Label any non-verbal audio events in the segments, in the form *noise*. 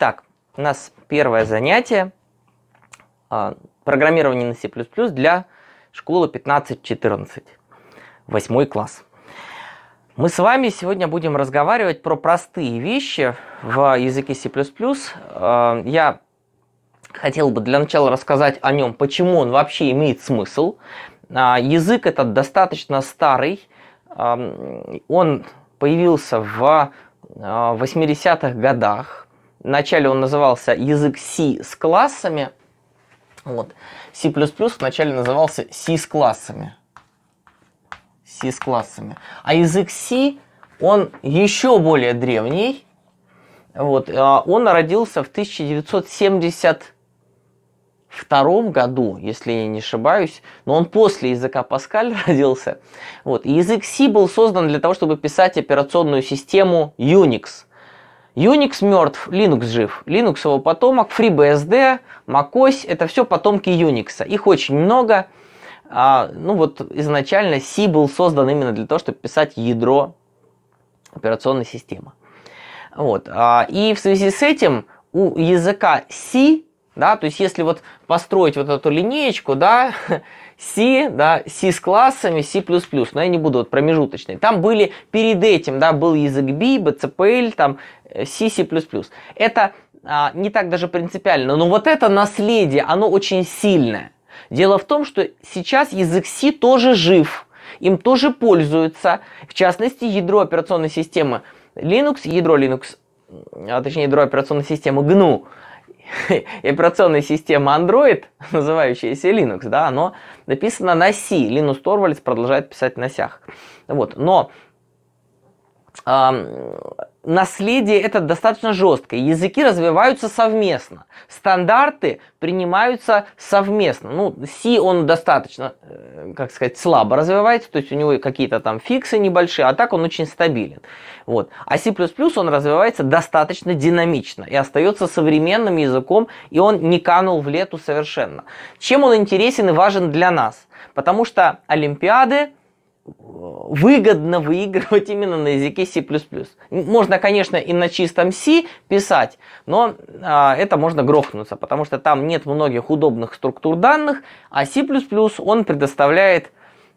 Итак, у нас первое занятие а, программирование на C++ для школы 15-14, 8 класс. Мы с вами сегодня будем разговаривать про простые вещи в языке C++. А, я хотел бы для начала рассказать о нем, почему он вообще имеет смысл. А, язык этот достаточно старый. Он появился в 80-х годах Вначале он назывался язык C с классами. Вот. C++ вначале назывался C с классами. C с классами. А язык C, он еще более древний. Вот. А он родился в 1972 году, если я не ошибаюсь, но он после языка Паскаль *laughs* родился. Вот. И язык C был создан для того, чтобы писать операционную систему Unix – Unix мертв, Linux жив. Linux его потомок, FreeBSD, macOS – это все потомки Unix. Их очень много. А, ну вот изначально C был создан именно для того, чтобы писать ядро операционной системы. Вот. А, и в связи с этим у языка C, да, то есть если вот построить вот эту линеечку, да, *laughs* C, да, C с классами, C++, но я не буду вот промежуточный. Там были перед этим, да, был язык B, BCPL, там C, э, C++. Это а, не так даже принципиально, но вот это наследие, оно очень сильное. Дело в том, что сейчас язык C тоже жив, им тоже пользуются, в частности, ядро операционной системы Linux, ядро Linux, а точнее ядро операционной системы GNU, *laughs* и операционная система Android, *laughs* называющаяся Linux, да, оно написано на си. Линус Торвальдс продолжает писать на сях. Вот, но наследие это достаточно жесткое. Языки развиваются совместно. Стандарты принимаются совместно. Ну, C он достаточно, э, как сказать, слабо развивается, то есть у него какие-то там фиксы небольшие, а так он очень стабилен. Вот. А C++ он развивается достаточно динамично и остается современным языком, и он не канул в лету совершенно. Чем он интересен и важен для нас? Потому что Олимпиады, выгодно выигрывать именно на языке C++. Можно, конечно, и на чистом C писать, но а, это можно грохнуться, потому что там нет многих удобных структур данных, а C++ он предоставляет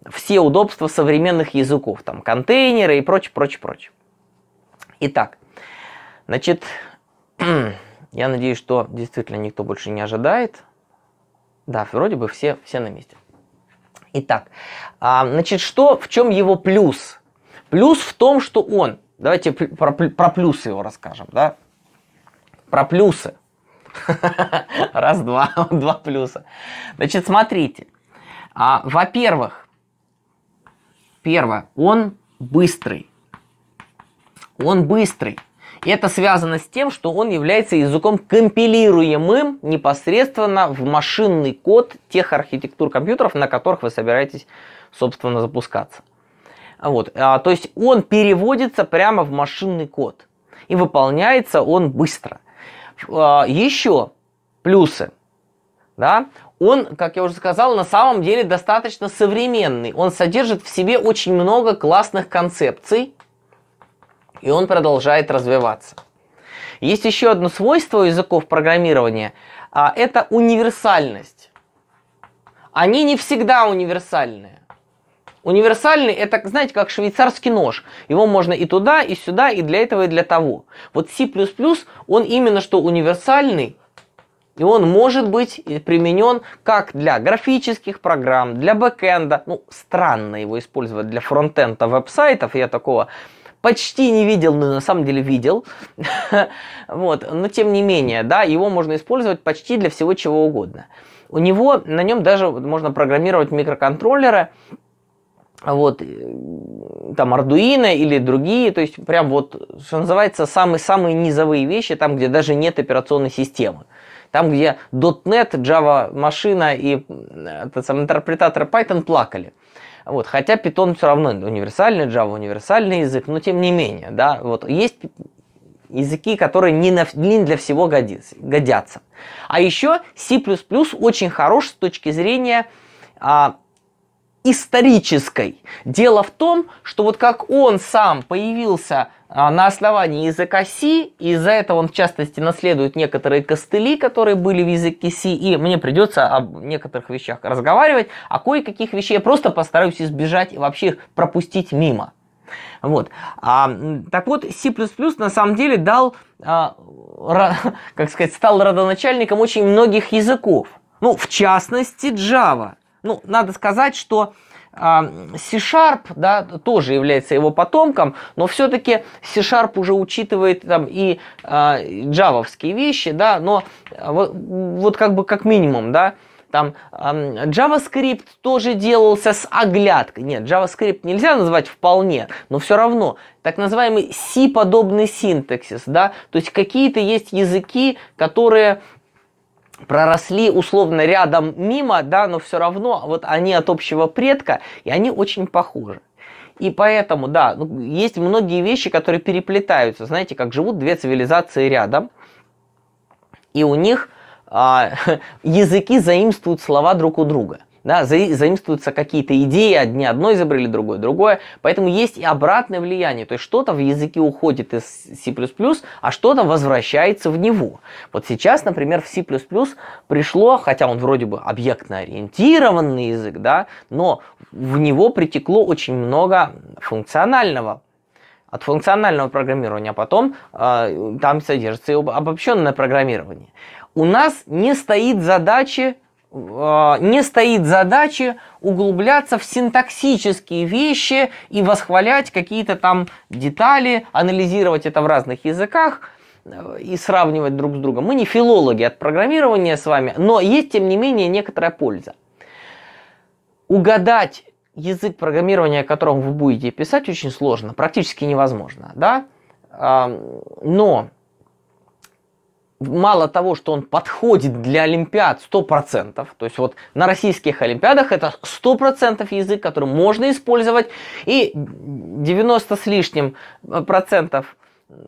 все удобства современных языков, там контейнеры и прочее, прочее, прочее. Итак, значит, *clears throat* я надеюсь, что действительно никто больше не ожидает. Да, вроде бы все, все на месте. Итак, а, значит, что, в чем его плюс? Плюс в том, что он, давайте про, про плюсы его расскажем, да? Про плюсы. *laughs* Раз, два, *laughs* два плюса. Значит, смотрите. А, во-первых, первое, он быстрый. Он быстрый. И это связано с тем, что он является языком компилируемым непосредственно в машинный код тех архитектур компьютеров, на которых вы собираетесь, собственно, запускаться. Вот. А, то есть он переводится прямо в машинный код. И выполняется он быстро. А, еще плюсы. Да? Он, как я уже сказал, на самом деле достаточно современный. Он содержит в себе очень много классных концепций, и он продолжает развиваться. Есть еще одно свойство языков программирования, а это универсальность. Они не всегда универсальные. Универсальный это, знаете, как швейцарский нож. Его можно и туда, и сюда, и для этого, и для того. Вот C++, он именно что универсальный, и он может быть применен как для графических программ, для бэкэнда. Ну, странно его использовать для фронтенда веб-сайтов, я такого почти не видел, но на самом деле видел. *laughs* вот, но тем не менее, да, его можно использовать почти для всего чего угодно. У него, на нем даже можно программировать микроконтроллеры, вот, там, Arduino или другие, то есть, прям вот, что называется, самые-самые низовые вещи, там, где даже нет операционной системы. Там, где .NET, Java машина и этот самый интерпретатор Python плакали. Вот, хотя Python все равно универсальный, Java универсальный язык, но тем не менее, да, вот есть языки, которые не, на, не для всего годится, годятся. А еще C++ очень хорош с точки зрения а, исторической. Дело в том, что вот как он сам появился а, на основании языка Си, из-за этого он в частности наследует некоторые костыли, которые были в языке Си, и мне придется об некоторых вещах разговаривать, а кое-каких вещей я просто постараюсь избежать и вообще их пропустить мимо. Вот. А, так вот, C++ на самом деле дал, а, ра, *laughs* как сказать, стал родоначальником очень многих языков. Ну, в частности, Java – ну, надо сказать, что а, C-Sharp да, тоже является его потомком, но все-таки C-Sharp уже учитывает там, и э, джавовские вещи, да, но а, вот, вот как бы как минимум, да, там JavaScript тоже делался с оглядкой. Нет, JavaScript нельзя назвать вполне, но все равно так называемый C-подобный синтаксис, да, то есть какие-то есть языки, которые проросли условно рядом мимо, да, но все равно вот они от общего предка, и они очень похожи. И поэтому, да, ну, есть многие вещи, которые переплетаются. Знаете, как живут две цивилизации рядом, и у них а, *laughs* языки заимствуют слова друг у друга. Да, заимствуются какие-то идеи, одни одно изобрели, другое другое. Поэтому есть и обратное влияние. То есть что-то в языке уходит из C++, а что-то возвращается в него. Вот сейчас, например, в C++ пришло, хотя он вроде бы объектно-ориентированный язык, да, но в него притекло очень много функционального от функционального программирования, а потом э, там содержится и обобщенное программирование. У нас не стоит задачи а, не стоит задачи углубляться в синтаксические вещи и восхвалять какие-то там детали, анализировать это в разных языках э, и сравнивать друг с другом. Мы не филологи от программирования с вами, но есть, тем не менее, некоторая польза. Угадать язык программирования, о котором вы будете писать, очень сложно, практически невозможно. Да? Но мало того, что он подходит для Олимпиад 100%, то есть вот на российских Олимпиадах это 100% язык, который можно использовать, и 90 с лишним процентов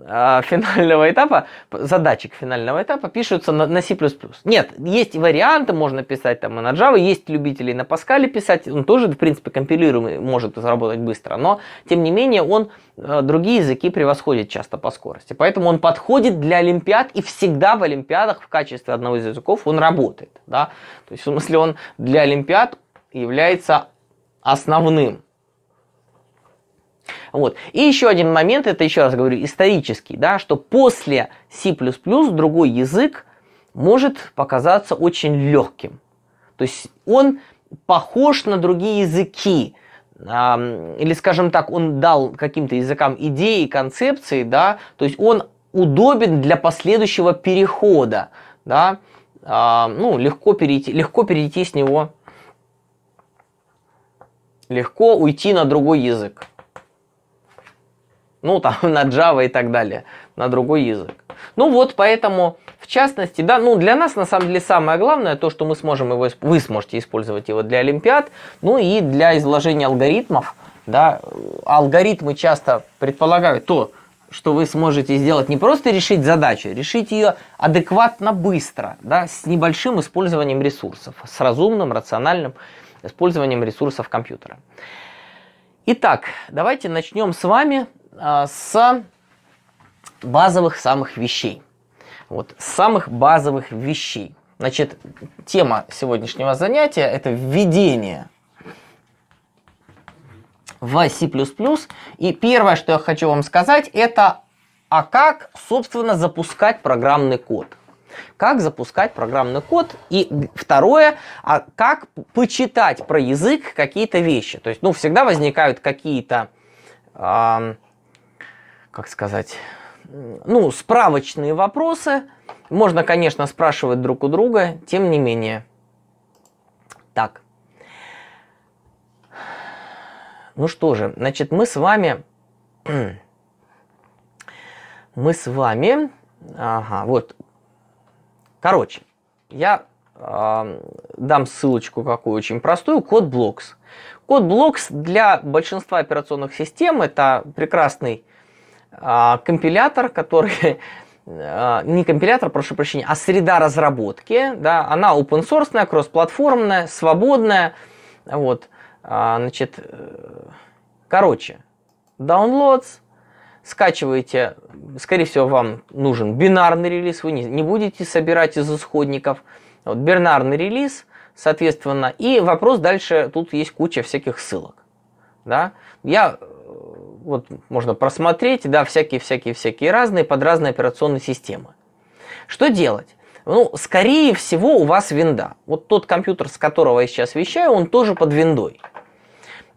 а финального этапа, задачек финального этапа пишутся на, на C++. Нет, есть варианты, можно писать там и на Java, есть любители на Pascal писать, он тоже, в принципе, компилируемый, может заработать быстро, но, тем не менее, он э, другие языки превосходит часто по скорости, поэтому он подходит для Олимпиад и всегда в Олимпиадах в качестве одного из языков он работает, да, то есть, в смысле, он для Олимпиад является основным вот. И еще один момент, это еще раз говорю, исторический, да, что после C++ другой язык может показаться очень легким. То есть он похож на другие языки, или, скажем так, он дал каким-то языкам идеи, концепции, да, то есть он удобен для последующего перехода, да, а, ну, легко перейти, легко перейти с него, легко уйти на другой язык ну, там, *laughs* на Java и так далее, на другой язык. Ну вот, поэтому, в частности, да, ну, для нас, на самом деле, самое главное, то, что мы сможем его, вы сможете использовать его для Олимпиад, ну и для изложения алгоритмов, да, алгоритмы часто предполагают то, что вы сможете сделать не просто решить задачу, решить ее адекватно быстро, да, с небольшим использованием ресурсов, с разумным, рациональным использованием ресурсов компьютера. Итак, давайте начнем с вами а, с базовых самых вещей. Вот, с самых базовых вещей. Значит, тема сегодняшнего занятия – это введение в C++. И первое, что я хочу вам сказать, это а как, собственно, запускать программный код. Как запускать программный код. И второе, а как почитать про язык какие-то вещи. То есть, ну, всегда возникают какие-то... Э как сказать, ну, справочные вопросы. Можно, конечно, спрашивать друг у друга, тем не менее. Так. Ну что же, значит, мы с вами... *clears throat* Мы с вами... Ага, вот. Короче, я э, дам ссылочку какую очень простую, код Блокс. Код Блокс для большинства операционных систем это прекрасный а, компилятор, который *laughs* а, не компилятор, прошу прощения, а среда разработки, да, она open source, кроссплатформная, свободная, вот, а, значит, э, короче, downloads, скачиваете, скорее всего, вам нужен бинарный релиз, вы не, не будете собирать из исходников, вот, бинарный релиз, соответственно, и вопрос дальше, тут есть куча всяких ссылок, да, я вот можно просмотреть, да, всякие-всякие-всякие разные под разные операционные системы. Что делать? Ну, скорее всего, у вас винда. Вот тот компьютер, с которого я сейчас вещаю, он тоже под виндой.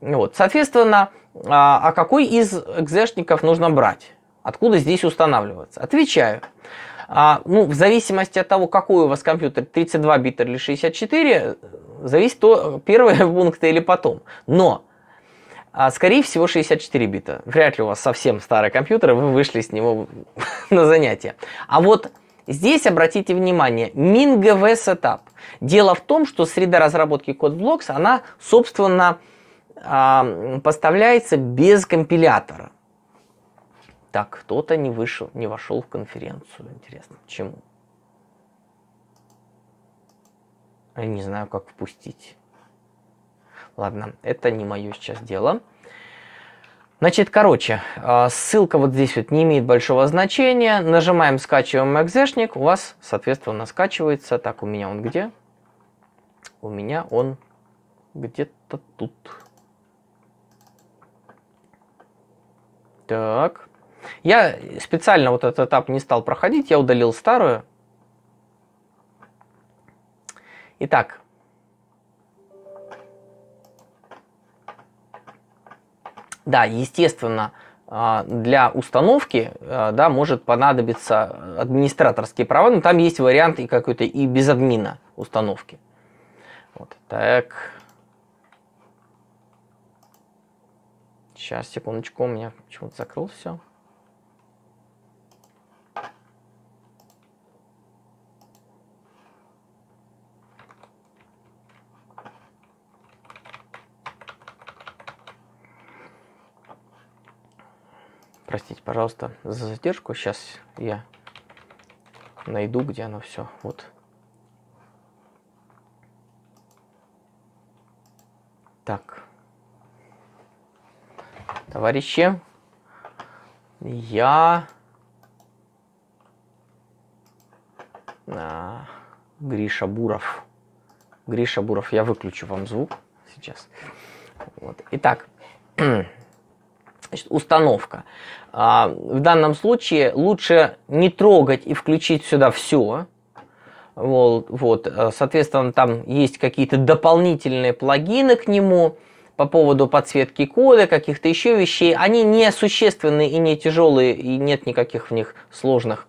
Вот, соответственно, а, а какой из экзешников нужно брать? Откуда здесь устанавливаться? Отвечаю. А, ну, в зависимости от того, какой у вас компьютер, 32 бита или 64, зависит то, первое *laughs* пункта или потом. Но а, скорее всего, 64 бита. Вряд ли у вас совсем старый компьютер, и вы вышли с него *laughs* на занятие. А вот здесь обратите внимание, MinGV Setup. Дело в том, что среда разработки CodeBlocks, она, собственно, а, поставляется без компилятора. Так, кто-то не вышел, не вошел в конференцию. Интересно, почему? Я не знаю, как впустить. Ладно, это не мое сейчас дело. Значит, короче, а, ссылка вот здесь вот не имеет большого значения. Нажимаем «Скачиваем экзешник», у вас, соответственно, скачивается. Так, у меня он где? У меня он где-то тут. Так. Я специально вот этот этап не стал проходить, я удалил старую. Итак, Да, естественно, а, для установки а, да, может понадобиться администраторские права, но там есть вариант и какой-то и без админа установки. Вот, так. Сейчас, секундочку, у меня почему-то закрыл все. Простите, пожалуйста, за задержку. Сейчас я найду, где оно все. Вот. Так. Товарищи, я... А, Гриша Буров. Гриша Буров, я выключу вам звук сейчас. Вот. Итак, *clears throat* значит, установка. А, в данном случае лучше не трогать и включить сюда все. Вот, вот. Э, соответственно, там есть какие-то дополнительные плагины к нему по поводу подсветки кода, каких-то еще вещей. Они не существенные и не тяжелые, и нет никаких в них сложных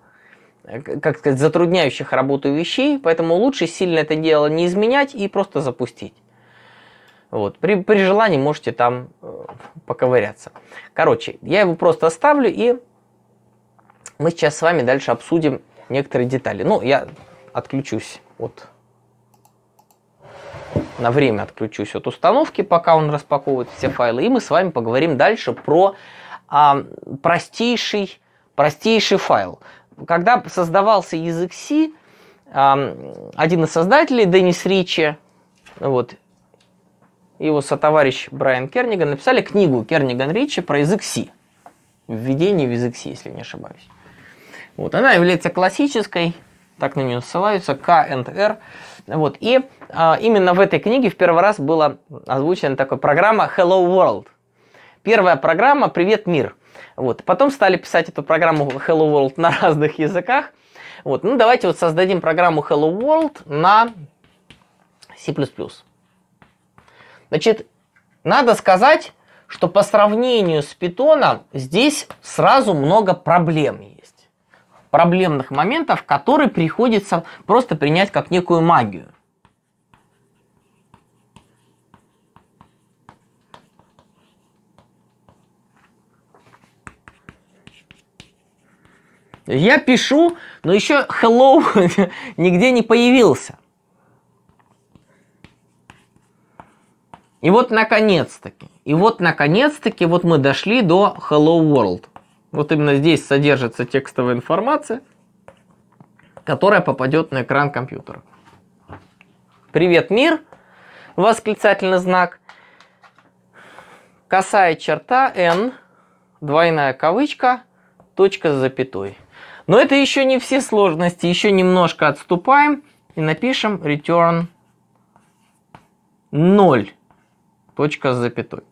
э, как сказать, затрудняющих работу вещей, поэтому лучше сильно это дело не изменять и просто запустить. Вот. При, при желании можете там э, поковыряться. Короче, я его просто оставлю, и мы сейчас с вами дальше обсудим некоторые детали. Ну, я отключусь от на время отключусь от установки, пока он распаковывает все файлы, и мы с вами поговорим дальше про а, простейший, простейший файл. Когда создавался язык C, а, один из создателей, Денис Ричи, вот, и его сотоварищ Брайан Керниган написали книгу Керниган Ричи про язык Си. Введение в язык Си, если не ошибаюсь. Вот, она является классической, так на нее ссылаются, K&R. Вот, и а, именно в этой книге в первый раз была озвучена такая программа Hello World. Первая программа «Привет, мир». Вот, потом стали писать эту программу Hello World на разных языках. Вот, ну давайте вот создадим программу Hello World на C++. Значит, надо сказать, что по сравнению с питоном здесь сразу много проблем есть. Проблемных моментов, которые приходится просто принять как некую магию. Я пишу, но еще hello *laughs* нигде не появился. И вот наконец-таки, и вот наконец-таки вот мы дошли до Hello World. Вот именно здесь содержится текстовая информация, которая попадет на экран компьютера. Привет, мир! Восклицательный знак. Косая черта N, двойная кавычка, точка с запятой. Но это еще не все сложности. Еще немножко отступаем и напишем return 0 точка с запятой.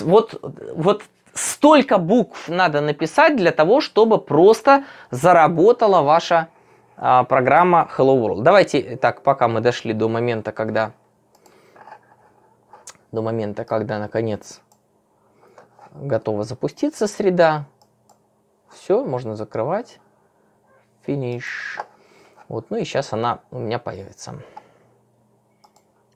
Вот, вот столько букв надо написать для того, чтобы просто заработала ваша а, программа Hello World. Давайте так, пока мы дошли до момента, когда до момента, когда наконец готова запуститься среда. Все, можно закрывать. Финиш. Вот, ну и сейчас она у меня появится.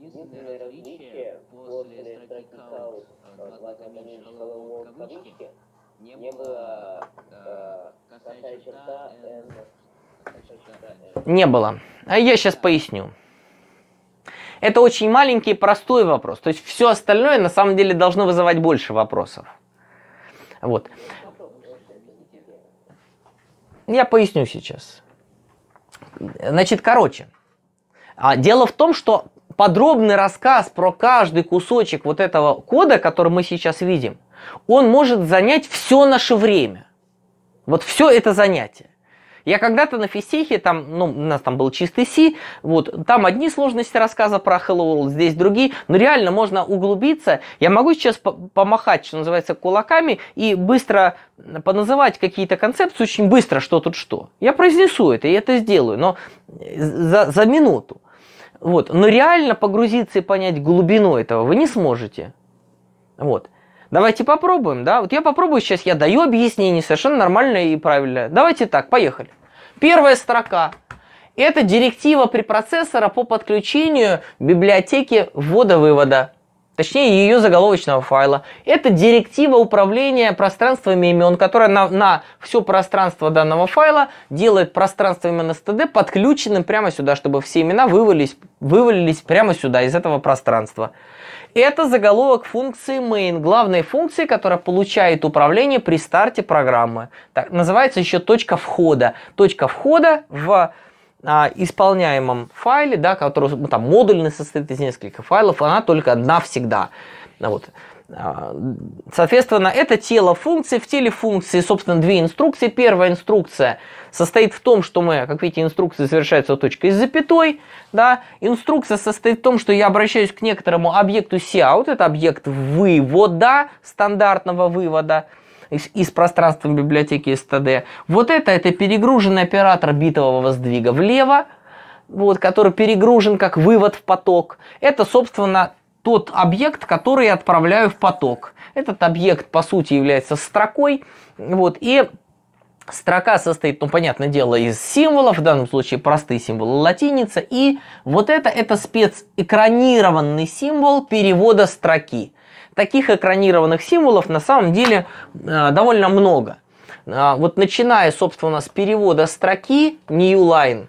Единственное различие после строки count, два знака меньше голову в не было касая черта не было. А я сейчас поясню. Это очень маленький и простой вопрос. То есть все остальное на самом деле должно вызывать больше вопросов. Вот. Я поясню сейчас. Значит, короче. А дело в том, что подробный рассказ про каждый кусочек вот этого кода, который мы сейчас видим, он может занять все наше время. Вот все это занятие. Я когда-то на физтехе, там, ну, у нас там был чистый Си, вот, там одни сложности рассказа про Hello World, здесь другие, но реально можно углубиться. Я могу сейчас помахать, что называется, кулаками и быстро поназывать какие-то концепции, очень быстро, что тут что. Я произнесу это, и это сделаю, но э, за, за минуту. Вот. Но реально погрузиться и понять глубину этого вы не сможете. Вот. Давайте попробуем, да? Вот я попробую сейчас, я даю объяснение совершенно нормальное и правильное. Давайте так, поехали. Первая строка. Это директива препроцессора по подключению библиотеки ввода-вывода точнее ее заголовочного файла. Это директива управления пространствами имен, которая на, на все пространство данного файла делает пространство имен std подключенным прямо сюда, чтобы все имена вывалились, вывалились прямо сюда, из этого пространства. Это заголовок функции main, главной функции, которая получает управление при старте программы. Так, называется еще точка входа. Точка входа в а, исполняемом файле, да, который ну, там модульный состоит из нескольких файлов, она только одна всегда. Ну, вот. А, соответственно, это тело функции. В теле функции, собственно, две инструкции. Первая инструкция состоит в том, что мы, как видите, инструкции завершаются точкой с запятой. Да? Инструкция состоит в том, что я обращаюсь к некоторому объекту cout, это объект вывода, стандартного вывода из, пространства библиотеки STD. Вот это, это перегруженный оператор битового сдвига влево, вот, который перегружен как вывод в поток. Это, собственно, тот объект, который я отправляю в поток. Этот объект, по сути, является строкой. Вот, и Строка состоит, ну, понятное дело, из символов, в данном случае простые символы латиница, и вот это, это спецэкранированный символ перевода строки. Таких экранированных символов на самом деле э, довольно много. А, вот начиная, собственно, с перевода строки new line,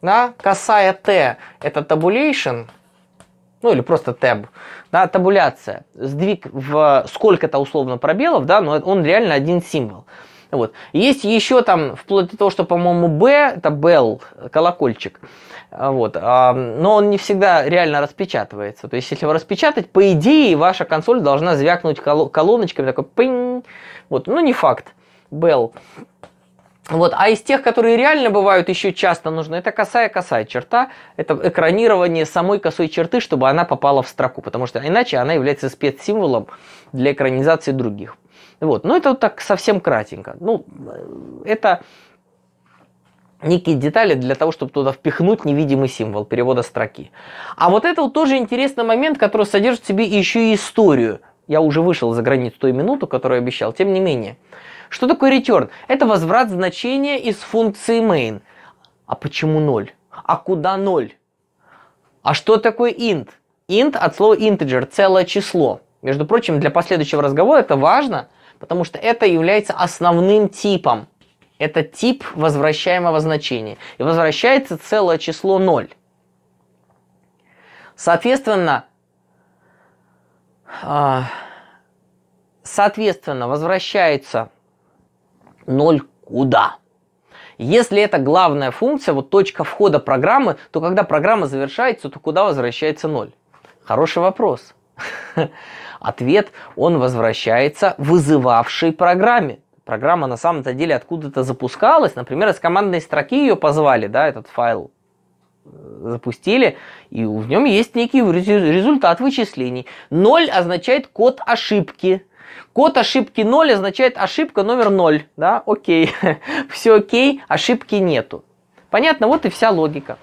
да, касая T, это tabulation, ну или просто tab, да, табуляция, сдвиг в сколько-то условно пробелов, да, но он реально один символ. Вот. Есть еще там, вплоть до того, что, по-моему, B, это bell, колокольчик. А, вот. Но он не всегда реально распечатывается. То есть, если его распечатать, по идее, ваша консоль должна звякнуть кол колоночками, такой пинь. Вот. Ну, не факт. Bell. Вот. А из тех, которые реально бывают еще часто нужны, это косая-косая черта. Это экранирование самой косой черты, чтобы она попала в строку. Потому что иначе она является спецсимволом для экранизации других. Вот. Но ну, это вот так совсем кратенько. Ну, э, это некие детали для того, чтобы туда впихнуть невидимый символ перевода строки. А вот это вот тоже интересный момент, который содержит в себе еще и историю. Я уже вышел за границу той минуты, которую обещал, тем не менее. Что такое return? Это возврат значения из функции main. А почему 0? А куда 0? А что такое int? Int от слова integer, целое число. Между прочим, для последующего разговора это важно, потому что это является основным типом это тип возвращаемого значения. И возвращается целое число 0. Соответственно, а, соответственно, возвращается 0 куда? Если это главная функция, вот точка входа программы, то когда программа завершается, то куда возвращается 0? Хороший вопрос. *laughs* Ответ, он возвращается вызывавшей программе программа на самом-то деле откуда-то запускалась. Например, из командной строки ее позвали, да, этот файл э, запустили, и в нем есть некий результат вычислений. 0 означает код ошибки. Код ошибки 0 означает ошибка номер 0. Да, окей. *laughs* Все окей, ошибки нету. Понятно, вот и вся логика.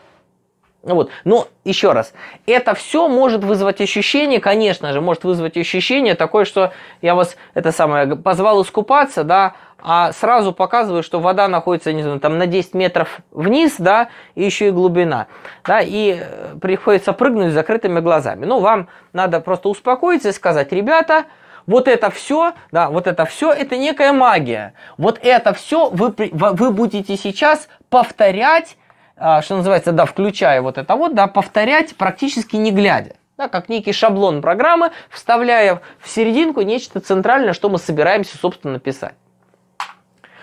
Вот. Но еще раз, это все может вызвать ощущение, конечно же, может вызвать ощущение такое, что я вас, это самое, позвал искупаться, да, а сразу показываю, что вода находится, не знаю, там на 10 метров вниз, да, и еще и глубина, да, и э, приходится прыгнуть с закрытыми глазами. Ну, вам надо просто успокоиться и сказать, ребята, вот это все, да, вот это все, это некая магия. Вот это все вы, вы будете сейчас повторять а, что называется, да, включая вот это вот, да, повторять практически не глядя. Да, как некий шаблон программы, вставляя в серединку нечто центральное, что мы собираемся, собственно, писать.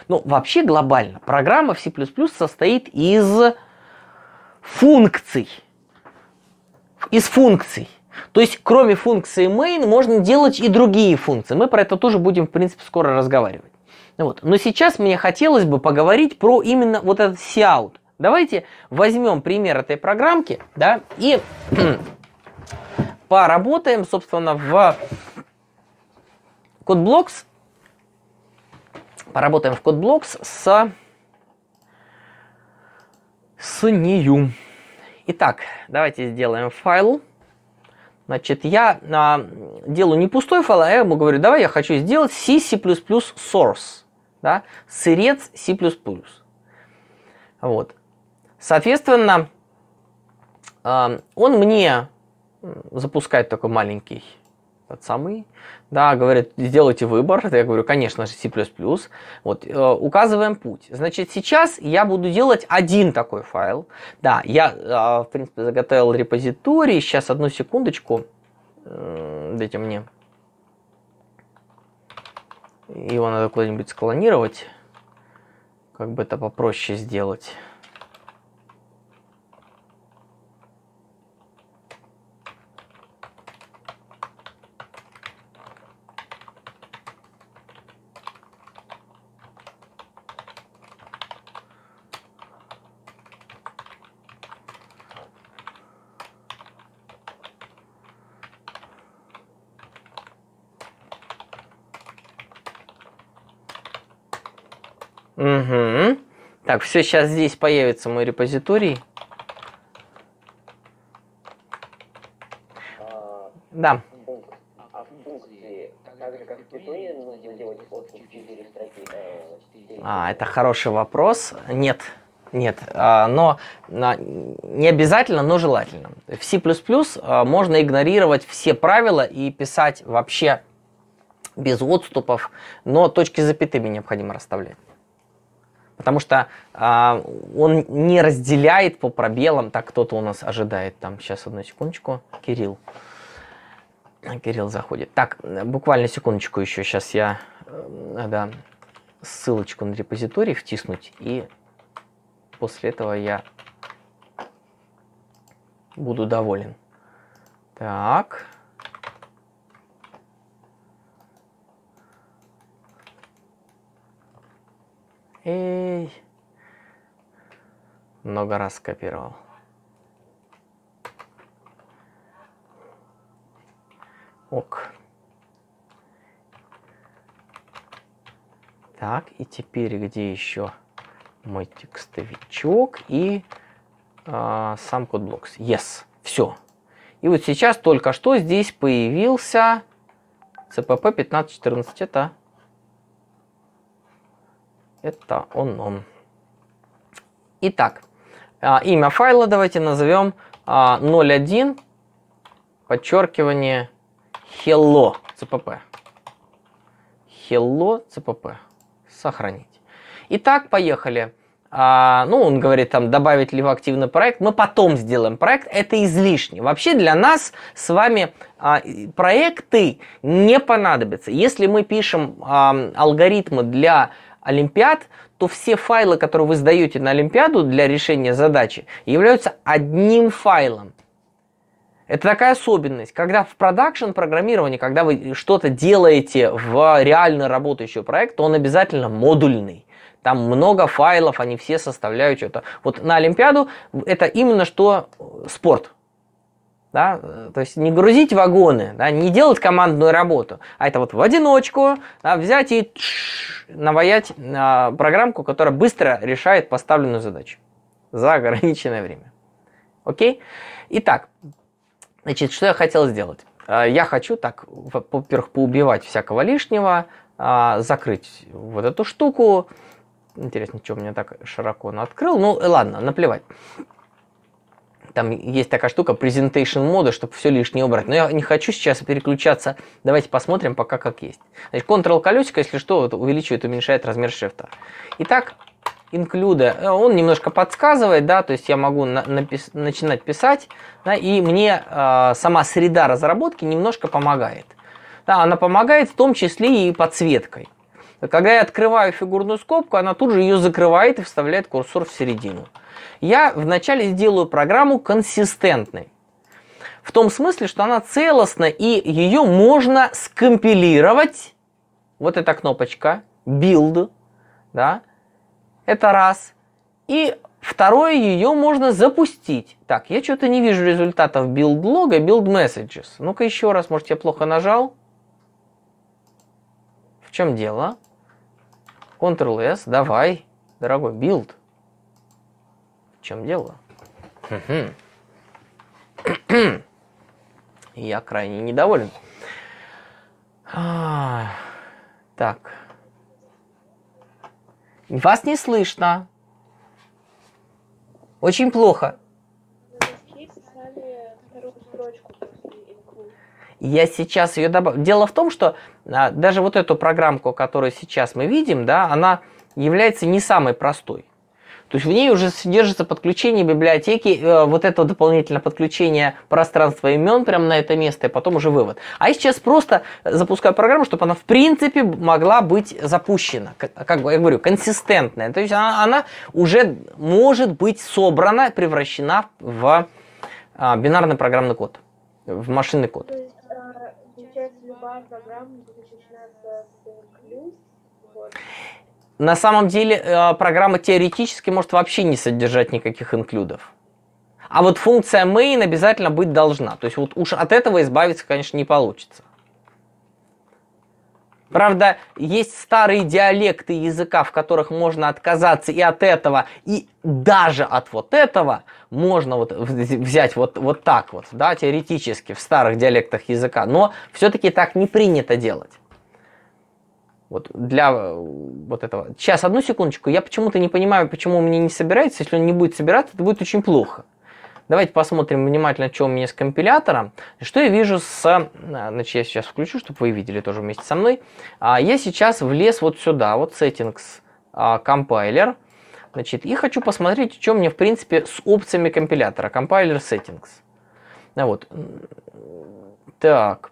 Ну, вообще глобально программа в C++ состоит из функций. Из функций. То есть, кроме функции main, можно делать и другие функции. Мы про это тоже будем, в принципе, скоро разговаривать. Вот. Но сейчас мне хотелось бы поговорить про именно вот этот cout. Давайте возьмем пример этой программки, да, и *clears throat* поработаем, собственно, в CodeBlocks. Поработаем в CodeBlocks с, с нею. Итак, давайте сделаем файл. Значит, я а, делаю не пустой файл, а я ему говорю, давай я хочу сделать C, C++ source. Да? Сырец C++. Вот. Соответственно, а, он мне запускает такой маленький тот самый, да, говорит, сделайте выбор, я говорю, конечно же, C++, вот, э, указываем путь. Значит, сейчас я буду делать один такой файл, да, я, э, в принципе, заготовил репозиторий, сейчас одну секундочку, э, дайте мне, его надо куда-нибудь склонировать, как бы это попроще сделать. Так, все, сейчас здесь появится мой репозиторий. А, да. А, это хороший вопрос. Нет, нет, а, но а, не обязательно, но желательно. В C++ а, можно игнорировать все правила и писать вообще без отступов, но точки с запятыми необходимо расставлять потому что э, он не разделяет по пробелам, так кто-то у нас ожидает. Там сейчас одну секундочку, Кирилл. Кирилл заходит. Так, буквально секундочку еще. Сейчас я надо э, ссылочку на репозиторий втиснуть, и после этого я буду доволен. Так. Эй. Много раз скопировал. Ок. Так, и теперь где еще мой текстовичок и э, сам кодблокс? Yes, все. И вот сейчас только что здесь появился CPP 1514. Это это он, он. Итак, а, имя файла давайте назовем 01 а, подчеркивание hello cpp. Hello cpp. Сохранить. Итак, поехали. А, ну, он говорит там, добавить ли в активный проект. Мы потом сделаем проект, это излишне. Вообще для нас с вами а, проекты не понадобятся. Если мы пишем а, алгоритмы для олимпиад, то все файлы, которые вы сдаете на олимпиаду для решения задачи, являются одним файлом. Это такая особенность, когда в продакшн программировании, когда вы что-то делаете в реально работающий проект, то он обязательно модульный. Там много файлов, они все составляют что-то. Вот на Олимпиаду это именно что спорт – да? Э, то есть не грузить вагоны, да? не делать командную работу, а это вот в одиночку да, взять и тш, наваять а, программку, которая быстро решает поставленную задачу за ограниченное время. Окей? Итак, значит, что я хотел сделать? Э, я хочу так, во-первых, поубивать всякого лишнего, а, закрыть вот эту штуку. Интересно, что у меня так широко он открыл. Ну, ладно, наплевать. Там есть такая штука presentation мода, чтобы все лишнее убрать. Но я не хочу сейчас переключаться. Давайте посмотрим пока как есть. Значит, Ctrl колесико, если что, вот увеличивает, уменьшает размер шрифта. Итак, include, э, он немножко подсказывает, да, то есть я могу на, напис, начинать писать, да, и мне э, сама среда разработки немножко помогает. Да, она помогает в том числе и подсветкой. Когда я открываю фигурную скобку, она тут же ее закрывает и вставляет курсор в середину я вначале сделаю программу консистентной. В том смысле, что она целостна и ее можно скомпилировать. Вот эта кнопочка build, да, это раз. И второе, ее можно запустить. Так, я что-то не вижу результатов build лога, build messages. Ну-ка еще раз, может я плохо нажал? В чем дело? Ctrl-S, давай, дорогой, build. В чем дело? Я крайне недоволен. Так. Вас не слышно. Очень плохо. Я сейчас ее добавлю. Дело в том, что а, даже вот эту программку, которую сейчас мы видим, да, она является не самой простой. То есть в ней уже содержится подключение библиотеки, э, вот этого дополнительного подключения пространства имен прямо на это место, и потом уже вывод. А я сейчас просто запускаю программу, чтобы она в принципе могла быть запущена, как, бы я говорю, консистентная. То есть она, она уже может быть собрана, превращена в а, бинарный программный код, в машинный код. То есть, э, любая программа На самом деле э, программа теоретически может вообще не содержать никаких инклюдов. А вот функция main обязательно быть должна. То есть вот уж от этого избавиться, конечно, не получится. Правда, есть старые диалекты языка, в которых можно отказаться и от этого, и даже от вот этого можно вот взять вот, вот так вот, да, теоретически в старых диалектах языка. Но все-таки так не принято делать. Вот для э, вот этого. Сейчас, одну секундочку. Я почему-то не понимаю, почему он мне не собирается. Если он не будет собираться, это будет очень плохо. Давайте посмотрим внимательно, что у меня с компилятором. Что я вижу с... Э, значит, я сейчас включу, чтобы вы видели тоже вместе со мной. А Я сейчас влез вот сюда, вот settings, а, compiler, Значит, и хочу посмотреть, что мне, в принципе, с опциями компилятора. Compiler settings. Вот. Так,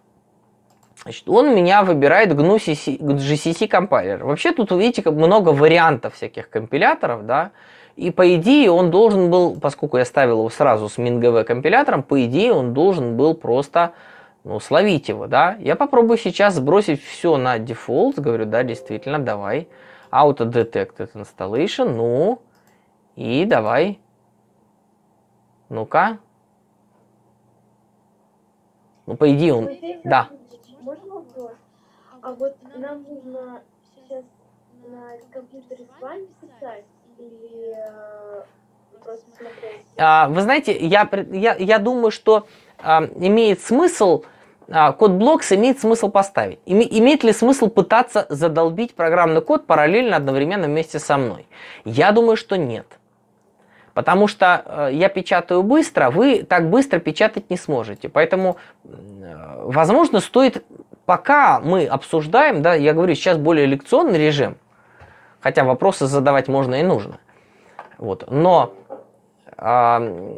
Значит, он меня выбирает GCC компайлер. Вообще тут, видите, много вариантов всяких компиляторов, да, и по идее он должен был, поскольку я ставил его сразу с MinGV компилятором, по идее он должен был просто ну, словить его, да. Я попробую сейчас сбросить все на дефолт, говорю, да, действительно, давай. Auto Detected Installation, ну, и давай. Ну-ка. Ну, по идее он... Да. А вот нам нужно сейчас на компьютере с вами писать или э, просто смотреть? А, вы знаете, я, я, я думаю, что а, имеет смысл а, код блокс имеет смысл поставить. Име, имеет ли смысл пытаться задолбить программный код параллельно одновременно вместе со мной? Я думаю, что нет. Потому что э, я печатаю быстро, вы так быстро печатать не сможете. Поэтому, э, возможно, стоит пока мы обсуждаем, да, я говорю, сейчас более лекционный режим, хотя вопросы задавать можно и нужно. Вот. Но э,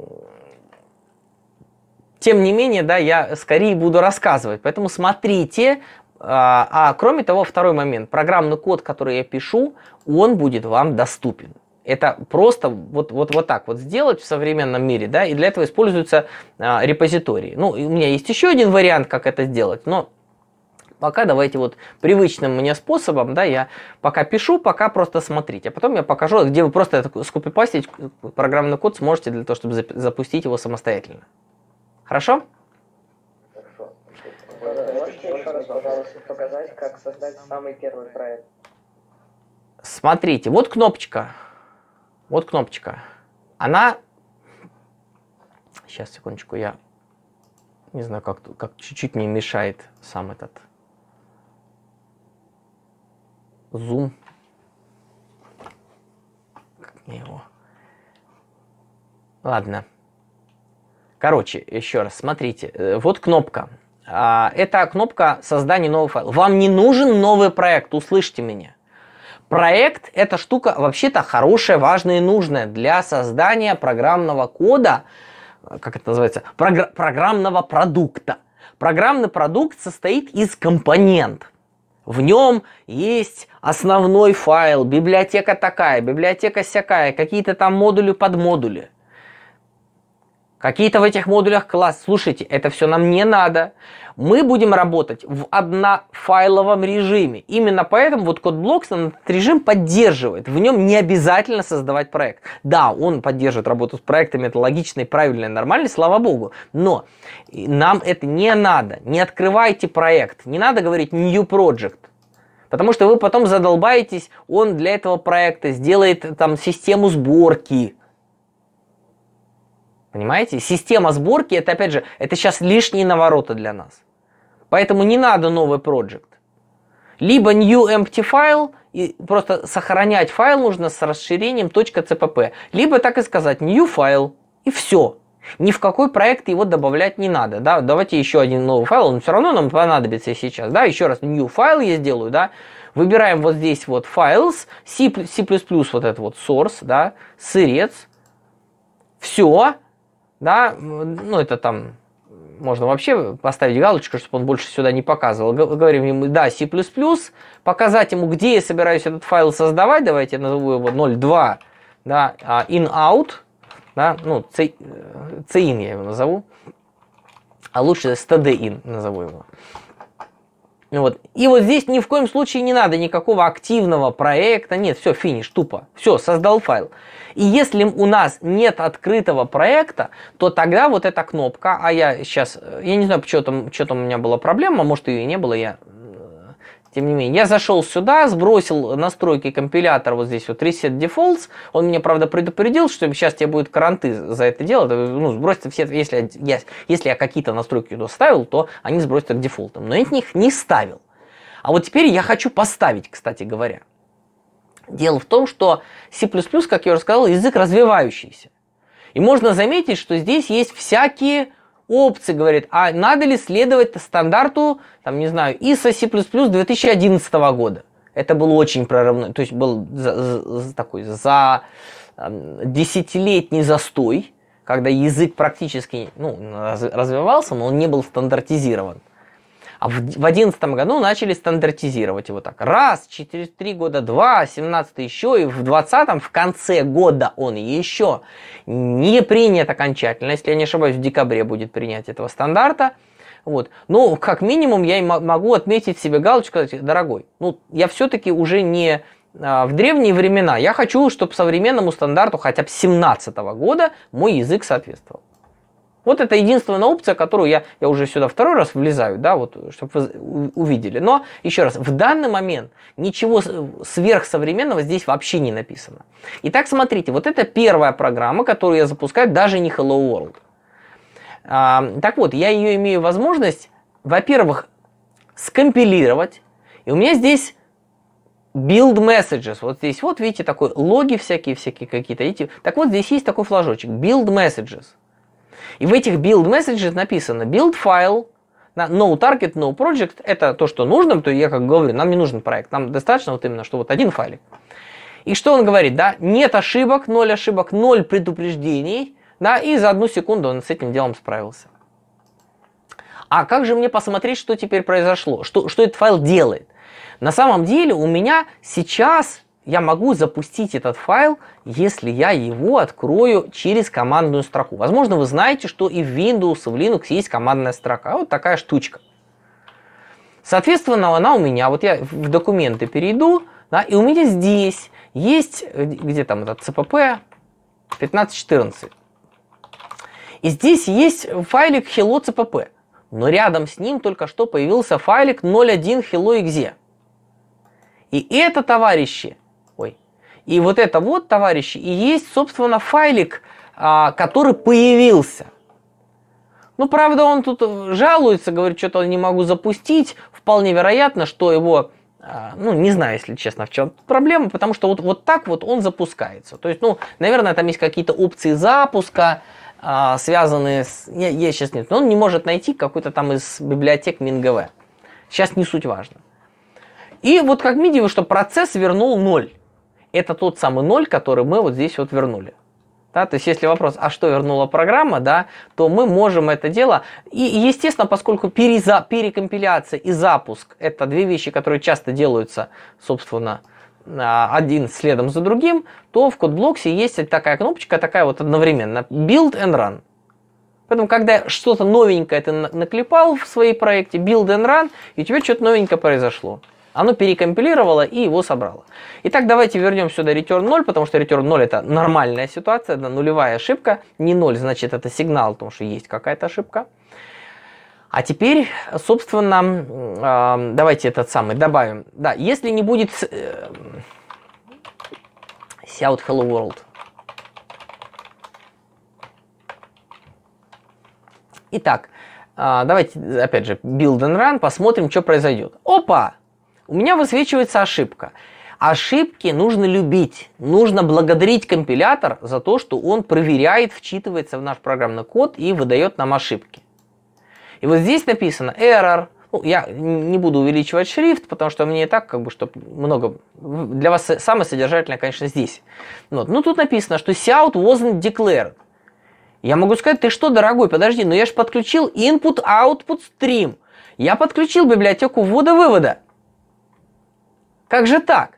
тем не менее, да, я скорее буду рассказывать. Поэтому смотрите. А, а кроме того, второй момент. Программный код, который я пишу, он будет вам доступен. Это просто вот, вот, вот так вот сделать в современном мире, да, и для этого используются а, репозитории. Ну, у меня есть еще один вариант, как это сделать, но Пока давайте вот привычным мне способом, да, я пока пишу, пока просто смотрите. А потом я покажу, где вы просто скупипастить э, программный код сможете для того, чтобы запустить его самостоятельно. Хорошо? показать, как создать самый первый проект? Смотрите, вот кнопочка. Вот кнопочка. Она... Сейчас, секундочку, я не знаю, как, как чуть-чуть мне мешает сам этот зум. Как мне его? Ладно. Короче, еще раз, смотрите. Э, вот кнопка. А, это кнопка создания нового файла. Вам не нужен новый проект, услышьте меня. Проект – это штука вообще-то хорошая, важная и нужная для создания программного кода, как это называется, прогр программного продукта. Программный продукт состоит из компонентов в нем есть основной файл, библиотека такая, библиотека всякая, какие-то там модули под модули. Какие-то в этих модулях класс. Слушайте, это все нам не надо. Мы будем работать в однофайловом режиме. Именно поэтому вот CodeBlocks этот режим поддерживает. В нем не обязательно создавать проект. Да, он поддерживает работу с проектами, это логично и правильно и нормально, слава богу. Но нам это не надо. Не открывайте проект. Не надо говорить new project. Потому что вы потом задолбаетесь, он для этого проекта сделает там систему сборки, Понимаете? Система сборки, это опять же, это сейчас лишние навороты для нас. Поэтому не надо новый project. Либо new empty file, и просто сохранять файл нужно с расширением .cpp. Либо так и сказать new файл, и все. Ни в какой проект его добавлять не надо. Да? Давайте еще один новый файл, он все равно нам понадобится сейчас. Да? Еще раз, new файл я сделаю. Да? Выбираем вот здесь вот files, C++, C++ вот этот вот source, да? сырец. Все, да, ну это там можно вообще поставить галочку, чтобы он больше сюда не показывал. Говорим ему, да, C++, показать ему, где я собираюсь этот файл создавать, давайте я назову его 0.2, да, in-out, а да, ну, cin э, я его назову, а лучше in назову его. Вот. И вот здесь ни в коем случае не надо никакого активного проекта. Нет, все, финиш, тупо. Все, создал файл. И если у нас нет открытого проекта, то тогда вот эта кнопка, а я сейчас, э, я не знаю, что там, что там у меня была проблема, может ее и не было, я тем не менее, я зашел сюда, сбросил настройки компилятора вот здесь вот Reset Defaults. Он меня, правда, предупредил, что сейчас тебе будет каранты за это дело. Ну, сбросится все, если я, если я какие-то настройки туда ставил, то они сбросятся их дефолтом. Но я их не ставил. А вот теперь я хочу поставить, кстати говоря. Дело в том, что C++, как я уже сказал, язык развивающийся. И можно заметить, что здесь есть всякие Опции говорит, а надо ли следовать стандарту, там, не знаю, ISO C++ 2011 года. Это было очень прорывной, то есть был за, за, такой за там, десятилетний застой, когда язык практически ну, развивался, но он не был стандартизирован. А в 2011 году начали стандартизировать его так. Раз, через три года два, 17 еще, и в 20 в конце года он еще не принят окончательно. Если я не ошибаюсь, в декабре будет принять этого стандарта. Вот. Но как минимум я могу отметить себе галочку, сказать, дорогой, ну я все-таки уже не а, в древние времена. Я хочу, чтобы современному стандарту хотя бы 17 года мой язык соответствовал. Вот это единственная опция, которую я, я уже сюда второй раз влезаю, да, вот, чтобы вы увидели. Но, еще раз, в данный момент ничего сверхсовременного здесь вообще не написано. Итак, смотрите, вот это первая программа, которую я запускаю, даже не Hello World. А, так вот, я ее имею возможность, во-первых, скомпилировать, и у меня здесь build messages. Вот здесь вот, видите, такой логи всякие-всякие какие-то. Так вот, здесь есть такой флажочек, build messages. И в этих build messages написано build файл, на no target, no project, это то, что нужно, то я как говорю, нам не нужен проект, нам достаточно вот именно, что вот один файлик. И что он говорит, да, нет ошибок, ноль ошибок, ноль предупреждений, да, и за одну секунду он с этим делом справился. А как же мне посмотреть, что теперь произошло, что, что этот файл делает? На самом деле у меня сейчас я могу запустить этот файл, если я его открою через командную строку. Возможно, вы знаете, что и в Windows, и в Linux есть командная строка. Вот такая штучка. Соответственно, она у меня, вот я в документы перейду, да, и у меня здесь есть, э, где там этот CPP 1514. И здесь есть файлик hello cpp, но рядом с ним только что появился файлик 01 helloexe И это, товарищи, и вот это вот, товарищи, и есть, собственно, файлик, а, который появился. Ну, правда, он тут э, жалуется, говорит, что-то не могу запустить. Вполне вероятно, что его а, ну, не знаю, если честно, в чем проблема, потому что вот, вот так вот он запускается. То есть, ну, наверное, там есть какие-то опции запуска, а, связанные с... Я, я сейчас нет, но он не может найти какой-то там из библиотек MinGV. Сейчас не суть важно. И вот как видим, что процесс вернул ноль это тот самый ноль, который мы вот здесь вот вернули. Да, то есть, если вопрос, а что вернула программа, да, то мы можем это дело. И, естественно, поскольку переза, перекомпиляция и запуск – это две вещи, которые часто делаются, собственно, а, один следом за другим, то в кодблоксе есть такая кнопочка, такая вот одновременно – build and run. Поэтому, когда что-то новенькое ты наклепал в своей проекте, build and run, и у тебя что-то новенькое произошло. Оно перекомпилировало и его собрало. Итак, давайте вернем сюда return 0, потому что return 0 это нормальная ситуация, это нулевая ошибка. Не 0, значит это сигнал о том, что есть какая-то ошибка. А теперь, собственно, а, давайте этот самый добавим. Да, если не будет э, shout hello world. Итак, а, давайте опять же build and run, посмотрим, что произойдет. Опа! у меня высвечивается ошибка. Ошибки нужно любить, нужно благодарить компилятор за то, что он проверяет, вчитывается в наш программный код и выдает нам ошибки. И вот здесь написано error. Ну, я не буду увеличивать шрифт, потому что мне и так, как бы, чтобы много... Для вас самое содержательное, конечно, здесь. Вот. Ну, тут написано, что cout wasn't declared. Я могу сказать, ты что, дорогой, подожди, но я же подключил input-output stream. Я подключил библиотеку ввода-вывода. Как же так?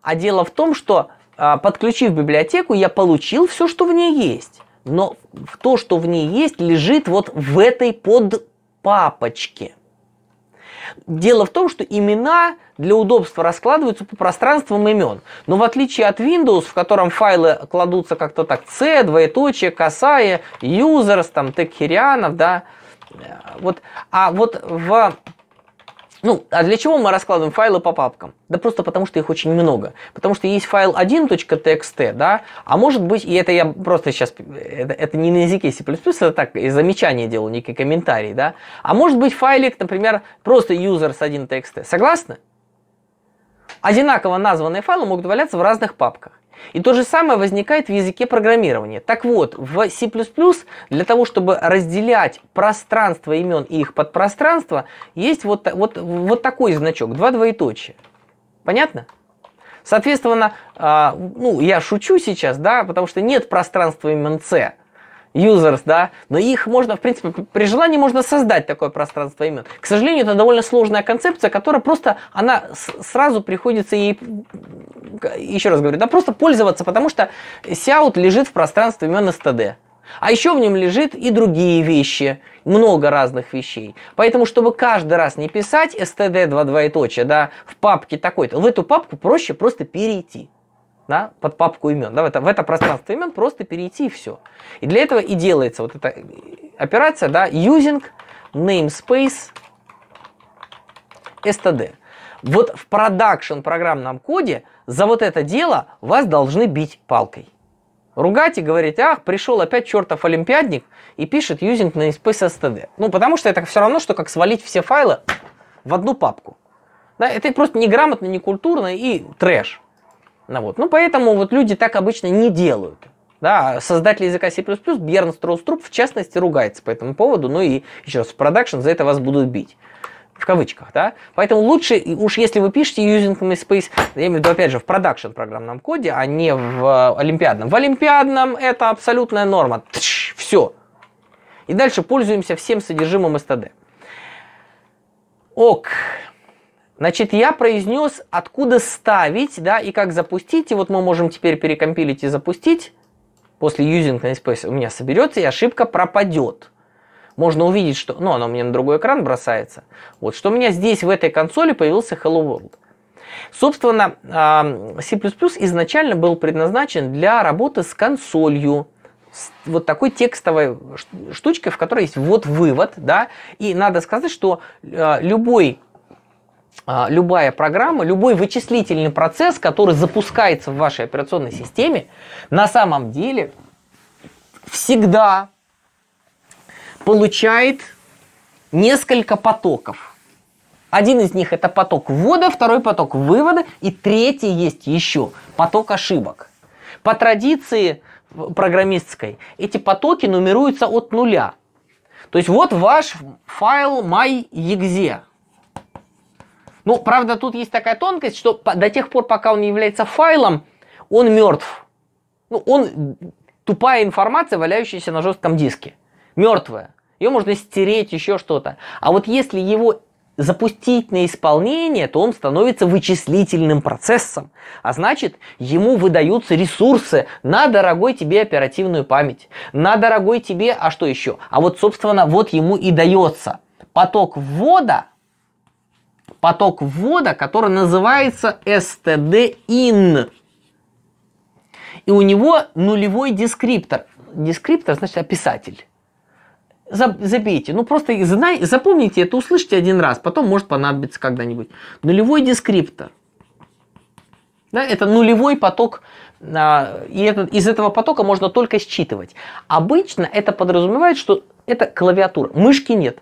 А дело в том, что а, подключив библиотеку, я получил все, что в ней есть. Но то, что в ней есть, лежит вот в этой подпапочке. Дело в том, что имена для удобства раскладываются по пространствам имен. Но в отличие от Windows, в котором файлы кладутся как-то так C, двоеточие, косая, users, там, тегхерианов, да, э, вот, а вот в ну, а для чего мы раскладываем файлы по папкам? Да просто потому, что их очень много. Потому что есть файл 1.txt, да, а может быть, и это я просто сейчас, это, это не на языке C++, это так, и замечание делал, некий комментарий, да. А может быть файлик, например, просто users1.txt. Согласны? Одинаково названные файлы могут валяться в разных папках. И то же самое возникает в языке программирования. Так вот, в C++ для того, чтобы разделять пространство имен и их подпространство, есть вот, вот, вот такой значок, два двоеточия. Понятно? Соответственно, а, ну, я шучу сейчас, да, потому что нет пространства имен C users, да, но их можно, в принципе, при желании можно создать такое пространство имен. К сожалению, это довольно сложная концепция, которая просто, она сразу приходится ей, еще раз говорю, да, просто пользоваться, потому что Сяут лежит в пространстве имен STD, А еще в нем лежит и другие вещи, много разных вещей. Поэтому, чтобы каждый раз не писать std 2 двоеточие, да, в папке такой-то, в эту папку проще просто перейти да, под папку имен, да, в, это, в это пространство имен просто перейти и все. И для этого и делается вот эта э, операция, да, using namespace std. Вот в продакшн программном коде за вот это дело вас должны бить палкой. Ругать и говорить, ах, пришел опять чертов олимпиадник и пишет using namespace std. Ну, потому что это все равно, что как свалить все файлы в одну папку. Да, это просто неграмотно, некультурно и трэш. Ну, вот. ну поэтому вот люди так обычно не делают. Да, а создатель языка C++, Берн Строуструп, в частности, ругается по этому поводу, ну и еще раз, в продакшн за это вас будут бить. В кавычках, да? Поэтому лучше, уж если вы пишете using MySpace, я имею в виду, опять же, в продакшн программном коде, а не в э, олимпиадном. В олимпиадном это абсолютная норма. Тш, все. И дальше пользуемся всем содержимым STD. Ок. Значит, я произнес, откуда ставить, да, и как запустить. И вот мы можем теперь перекомпилить и запустить. После using namespace у меня соберется, и ошибка пропадет. Можно увидеть, что... Ну, она у меня на другой экран бросается. Вот, что у меня здесь в этой консоли появился Hello World. Собственно, а, C++ изначально был предназначен для работы с консолью, с вот такой текстовой штучкой, в которой есть вот вывод, да, и надо сказать, что а, любой а, любая программа, любой вычислительный процесс, который запускается в вашей операционной системе, на самом деле всегда получает несколько потоков. Один из них это поток ввода, второй поток вывода и третий есть еще поток ошибок. По традиции программистской эти потоки нумеруются от нуля. То есть вот ваш файл my.exe ну, правда, тут есть такая тонкость, что до тех пор, пока он не является файлом, он мертв. Ну, он тупая информация, валяющаяся на жестком диске. Мертвая. Ее можно стереть, еще что-то. А вот если его запустить на исполнение, то он становится вычислительным процессом. А значит, ему выдаются ресурсы на дорогой тебе оперативную память, на дорогой тебе, а что еще? А вот, собственно, вот ему и дается поток ввода поток ввода, который называется stdin. И у него нулевой дескриптор. Дескриптор значит описатель. Забейте, ну просто знай, запомните это, услышите один раз, потом может понадобиться когда-нибудь. Нулевой дескриптор. Да, это нулевой поток, а, и этот, из этого потока можно только считывать. Обычно это подразумевает, что это клавиатура. Мышки нет.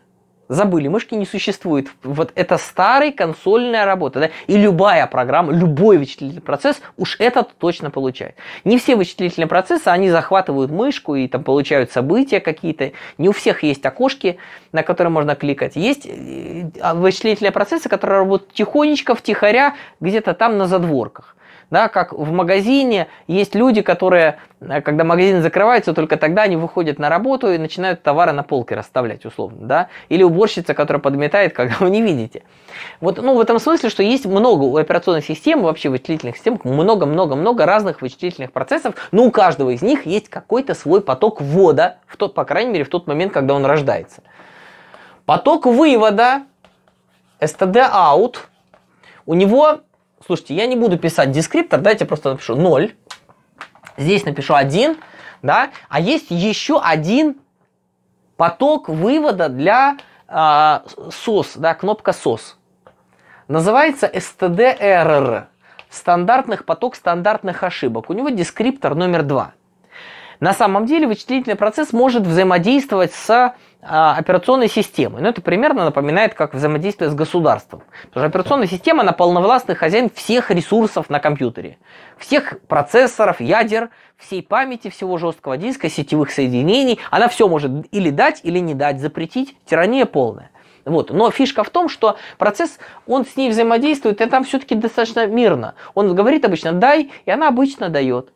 Забыли, мышки не существует. Вот это старая консольная работа. Да? И любая программа, любой вычислительный процесс уж этот точно получает. Не все вычислительные процессы, они захватывают мышку и там получают события какие-то. Не у всех есть окошки, на которые можно кликать. Есть э, э, а вычислительные процессы, которые работают тихонечко, втихаря, где-то там на задворках да, как в магазине есть люди, которые, э, когда магазин закрывается, только тогда они выходят на работу и начинают товары на полке расставлять, условно, да, или уборщица, которая подметает, *laughs* когда вы не видите. Вот, ну, в этом смысле, что есть много у операционных систем вообще вычислительных систем, много-много-много разных вычислительных процессов, но у каждого из них есть какой-то свой поток ввода, в тот, по крайней мере, в тот момент, когда он рождается. Поток вывода, STD out, у него слушайте, я не буду писать дескриптор, дайте просто напишу 0, здесь напишу 1, да, а есть еще один поток вывода для э, а, SOS, да, кнопка SOS. Называется std error, стандартных поток стандартных ошибок. У него дескриптор номер 2. На самом деле вычислительный процесс может взаимодействовать с а, операционной системой. Но ну, это примерно напоминает как взаимодействие с государством. Потому что операционная система, она полновластный хозяин всех ресурсов на компьютере. Всех процессоров, ядер, всей памяти, всего жесткого диска, сетевых соединений. Она все может или дать, или не дать, запретить. Тирания полная. Вот. Но фишка в том, что процесс, он с ней взаимодействует, и там все-таки достаточно мирно. Он говорит обычно «дай», и она обычно дает.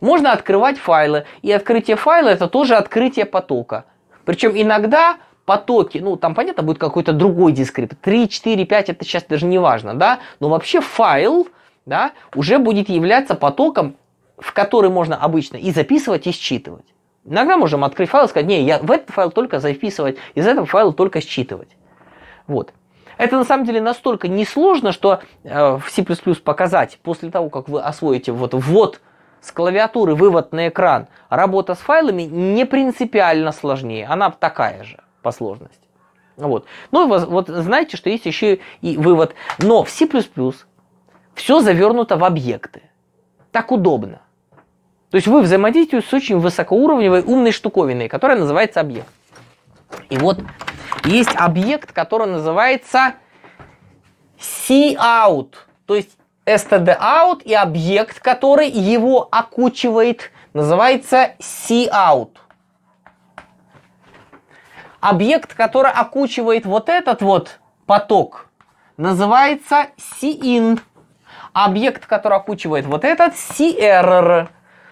Можно открывать файлы, и открытие файла – это тоже открытие потока – причем иногда потоки, ну там понятно будет какой-то другой дискрипт, 3, 4, 5, это сейчас даже не важно, да, но вообще файл, да, уже будет являться потоком, в который можно обычно и записывать, и считывать. Иногда можем открыть файл и сказать, не, я в этот файл только записывать, из этого файла только считывать. Вот. Это на самом деле настолько несложно, что э, в C++ показать после того, как вы освоите вот ввод с клавиатуры вывод на экран, работа с файлами не принципиально сложнее. Она такая же по сложности. Вот. Ну, и вот знаете, что есть еще и вывод. Но в C++ все завернуто в объекты. Так удобно. То есть вы взаимодействуете с очень высокоуровневой умной штуковиной, которая называется объект. И вот есть объект, который называется cout, то есть std out и объект, который его окучивает, называется cout. Объект, который окучивает вот этот вот поток, называется cin. Объект, который окучивает вот этот, crr.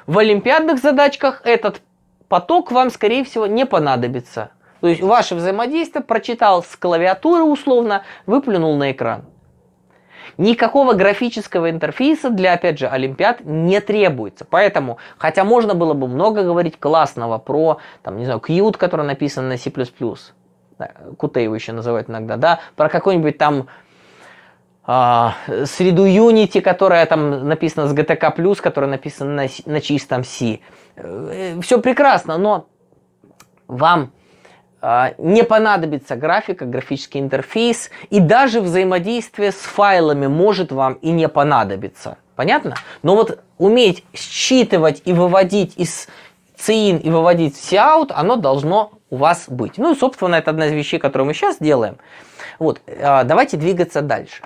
В олимпиадных задачках этот поток вам, скорее всего, не понадобится. То есть ваше взаимодействие прочитал с клавиатуры условно, выплюнул на экран. Никакого графического интерфейса для, опять же, Олимпиад не требуется. Поэтому, хотя можно было бы много говорить классного про, там, не знаю, Qt, который написан на C++, Qt его еще называют иногда, да, про какой-нибудь там э, среду Unity, которая там написана с GTK+, которая написана на, на чистом C. Э, Все прекрасно, но вам а, не понадобится графика, графический интерфейс, и даже взаимодействие с файлами может вам и не понадобиться. Понятно? Но вот уметь считывать и выводить из CIN и выводить в out, оно должно у вас быть. Ну и, собственно, это одна из вещей, которую мы сейчас делаем. Вот, а, давайте двигаться дальше.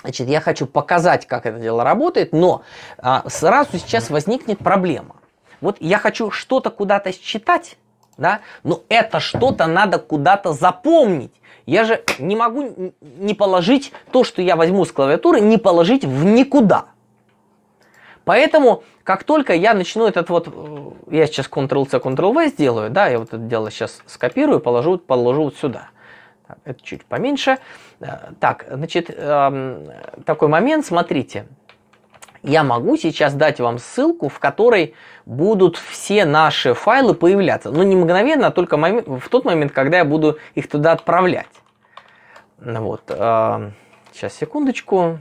Значит, я хочу показать, как это дело работает, но а, сразу сейчас возникнет проблема. Вот я хочу что-то куда-то считать, да? Но это что-то надо куда-то запомнить. Я же не могу не положить то, что я возьму с клавиатуры, не положить в никуда. Поэтому, как только я начну этот вот, э, я сейчас Ctrl-C, Ctrl-V сделаю, да, я вот это дело сейчас скопирую, положу, положу вот сюда. Это чуть поменьше. Э, так, значит, эм, такой момент, смотрите я могу сейчас дать вам ссылку, в которой будут все наши файлы появляться. Но ну, не мгновенно, а только в тот момент, когда я буду их туда отправлять. Ну вот. А, сейчас, секундочку.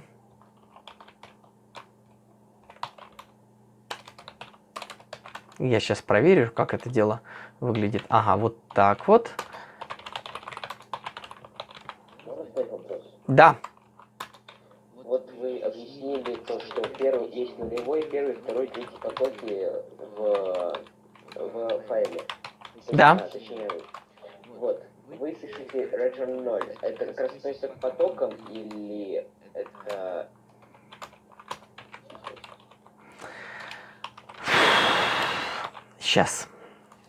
Я сейчас проверю, как это дело выглядит. Ага, вот так вот. Да. Вот вы объяснили первый есть нулевой, первый, второй, третий потоки в, в файле. Да. А, точнее, вот. Вы слышите region 0. Это как раз относится к потокам или это... Сейчас.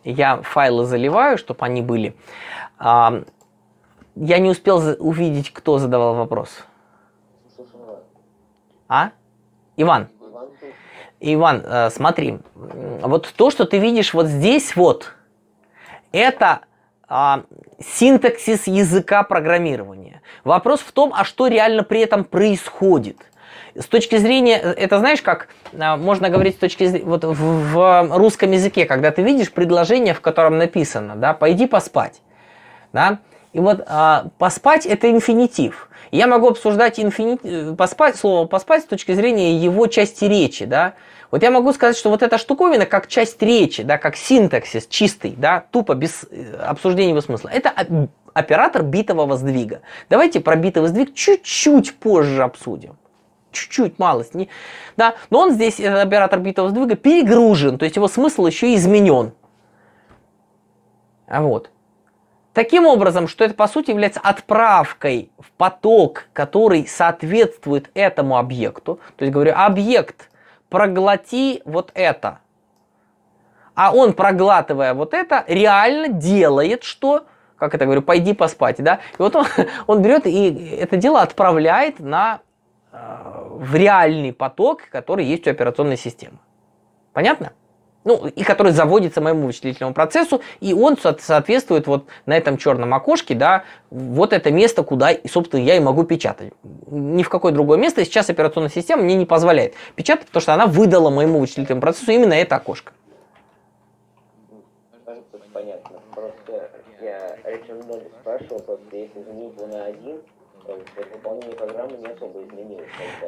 Я файлы заливаю, чтобы они были. А, я не успел увидеть, кто задавал вопрос. А? Иван. Иван, э, смотри, вот то, что ты видишь вот здесь вот, это а, синтаксис языка программирования. Вопрос в том, а что реально при этом происходит. С точки зрения, э, это знаешь, как э, можно говорить с точки зрения, вот в, в русском языке, когда ты видишь предложение, в котором написано, да, пойди поспать, да, и вот а, поспать это инфинитив. Я могу обсуждать инфинит... Э, поспать, слово «поспать» с точки зрения его части речи, да. Вот я могу сказать, что вот эта штуковина как часть речи, да, как синтаксис чистый, да, тупо без э, обсуждения его смысла. Это оператор битового сдвига. Давайте про битовый сдвиг чуть-чуть позже обсудим чуть-чуть, малость. Не, да, но он здесь, этот оператор битового сдвига, перегружен, то есть его смысл еще изменен. А вот. Таким образом, что это по сути является отправкой в поток, который соответствует этому объекту. То есть говорю, объект, проглоти вот это. А он, проглатывая вот это, реально делает что? Как это говорю, пойди поспать, да? И вот он, *laughs* он берет и это дело отправляет на, э, в реальный поток, который есть у операционной системы. Понятно? ну, и который заводится моему вычислительному процессу, и он соответствует вот на этом черном окошке, да, вот это место, куда, собственно, я и могу печатать. Ни в какое другое место сейчас операционная система мне не позволяет печатать, потому что она выдала моему вычислительному процессу именно это окошко.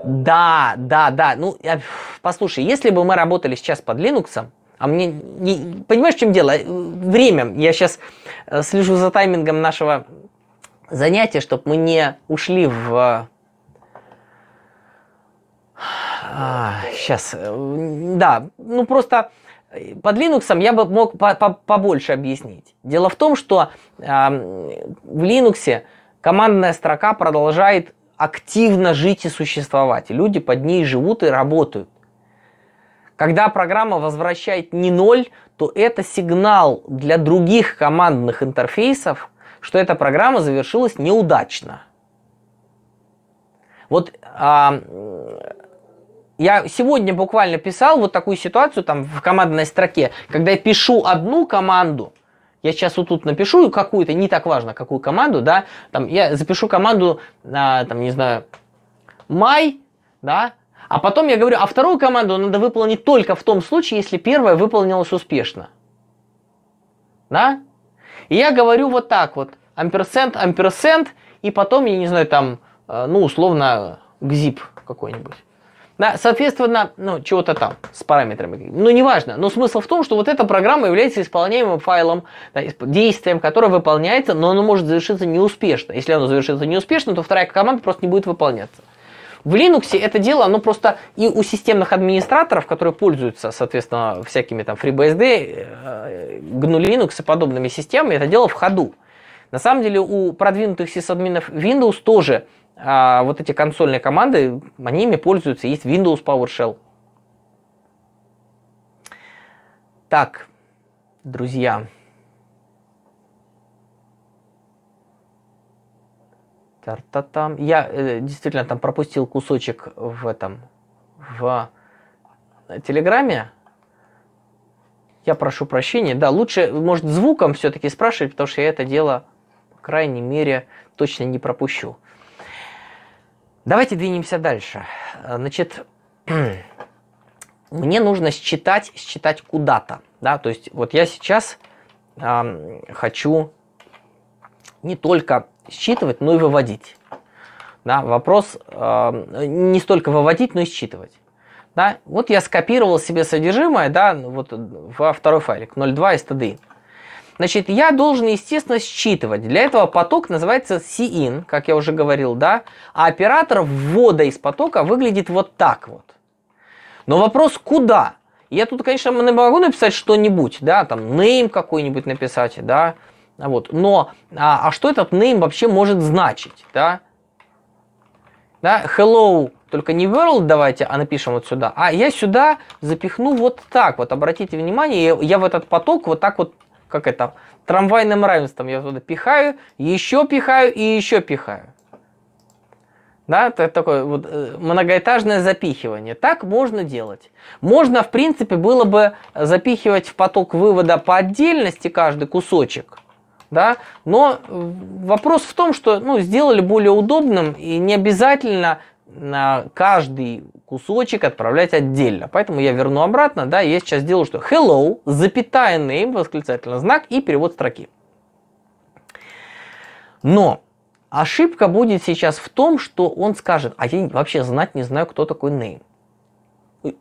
да, да, да. Ну, послушай, если бы мы работали сейчас под Linux, а мне, не, понимаешь, в чем дело? Время. Я сейчас э, слежу за таймингом нашего занятия, чтобы мы не ушли в... Э, а, сейчас. Э, да, ну просто под Linux я бы мог побольше объяснить. Дело в том, что э, в Linux командная строка продолжает активно жить и существовать. Люди под ней живут и работают. Когда программа возвращает не ноль, то это сигнал для других командных интерфейсов, что эта программа завершилась неудачно. Вот а, я сегодня буквально писал вот такую ситуацию там в командной строке, когда я пишу одну команду, я сейчас вот тут напишу какую-то, не так важно, какую команду, да, там я запишу команду, а, там, не знаю, май, да, а потом я говорю, а вторую команду надо выполнить только в том случае, если первая выполнилась успешно. Да? И я говорю вот так вот. Амперсент, амперсент, и потом, я не знаю, там, э, ну, условно, гзип какой-нибудь. Да, соответственно, ну, чего-то там с параметрами. Ну, неважно. Но смысл в том, что вот эта программа является исполняемым файлом, да, действием, которое выполняется, но оно может завершиться неуспешно. Если оно завершится неуспешно, то вторая команда просто не будет выполняться. В Linux это дело, оно просто и у системных администраторов, которые пользуются, соответственно, всякими там FreeBSD, э, GNU Linux и подобными системами, это дело в ходу. На самом деле у продвинутых сисадминов Windows тоже а, вот эти консольные команды, они ими пользуются, есть Windows PowerShell. Так, друзья, Карта там. Я э, действительно там пропустил кусочек в этом, в э, Телеграме. Я прошу прощения. Да, лучше, может, звуком все-таки спрашивать, потому что я это дело, по крайней мере, точно не пропущу. Давайте двинемся дальше. Значит, *clears throat* мне нужно считать, считать куда-то. Да? То есть вот я сейчас э, хочу не только считывать, но и выводить. Да, вопрос э, не столько выводить, но и считывать. Да? Вот я скопировал себе содержимое да, ну, вот э, во второй файлик 0.2 std. Значит, я должен, естественно, считывать. Для этого поток называется cin, как я уже говорил, да, а оператор ввода из потока выглядит вот так вот. Но вопрос куда? Я тут, конечно, могу написать что-нибудь, да, там name какой-нибудь написать, да, вот. Но, а, а что этот name вообще может значить, да? Да, hello, только не world давайте, а напишем вот сюда. А я сюда запихну вот так вот, обратите внимание, я в этот поток вот так вот, как это, трамвайным равенством я туда пихаю, еще пихаю и еще пихаю. Да, это такое вот э, многоэтажное запихивание. Так можно делать. Можно, в принципе, было бы запихивать в поток вывода по отдельности каждый кусочек – да, но э, вопрос в том, что, ну, сделали более удобным и не обязательно на каждый кусочек отправлять отдельно. Поэтому я верну обратно, да, я сейчас делаю, что hello, запятая name, восклицательный знак и перевод строки. Но ошибка будет сейчас в том, что он скажет, а я вообще знать не знаю, кто такой name.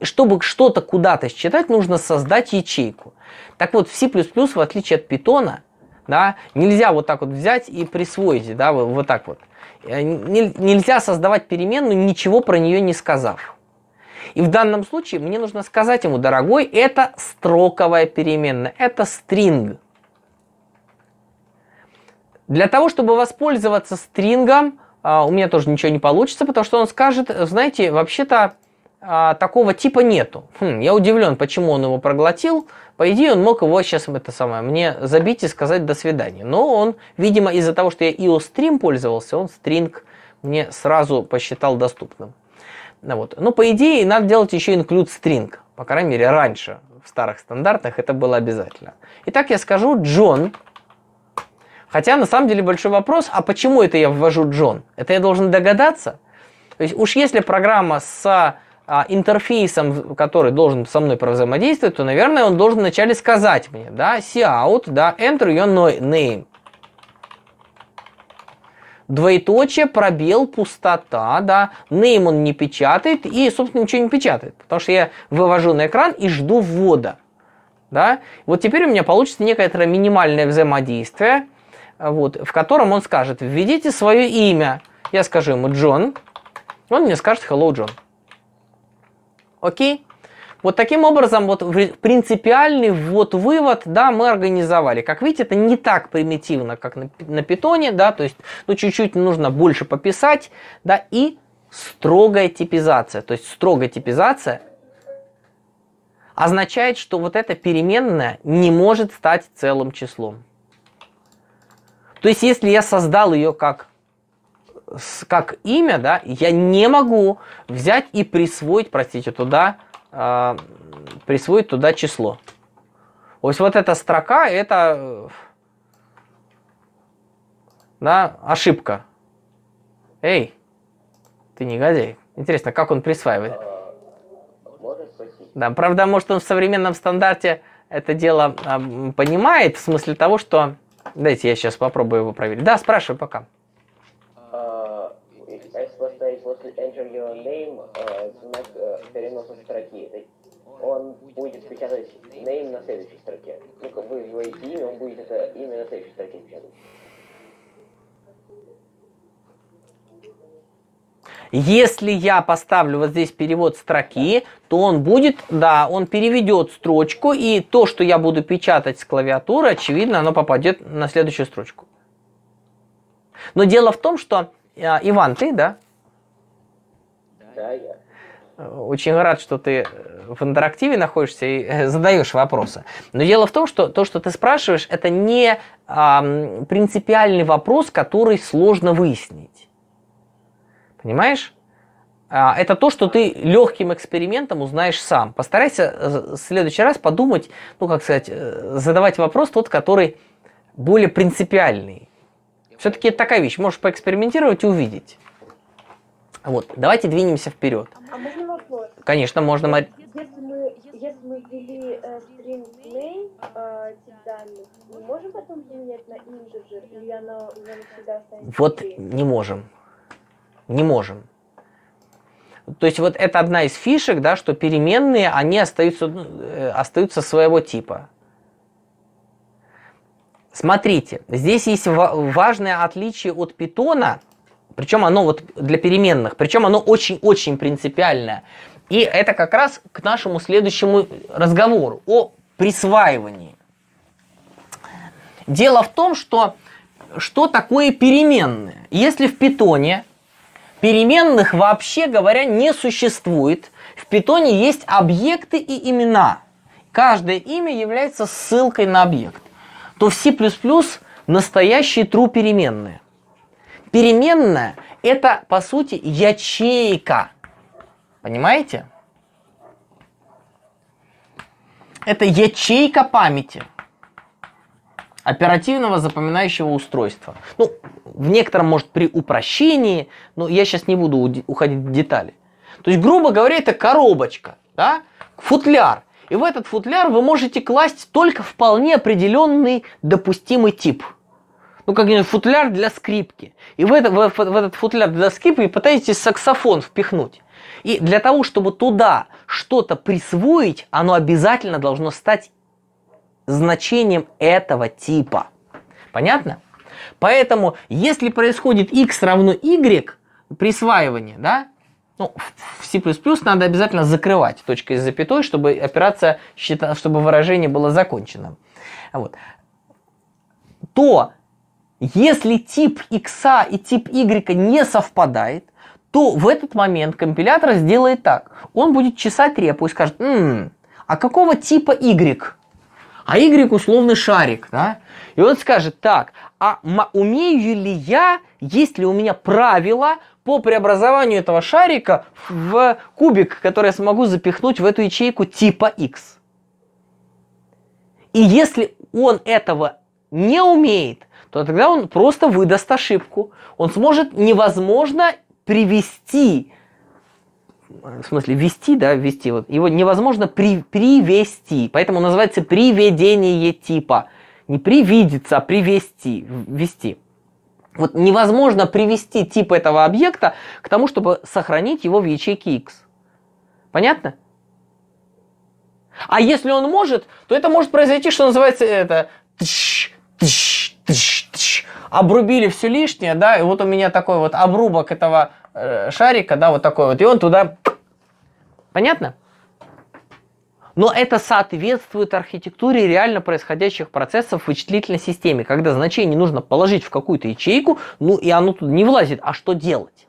Чтобы что-то куда-то считать, нужно создать ячейку. Так вот, в C++, в отличие от питона да, нельзя вот так вот взять и присвоить, да, вот, вот так вот. Э, нельзя создавать переменную, ничего про нее не сказав. И в данном случае мне нужно сказать ему, дорогой, это строковая переменная, это string. Для того, чтобы воспользоваться стрингом, а, у меня тоже ничего не получится, потому что он скажет, знаете, вообще-то а, такого типа нету. Хм, я удивлен, почему он его проглотил. По идее, он мог его сейчас это самое мне забить и сказать до свидания. Но он, видимо, из-за того, что я iOS Stream пользовался, он стринг мне сразу посчитал доступным. Ну вот. Но ну, по идее, надо делать еще include string. По крайней мере, раньше в старых стандартах это было обязательно. Итак, я скажу Джон. Хотя, на самом деле, большой вопрос, а почему это я ввожу Джон? Это я должен догадаться? То есть, уж если программа с а, интерфейсом, который должен со мной взаимодействовать, то, наверное, он должен вначале сказать мне, да, cout, да, enter your name. Двоеточие, пробел, пустота, да, name он не печатает и, собственно, ничего не печатает, потому что я вывожу на экран и жду ввода, да. Вот теперь у меня получится некоторое минимальное взаимодействие, вот, в котором он скажет, введите свое имя. Я скажу ему Джон, он мне скажет Hello, Джон. Окей? Вот таким образом, вот принципиальный вот вывод, да, мы организовали. Как видите, это не так примитивно, как на, на питоне, да, то есть, ну, чуть-чуть нужно больше пописать, да, и строгая типизация. То есть, строгая типизация означает, что вот эта переменная не может стать целым числом. То есть, если я создал ее как как имя, да, я не могу взять и присвоить, простите, туда, э, присвоить туда число. То есть вот эта строка, это да, ошибка. Эй, ты негодяй. Интересно, как он присваивает? Да, правда, может, он в современном стандарте это дело э, понимает, в смысле того, что... Дайте я сейчас попробую его проверить. Да, спрашиваю пока. менеджер Your э, знак э, переноса строки. Он будет печатать name на следующей строке. Ну, как вы вводите имя, он будет это имя на следующей строке печатать. Если я поставлю вот здесь перевод строки, то он будет, да, он переведет строчку, и то, что я буду печатать с клавиатуры, очевидно, оно попадет на следующую строчку. Но дело в том, что, э, Иван, ты, да? Да, я. Очень рад, что ты э, в интерактиве находишься и э, задаешь вопросы. Но дело в том, что то, что ты спрашиваешь, это не а, принципиальный вопрос, который сложно выяснить. Понимаешь? А, это то, что ты легким экспериментом узнаешь сам. Постарайся э, в следующий раз подумать, ну, как сказать, задавать вопрос тот, который более принципиальный. Все-таки это такая вещь. Можешь поэкспериментировать и увидеть. Вот, давайте двинемся вперед. А можно вопрос? Конечно, можно, Если мы, если мы ввели э, name э, тип данных, мы можем потом поменять на integer, или оно уже навсегда останется? Вот не можем. Не можем. То есть вот это одна из фишек, да, что переменные, они остаются, ну, э, остаются своего типа. Смотрите, здесь есть важное отличие от питона причем оно вот для переменных, причем оно очень-очень принципиальное. И это как раз к нашему следующему разговору о присваивании. Дело в том, что что такое переменные? Если в питоне переменных вообще говоря не существует, в питоне есть объекты и имена. Каждое имя является ссылкой на объект. То в C++ настоящие true переменные. Переменная – это, по сути, ячейка. Понимаете? Это ячейка памяти оперативного запоминающего устройства. Ну, в некотором, может, при упрощении, но я сейчас не буду уходить в детали. То есть, грубо говоря, это коробочка, да? футляр. И в этот футляр вы можете класть только вполне определенный допустимый тип – ну, как говорят, футляр для скрипки. И в, это, в, в этот футляр для скрипки пытаетесь саксофон впихнуть. И для того, чтобы туда что-то присвоить, оно обязательно должно стать значением этого типа. Понятно? Поэтому, если происходит x равно y, присваивание, да, ну, в C++ надо обязательно закрывать точкой с запятой, чтобы операция, считала, чтобы выражение было закончено. Вот. То если тип X и тип Y не совпадает, то в этот момент компилятор сделает так. Он будет чесать репу и скажет, «М, а какого типа Y? А Y условный шарик, да? И он скажет, так, а умею ли я, есть ли у меня правила по преобразованию этого шарика в кубик, который я смогу запихнуть в эту ячейку типа X? И если он этого не умеет, то тогда он просто выдаст ошибку. Он сможет невозможно привести, в смысле вести, да, ввести, вот, его невозможно при, привести, поэтому называется приведение типа. Не привидеться, а привести, ввести. Вот невозможно привести тип этого объекта к тому, чтобы сохранить его в ячейке x. Понятно? А если он может, то это может произойти, что называется это тш, тш, тш, тш, обрубили все лишнее, да, и вот у меня такой вот обрубок этого э, шарика, да, вот такой вот, и он туда... Понятно? Но это соответствует архитектуре реально происходящих процессов в вычислительной системе, когда значение нужно положить в какую-то ячейку, ну и оно туда не влазит, а что делать?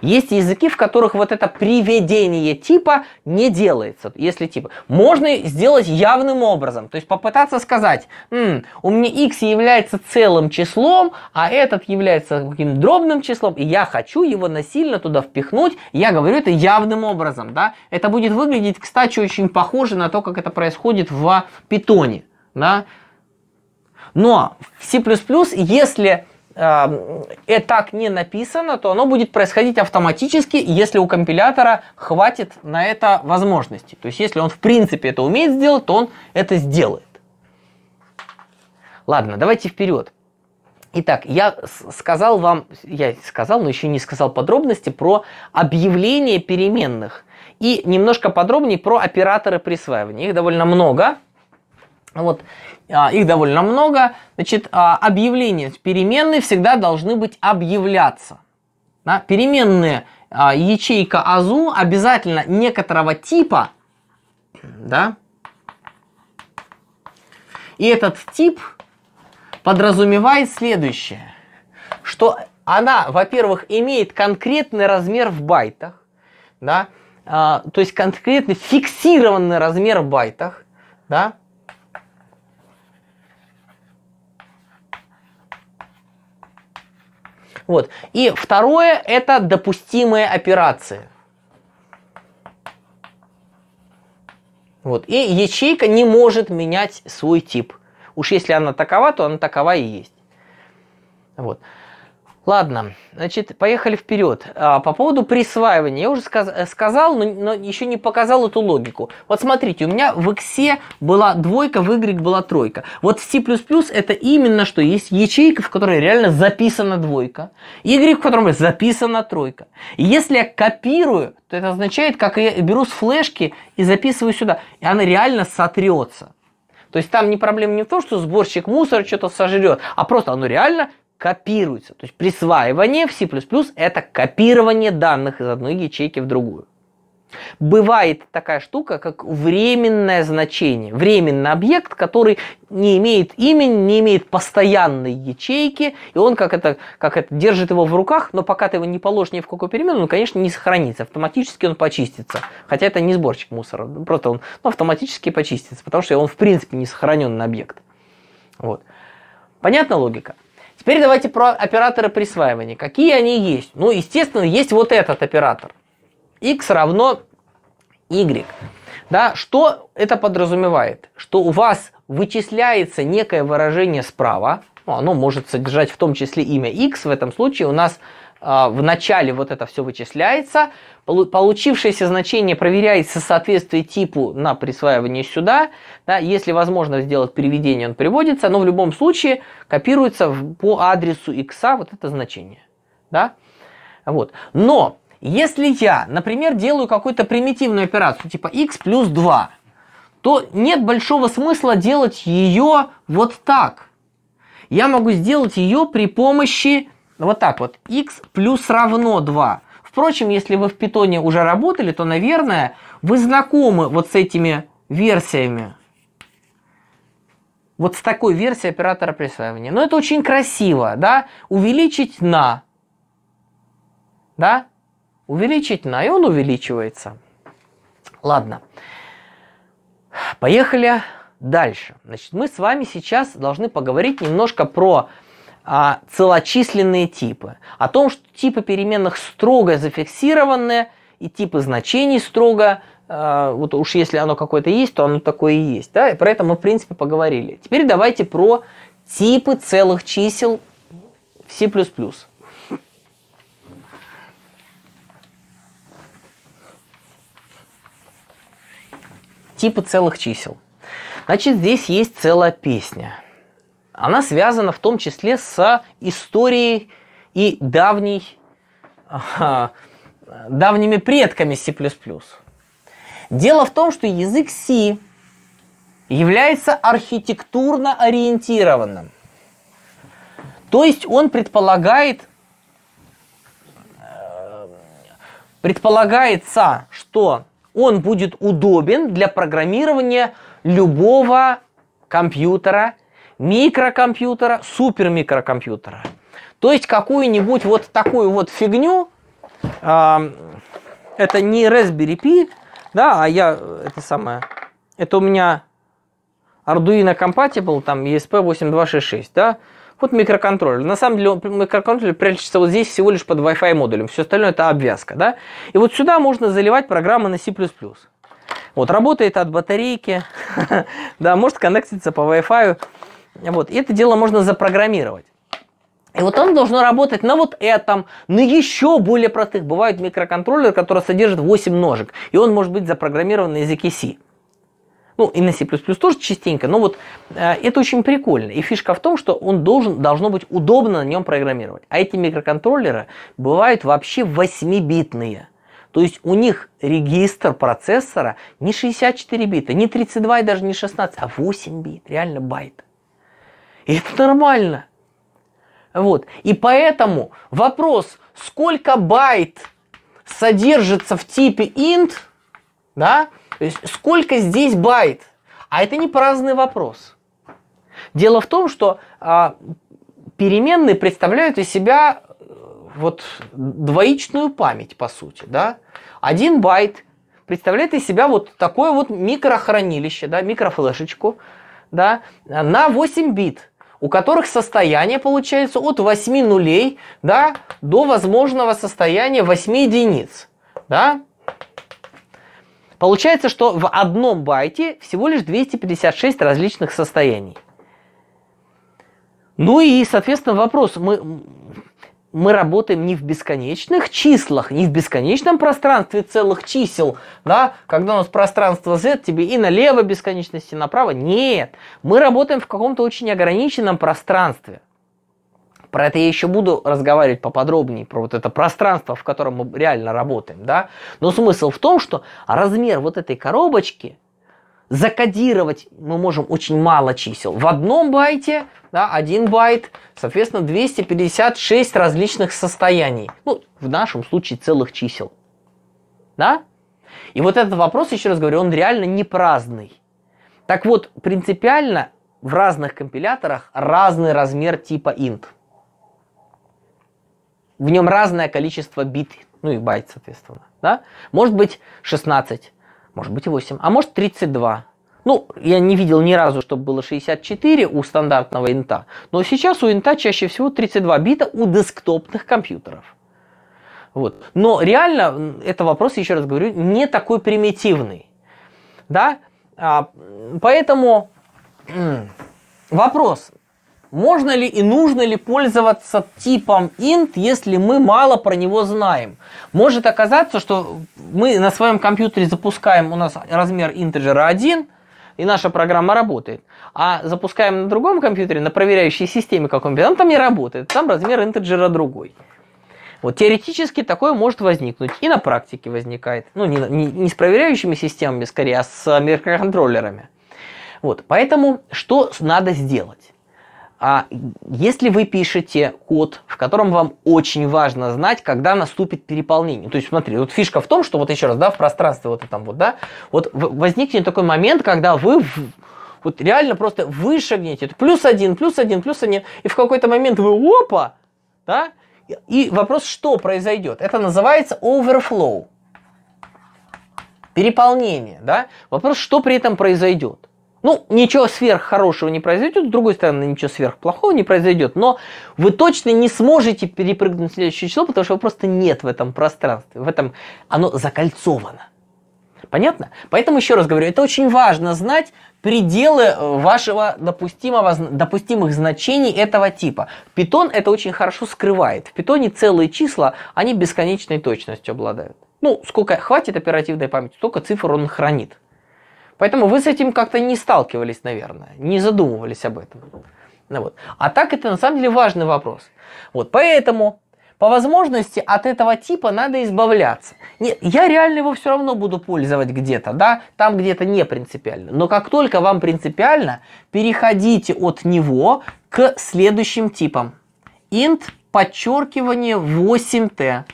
Есть языки, в которых вот это приведение типа не делается. Если типа. Можно сделать явным образом. То есть попытаться сказать, М, у меня x является целым числом, а этот является каким-то дробным числом, и я хочу его насильно туда впихнуть. Я говорю это явным образом. Да? Это будет выглядеть, кстати, очень похоже на то, как это происходит в питоне. Да? Но в C++, если э, так не написано, то оно будет происходить автоматически, если у компилятора хватит на это возможности. То есть, если он в принципе это умеет сделать, то он это сделает. Ладно, давайте вперед. Итак, я сказал вам, я сказал, но еще не сказал подробности про объявление переменных. И немножко подробнее про операторы присваивания. Их довольно много. Вот, а, их довольно много. Значит, а, объявления переменные всегда должны быть объявляться. Да? Переменные а, ячейка АЗУ обязательно некоторого типа, да, и этот тип подразумевает следующее, что она, во-первых, имеет конкретный размер в байтах, да, а, то есть конкретный фиксированный размер в байтах, да, Вот. И второе – это допустимые операции. Вот. И ячейка не может менять свой тип. Уж если она такова, то она такова и есть. Вот. Ладно, значит, поехали вперед. А, по поводу присваивания я уже сказ сказал, но, но еще не показал эту логику. Вот смотрите, у меня в X была двойка, в Y была тройка. Вот в C++ это именно что? Есть ячейка, в которой реально записана двойка. Y, в котором записана тройка. И если я копирую, то это означает, как я беру с флешки и записываю сюда. И она реально сотрется. То есть там не проблема не в том, что сборщик мусора что-то сожрет, а просто оно реально копируется. То есть присваивание в C++ это копирование данных из одной ячейки в другую. Бывает такая штука, как временное значение. Временный объект, который не имеет имени, не имеет постоянной ячейки, и он как это, как это держит его в руках, но пока ты его не положишь ни в какую перемену, он, конечно, не сохранится. Автоматически он почистится. Хотя это не сборщик мусора, ну, просто он ну, автоматически почистится, потому что он в принципе не сохраненный объект. Вот. Понятна логика? Теперь давайте про операторы присваивания. Какие они есть? Ну, естественно, есть вот этот оператор. x равно y. Да, что это подразумевает? Что у вас вычисляется некое выражение справа, ну, оно может содержать в том числе имя x, в этом случае у нас э, в начале вот это все вычисляется, Получившееся значение проверяется соответствие типу на присваивание сюда. Да, если возможно сделать переведение, он приводится, но в любом случае копируется в, по адресу x, вот это значение. Да? Вот. Но если я, например, делаю какую-то примитивную операцию типа x плюс 2, то нет большого смысла делать ее вот так. Я могу сделать ее при помощи вот так вот. x плюс равно 2. Впрочем, если вы в питоне уже работали, то, наверное, вы знакомы вот с этими версиями. Вот с такой версией оператора присваивания. Но это очень красиво, да? Увеличить на. Да? Увеличить на, и он увеличивается. Ладно. Поехали дальше. Значит, мы с вами сейчас должны поговорить немножко про а, целочисленные типы. О том, что типы переменных строго зафиксированы, и типы значений строго, э, вот уж если оно какое-то есть, то оно такое и есть. Да? И про это мы, в принципе, поговорили. Теперь давайте про типы целых чисел в C++. Типы целых чисел. Значит, здесь есть целая песня. Она связана в том числе с историей и давней, давними предками C++. Дело в том, что язык C является архитектурно ориентированным. То есть он предполагает, э, предполагается, что он будет удобен для программирования любого компьютера микрокомпьютера, супермикрокомпьютера. То есть какую-нибудь вот такую вот фигню, э, это не Raspberry Pi, да, а я, э, это самое, это у меня Arduino Compatible, там ESP8266, да, вот микроконтроллер. На самом деле микроконтроллер прячется вот здесь всего лишь под Wi-Fi модулем. Все остальное это обвязка. Да? И вот сюда можно заливать программы на C++. Вот, работает от батарейки, *laughs* да, может коннектиться по Wi-Fi. Вот, и это дело можно запрограммировать. И вот он должно работать на вот этом, на еще более простых. Бывают микроконтроллеры, которые содержат 8 ножек, и он может быть запрограммирован на языке C. Ну, и на C++ тоже частенько, но вот э, это очень прикольно. И фишка в том, что он должен, должно быть удобно на нем программировать. А эти микроконтроллеры бывают вообще 8-битные. То есть у них регистр процессора не 64 бита, не 32 и даже не 16, а 8 бит, реально байт. И это нормально. Вот. И поэтому вопрос, сколько байт содержится в типе int, да, то есть сколько здесь байт, а это не праздный вопрос. Дело в том, что а, переменные представляют из себя э, вот двоичную память, по сути, да. Один байт представляет из себя вот такое вот микрохранилище, да, микрофлешечку, да, на 8 бит – у которых состояние получается от 8 нулей да, до возможного состояния 8 единиц. Да? Получается, что в одном байте всего лишь 256 различных состояний. Ну и, соответственно, вопрос. Мы, мы работаем не в бесконечных числах, не в бесконечном пространстве целых чисел, да, когда у нас пространство Z, тебе и налево бесконечности, и направо. Нет, мы работаем в каком-то очень ограниченном пространстве. Про это я еще буду разговаривать поподробнее, про вот это пространство, в котором мы реально работаем, да. Но смысл в том, что размер вот этой коробочки закодировать мы можем очень мало чисел. В одном байте да, 1 байт, соответственно, 256 различных состояний. Ну, в нашем случае целых чисел. Да? И вот этот вопрос, еще раз говорю, он реально не праздный. Так вот, принципиально в разных компиляторах разный размер типа int. В нем разное количество бит, ну и байт, соответственно. Да? Может быть 16, может быть 8, а может 32. Ну, я не видел ни разу, чтобы было 64 у стандартного инта, но сейчас у инта чаще всего 32 бита у десктопных компьютеров. Вот. Но реально, это вопрос, еще раз говорю, не такой примитивный. Да? А, поэтому вопрос, можно ли и нужно ли пользоваться типом int, если мы мало про него знаем. Может оказаться, что мы на своем компьютере запускаем, у нас размер интеджера 1, и наша программа работает. А запускаем на другом компьютере, на проверяющей системе каком-нибудь, она там не работает, там размер интеджера другой. Вот теоретически такое может возникнуть и на практике возникает. Ну, не, не, не с проверяющими системами, скорее, а с микроконтроллерами. Вот, поэтому что надо сделать? А если вы пишете код, в котором вам очень важно знать, когда наступит переполнение. То есть, смотри, вот фишка в том, что вот еще раз, да, в пространстве вот там вот, да, вот возникнет такой момент, когда вы вот реально просто вышагнете, плюс один, плюс один, плюс один, и в какой-то момент вы опа, да, и вопрос, что произойдет. Это называется overflow, переполнение, да. Вопрос, что при этом произойдет. Ну, ничего сверх хорошего не произойдет, с другой стороны, ничего сверх плохого не произойдет, но вы точно не сможете перепрыгнуть в следующее число, потому что его просто нет в этом пространстве, в этом оно закольцовано. Понятно? Поэтому еще раз говорю, это очень важно знать пределы э, вашего допустимого, допустимых значений этого типа. Питон это очень хорошо скрывает. В питоне целые числа, они бесконечной точностью обладают. Ну, сколько хватит оперативной памяти, столько цифр он хранит. Поэтому вы с этим как-то не сталкивались, наверное, не задумывались об этом. Ну вот. А так это на самом деле важный вопрос. Вот, поэтому по возможности от этого типа надо избавляться. Нет, я реально его все равно буду пользовать где-то, да, там где-то не принципиально. Но как только вам принципиально, переходите от него к следующим типам. int подчеркивание 8t.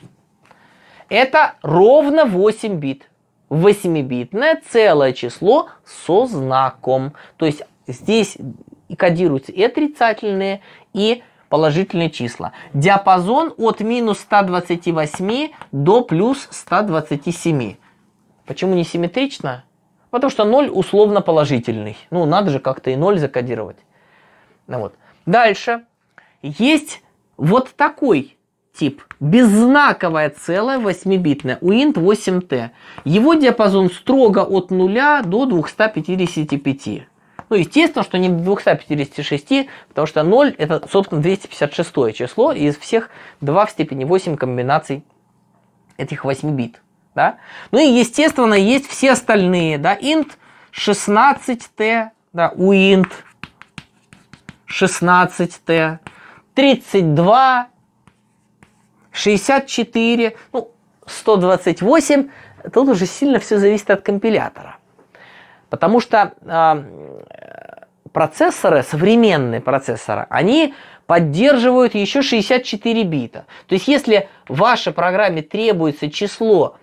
Это ровно 8 бит восьмибитное целое число со знаком. То есть здесь кодируются и отрицательные, и положительные числа. Диапазон от минус 128 до плюс 127. Почему не симметрично? Потому что 0 условно положительный. Ну, надо же как-то и 0 закодировать. Ну, вот. Дальше. Есть вот такой тип. Беззнаковое целое 8-битное UINT 8T. Его диапазон строго от 0 до 255. Ну, естественно, что не 256, потому что 0 это, собственно, 256 число из всех 2 в степени 8 комбинаций этих 8 бит. Да? Ну и, естественно, есть все остальные. Да? int 16t, да, uint 16t, 32 64, ну, 128, тут уже сильно все зависит от компилятора. Потому что э, процессоры, современные процессоры, они поддерживают еще 64 бита. То есть, если в вашей программе требуется число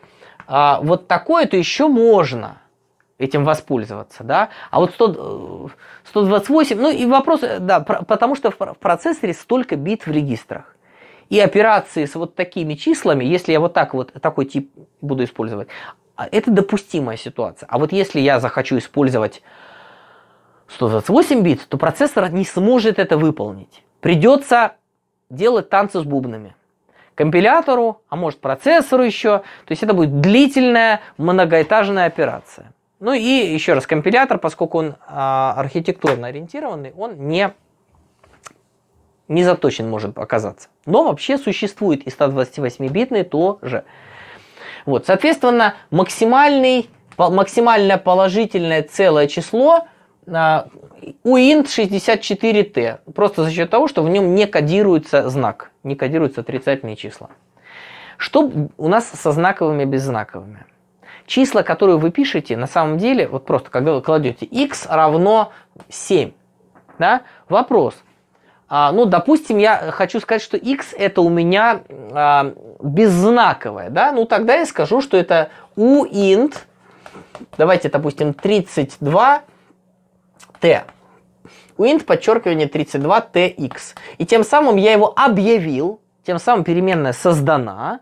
э, вот такое, то еще можно этим воспользоваться, да, а вот 100, 128, ну и вопрос, да, потому что в процессоре столько бит в регистрах. И операции с вот такими числами, если я вот так вот такой тип буду использовать, а, это допустимая ситуация. А вот если я захочу использовать 128 бит, то процессор не сможет это выполнить. Придется делать танцы с бубнами. Компилятору, а может процессору еще. То есть это будет длительная многоэтажная операция. Ну и еще раз, компилятор, поскольку он а, архитектурно ориентированный, он не не заточен может оказаться. Но вообще существует и 128-битный тоже. Вот, соответственно, максимальный, максимально положительное целое число а, у int 64t, просто за счет того, что в нем не кодируется знак, не кодируются отрицательные числа. Что у нас со знаковыми и беззнаковыми? Числа, которые вы пишете, на самом деле, вот просто когда вы кладете x равно 7. Да? Вопрос, а, ну, допустим, я хочу сказать, что x это у меня а, беззнаковое, да? Ну, тогда я скажу, что это u int, давайте, допустим, 32t. U int подчеркивание 32tx. И тем самым я его объявил, тем самым переменная создана,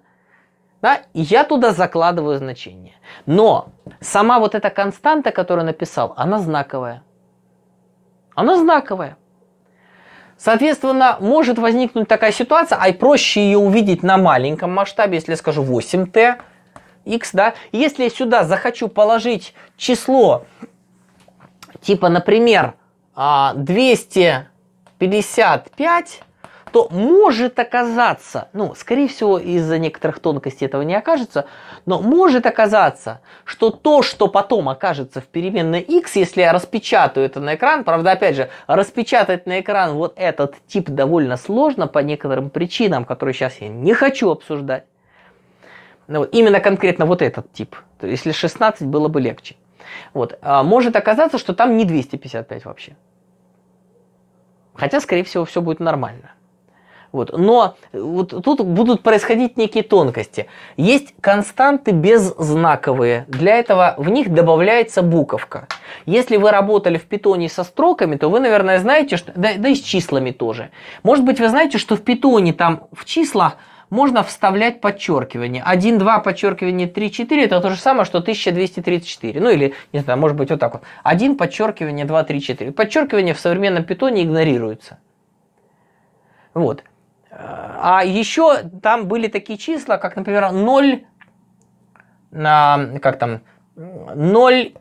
да, и я туда закладываю значение. Но сама вот эта константа, которую написал, она знаковая. Она знаковая. Соответственно, может возникнуть такая ситуация, а проще ее увидеть на маленьком масштабе, если я скажу 8t, x, да. Если я сюда захочу положить число, типа, например, 255, а, то может оказаться, ну, скорее всего, из-за некоторых тонкостей этого не окажется, но может оказаться, что то, что потом окажется в переменной x, если я распечатаю это на экран, правда, опять же, распечатать на экран вот этот тип довольно сложно по некоторым причинам, которые сейчас я не хочу обсуждать. Ну, именно конкретно вот этот тип. То есть, если 16, было бы легче. Вот. А может оказаться, что там не 255 вообще. Хотя, скорее всего, все будет нормально. Вот. Но э, вот тут будут происходить некие тонкости. Есть константы беззнаковые. Для этого в них добавляется буковка. Если вы работали в питоне со строками, то вы, наверное, знаете, что... да, да и с числами тоже. Может быть, вы знаете, что в питоне там в числах можно вставлять подчеркивание. 1, 2, подчеркивание 3, 4 это то же самое, что 1234. Ну или, не знаю, может быть вот так вот. 1, подчеркивание 2, 3, 4. Подчеркивание в современном питоне игнорируется. Вот. А еще там были такие числа, как, например, 0, на, как там, 0xff.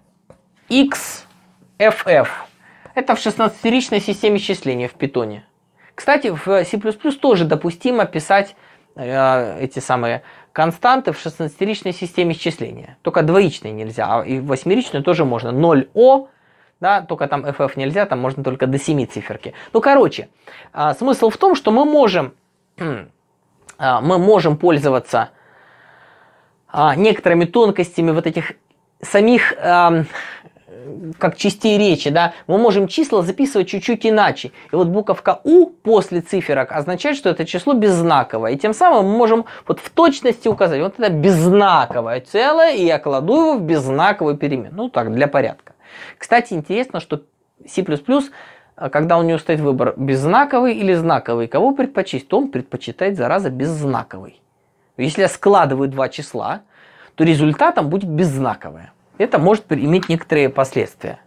Это в 16-ричной системе счисления в питоне. Кстати, в C++ тоже допустимо писать э, эти самые константы в 16-ричной системе счисления. Только двоичные нельзя, а и восьмеричную тоже можно. 0 o да, только там FF нельзя, там можно только до 7 циферки. Ну, короче, э, смысл в том, что мы можем а, мы можем пользоваться а, некоторыми тонкостями вот этих самих как частей речи, да, мы можем числа записывать чуть-чуть иначе. И вот буковка У после циферок означает, что это число беззнаковое. И тем самым мы можем вот в точности указать, вот это беззнаковое целое, и я кладу его в беззнаковую перемену. Ну так, для порядка. Кстати, интересно, что C++ а когда у него стоит выбор беззнаковый или знаковый, кого предпочесть, то он предпочитает, зараза, беззнаковый. Если я складываю два числа, то результатом будет беззнаковое. Это может иметь некоторые последствия.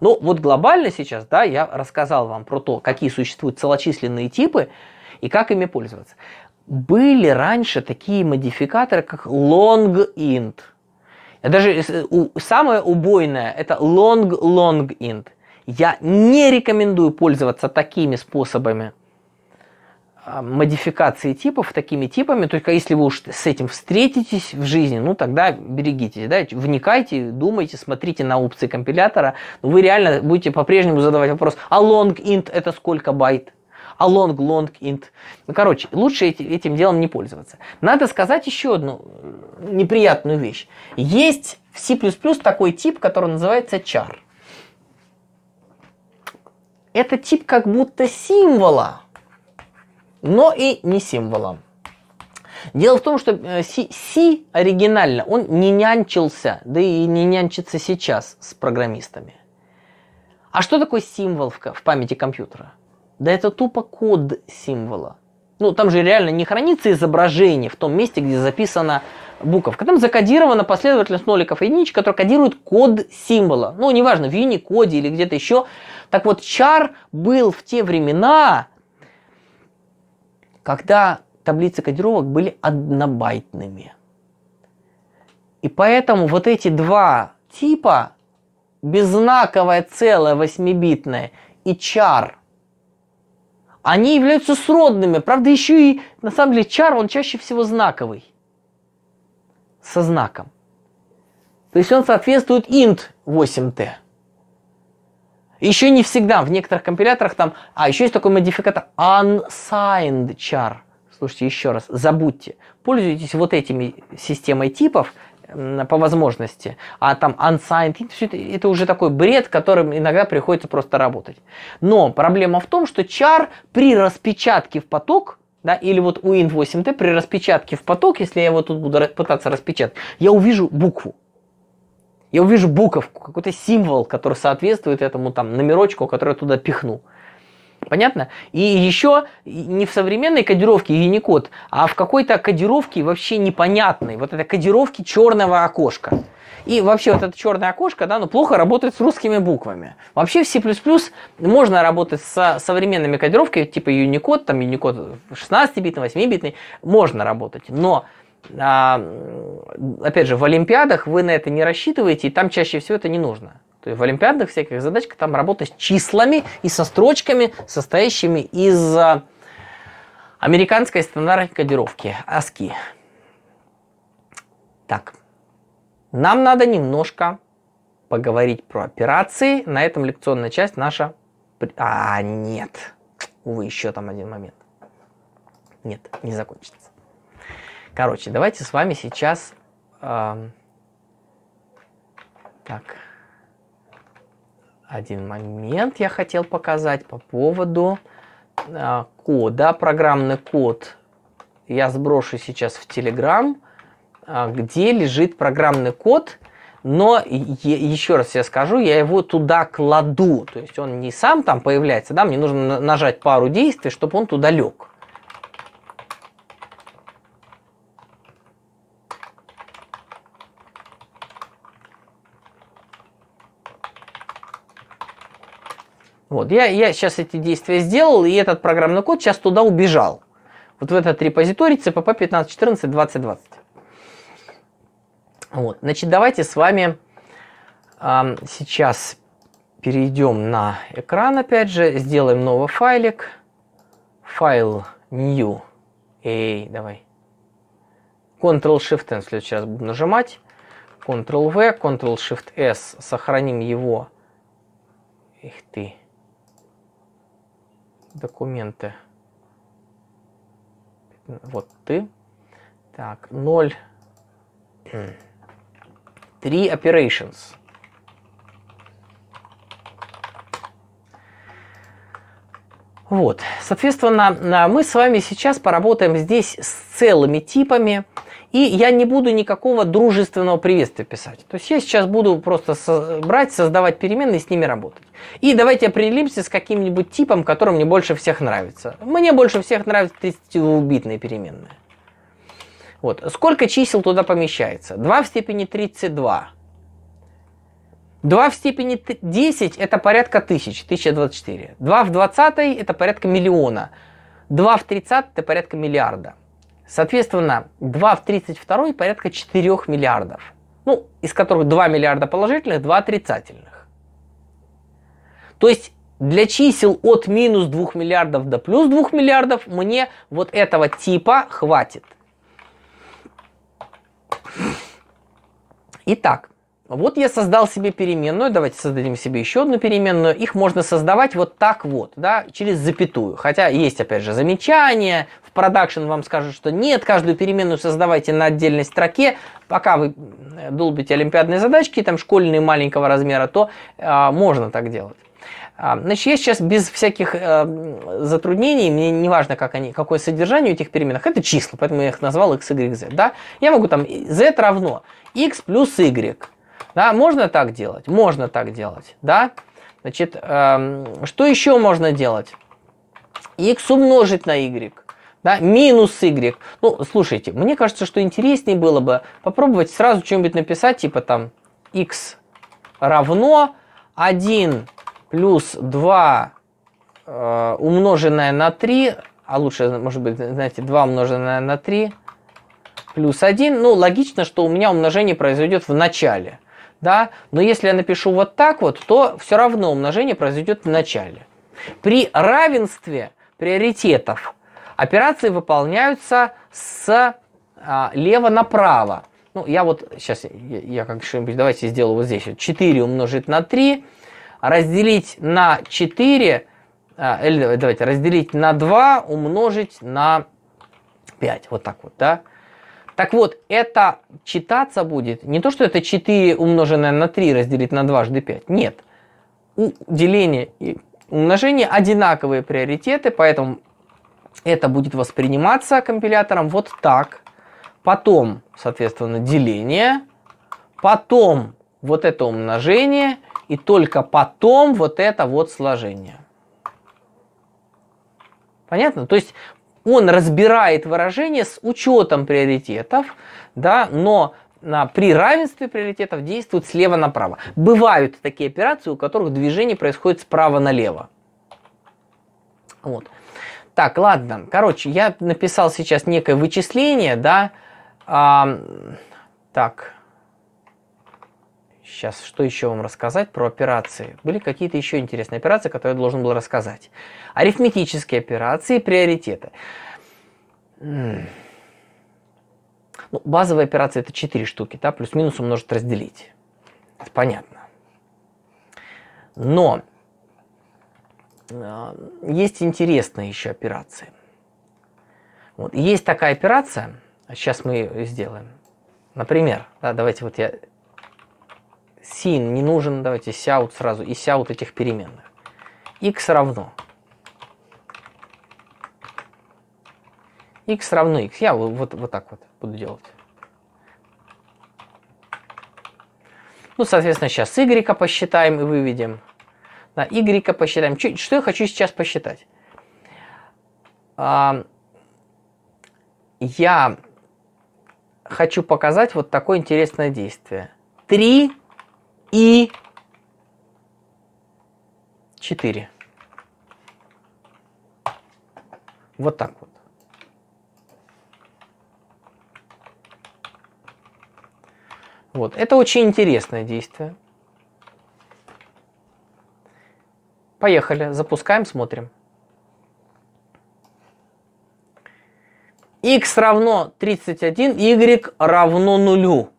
Но ну, вот глобально сейчас, да, я рассказал вам про то, какие существуют целочисленные типы и как ими пользоваться. Были раньше такие модификаторы, как long int. Даже э, самое убойное это long long int – я не рекомендую пользоваться такими способами а, модификации типов, такими типами, только если вы уж с этим встретитесь в жизни, ну тогда берегитесь, да, вникайте, думайте, смотрите на опции компилятора, ну, вы реально будете по-прежнему задавать вопрос, а long int это сколько байт? А long, long int? Ну, короче, лучше эти, этим делом не пользоваться. Надо сказать еще одну э, неприятную вещь. Есть в C++ такой тип, который называется char – это тип как будто символа, но и не символа. Дело в том, что э, Си, Си оригинально, он не нянчился, да и не нянчится сейчас с программистами. А что такое символ в, в памяти компьютера? Да это тупо код символа ну там же реально не хранится изображение в том месте, где записана буковка. Там закодирована последовательность ноликов и единичек, которая кодирует код символа. Ну, неважно, в Unicode или где-то еще. Так вот, чар был в те времена, когда таблицы кодировок были однобайтными. И поэтому вот эти два типа, беззнаковое целое восьмибитное и чар – они являются сродными. Правда, еще и, на самом деле, чар, он чаще всего знаковый. Со знаком. То есть он соответствует int 8t. Еще не всегда, в некоторых компиляторах там... А, еще есть такой модификатор unsigned char. Слушайте еще раз, забудьте. Пользуйтесь вот этими системой типов – по возможности, а там unsigned, это, это уже такой бред, которым иногда приходится просто работать. Но проблема в том, что char при распечатке в поток, да, или вот у int 8t при распечатке в поток, если я его тут буду пытаться распечатать, я увижу букву. Я увижу буковку, какой-то символ, который соответствует этому там номерочку, который я туда пихну. Понятно? И еще не в современной кодировке Unicode, а в какой-то кодировке вообще непонятной. Вот это кодировки черного окошка. И вообще вот это черное окошко, да, ну плохо работает с русскими буквами. Вообще в C++ можно работать со современными кодировками, типа Unicode, там Unicode 16-битный, 8-битный, можно работать. Но а, опять же, в Олимпиадах вы на это не рассчитываете, и там чаще всего это не нужно. То есть в олимпиадах всяких задачка там работа с числами и со строчками, состоящими из а, американской стандартной кодировки ASCII. Так, нам надо немножко поговорить про операции. На этом лекционная часть наша... А, нет. Увы, еще там один момент. Нет, не закончится. Короче, давайте с вами сейчас... Э, так один момент я хотел показать по поводу э, кода. Программный код я сброшу сейчас в Telegram, э, где лежит программный код. Но еще раз я скажу, я его туда кладу. То есть он не сам там появляется, да, мне нужно нажать пару действий, чтобы он туда лег. Вот. Я, я сейчас эти действия сделал, и этот программный код сейчас туда убежал. Вот в этот репозиторий cpp 1514 2020. Вот. Значит, давайте с вами э, сейчас перейдем на экран, опять же, сделаем новый файлик. Файл new. Эй, давай. Ctrl-Shift-N в следующий раз буду нажимать. Ctrl-V, Ctrl-Shift-S, сохраним его. Их ты документы. Вот ты. Так, 0. 3 operations. Вот, соответственно, мы с вами сейчас поработаем здесь с целыми типами. И я не буду никакого дружественного приветствия писать. То есть я сейчас буду просто со брать, создавать переменные и с ними работать. И давайте определимся с каким-нибудь типом, который мне больше всех нравится. Мне больше всех нравятся 32-битные переменные. Вот. Сколько чисел туда помещается? 2 в степени 32. 2 в степени 10 это порядка 1000, 1024. 2 в 20 это порядка миллиона. 2 в 30 это порядка миллиарда. Соответственно, 2 в 32 порядка 4 миллиардов. Ну, из которых 2 миллиарда положительных, 2 отрицательных. То есть для чисел от минус 2 миллиардов до плюс 2 миллиардов мне вот этого типа хватит. Итак, вот я создал себе переменную, давайте создадим себе еще одну переменную. Их можно создавать вот так вот, да, через запятую. Хотя есть, опять же, замечания, в продакшн вам скажут, что нет, каждую переменную создавайте на отдельной строке. Пока вы э, долбите олимпиадные задачки, там школьные маленького размера, то э, можно так делать. А, значит, я сейчас без всяких э, затруднений, мне не важно, как они, какое содержание у этих переменных, это числа, поэтому я их назвал x, y, z. Да? Я могу там z равно x плюс y да, можно так делать? Можно так делать, да? Значит, эм, что еще можно делать? x умножить на y, да, минус y. Ну, слушайте, мне кажется, что интереснее было бы попробовать сразу что-нибудь написать, типа там x равно 1 плюс 2 э, умноженное на 3, а лучше, может быть, знаете, 2 умноженное на 3 плюс 1. Ну, логично, что у меня умножение произойдет в начале да? Но если я напишу вот так вот, то все равно умножение произойдет в начале. При равенстве приоритетов операции выполняются с а, лева направо. Ну, я вот сейчас, я, я как что-нибудь, давайте сделаю вот здесь. 4 умножить на 3, разделить на 4, а, или давайте разделить на 2, умножить на 5. Вот так вот, да? Так вот, это читаться будет не то, что это 4 умноженное на 3 разделить на 2 жды 5. Нет. У деления и умножения одинаковые приоритеты, поэтому это будет восприниматься компилятором вот так. Потом, соответственно, деление. Потом вот это умножение. И только потом вот это вот сложение. Понятно? То есть он разбирает выражение с учетом приоритетов, да, но при равенстве приоритетов действует слева направо. Бывают такие операции, у которых движение происходит справа налево. Вот. Так, ладно. Короче, я написал сейчас некое вычисление, да. А, так. Сейчас, что еще вам рассказать про операции? Были какие-то еще интересные операции, которые я должен был рассказать. Арифметические операции, приоритеты. Ну, базовые операции это 4 штуки, да, плюс-минус умножить, разделить. Это понятно. Но э, есть интересные еще операции. Вот. Есть такая операция, а сейчас мы ее сделаем. Например, да, давайте вот я син не нужен, давайте сяут сразу, и сяут этих переменных. x равно. x равно x. Я вот, вот так вот буду делать. Ну, соответственно, сейчас y посчитаем и выведем. Да, y посчитаем. Что, что я хочу сейчас посчитать? А, я хочу показать вот такое интересное действие. 3 и 4. Вот так вот. Вот. Это очень интересное действие. Поехали, запускаем, смотрим. x равно 31, y равно нулю.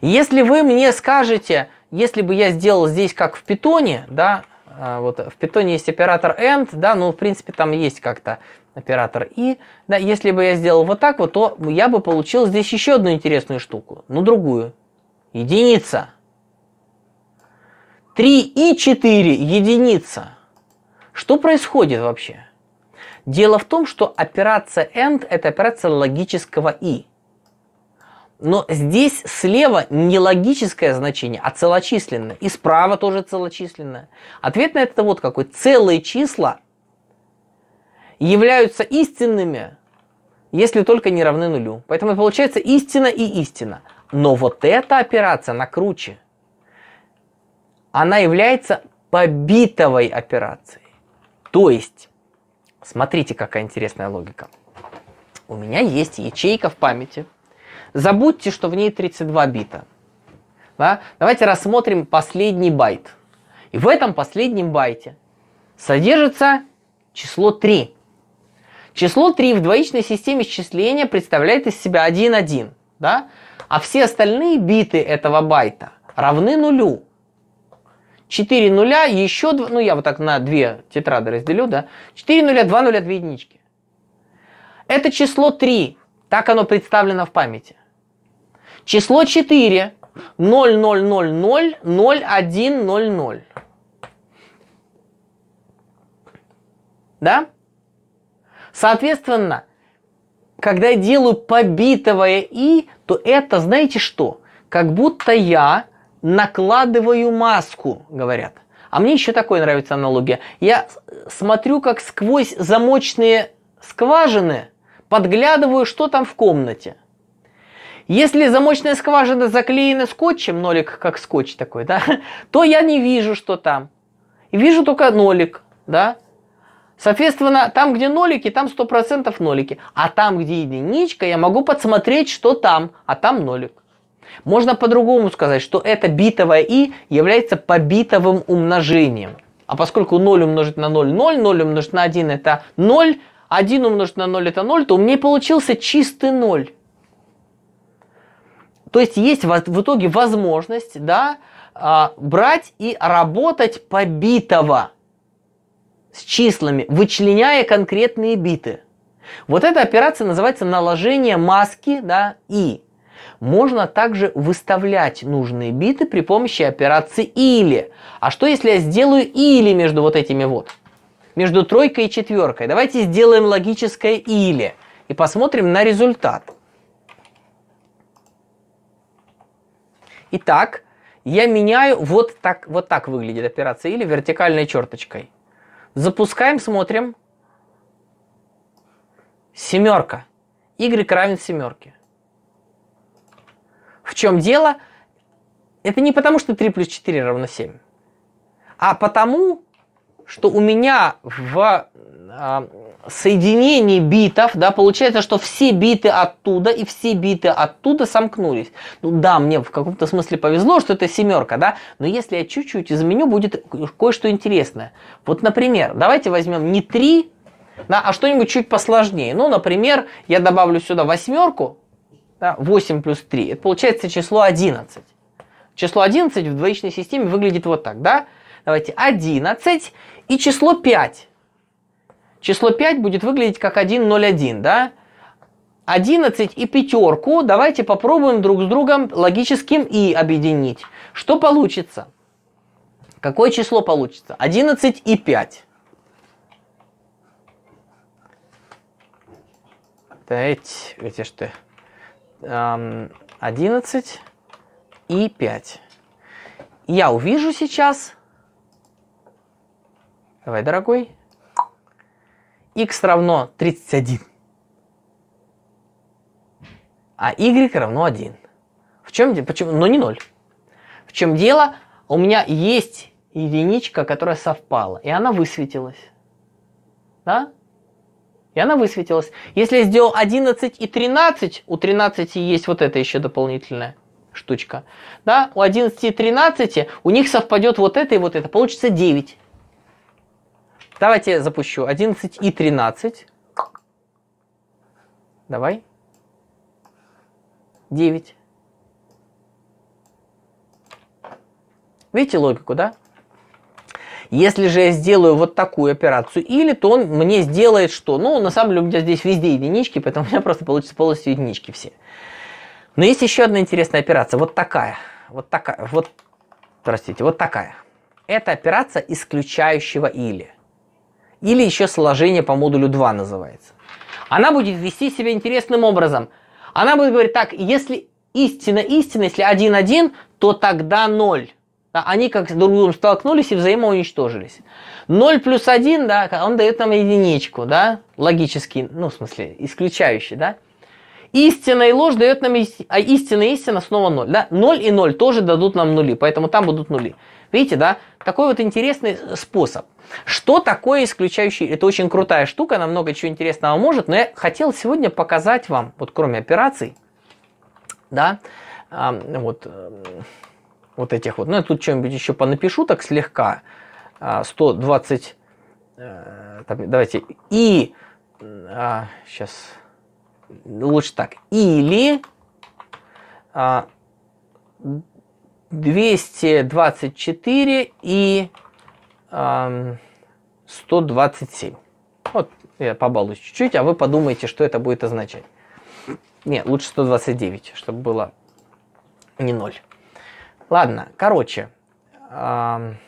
Если вы мне скажете, если бы я сделал здесь как в питоне, да, а, вот в питоне есть оператор and, да, ну, в принципе, там есть как-то оператор и, да, если бы я сделал вот так вот, то я бы получил здесь еще одну интересную штуку, ну, другую, единица. 3 и 4 единица. Что происходит вообще? Дело в том, что операция AND – это операция логического и. Но здесь слева не логическое значение, а целочисленное. И справа тоже целочисленное. Ответ на это вот какой. Целые числа являются истинными, если только не равны нулю. Поэтому получается истина и истина. Но вот эта операция, на круче. Она является побитовой операцией. То есть, смотрите, какая интересная логика. У меня есть ячейка в памяти – Забудьте, что в ней 32 бита. Да? Давайте рассмотрим последний байт. И в этом последнем байте содержится число 3. Число 3 в двоичной системе счисления представляет из себя 1,1. Да? А все остальные биты этого байта равны нулю. 4 нуля, еще 2, ну я вот так на 2 тетрады разделю, да? 4 нуля, 2 нуля, 2 единички. Это число 3 так оно представлено в памяти. Число 4 0000100. Да? Соответственно, когда я делаю побитовое «и», то это, знаете что? Как будто я накладываю маску, говорят. А мне еще такое нравится аналогия. Я смотрю, как сквозь замочные скважины – подглядываю, что там в комнате. Если замочная скважина заклеена скотчем, нолик как скотч такой, да, *laughs* то я не вижу, что там. вижу только нолик, да. Соответственно, там, где нолики, там 100% нолики. А там, где единичка, я могу подсмотреть, что там, а там нолик. Можно по-другому сказать, что это битовое и является побитовым умножением. А поскольку 0 умножить на 0 – 0, 0 умножить на 1 – это 0, 1 умножить на 0 это 0, то у меня получился чистый 0. То есть есть в итоге возможность да, а, брать и работать по битово с числами, вычленяя конкретные биты. Вот эта операция называется наложение маски да, «и». Можно также выставлять нужные биты при помощи операции «или». А что, если я сделаю «или» между вот этими вот? между тройкой и четверкой. Давайте сделаем логическое «или» и посмотрим на результат. Итак, я меняю, вот так, вот так выглядит операция «или» вертикальной черточкой. Запускаем, смотрим. Семерка. Y равен семерке. В чем дело? Это не потому, что 3 плюс 4 равно 7, а потому, что у меня в э, соединении битов, да, получается, что все биты оттуда и все биты оттуда сомкнулись. Ну да, мне в каком-то смысле повезло, что это семерка, да, но если я чуть-чуть изменю, будет кое-что интересное. Вот, например, давайте возьмем не три, да, а что-нибудь чуть посложнее. Ну, например, я добавлю сюда восьмерку, да, 8 плюс 3, это получается число 11. Число 11 в двоичной системе выглядит вот так, да? Давайте 11 и число 5. Число 5 будет выглядеть как 1,01, да? 11 и пятерку давайте попробуем друг с другом логическим и объединить. Что получится? Какое число получится? 11 и 5. Пять, эти что? 11 и 5. Я увижу сейчас Давай, дорогой. x равно 31. А y равно 1. В чем дело? Почему? Но ну, не 0. В чем дело? У меня есть единичка, которая совпала. И она высветилась. Да? И она высветилась. Если я сделал 11 и 13, у 13 есть вот это еще дополнительная штучка. Да? У 11 и 13 у них совпадет вот это и вот это. Получится 9. Давайте я запущу 11 и 13. Давай. 9. Видите логику, да? Если же я сделаю вот такую операцию или, то он мне сделает что? Ну, на самом деле у меня здесь везде единички, поэтому у меня просто получится полностью единички все. Но есть еще одна интересная операция. Вот такая. Вот такая. Вот, простите, вот такая. Это операция исключающего или или еще сложение по модулю 2 называется. Она будет вести себя интересным образом. Она будет говорить так, если истина истина, если 1-1, то тогда 0. Да, они как с друг другом столкнулись и взаимоуничтожились. 0 плюс 1, да, он дает нам единичку, да, логический, ну, в смысле, исключающий, да. Истина и ложь дает нам, ист... а истина и истина снова 0, да. 0 и 0 тоже дадут нам нули, поэтому там будут нули. Видите, да, такой вот интересный способ. Что такое исключающий? Это очень крутая штука, она много чего интересного может, но я хотел сегодня показать вам, вот кроме операций, да, вот, э, вот этих вот, ну я тут что-нибудь еще понапишу так слегка, 120, а, э, там, давайте, и, сейчас, а, лучше так, или 224 а, и 127. Вот я побалуюсь чуть-чуть, а вы подумайте, что это будет означать. Нет, лучше 129, чтобы было не 0. Ладно, короче. правда,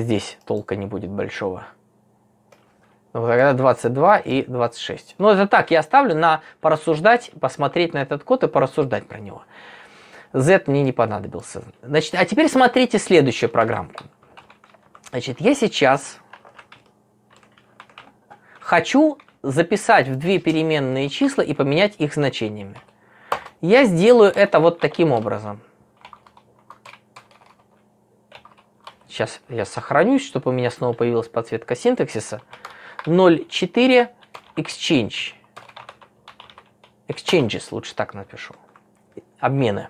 здесь толка не будет большого. Но ну, тогда 22 и 26. Ну, это так, я оставлю на порассуждать, посмотреть на этот код и порассуждать про него. Z мне не понадобился. Значит, а теперь смотрите следующую программку. Значит, я сейчас хочу записать в две переменные числа и поменять их значениями. Я сделаю это вот таким образом. Сейчас я сохранюсь, чтобы у меня снова появилась подсветка синтаксиса. 0.4 exchange. Exchanges лучше так напишу. Обмены.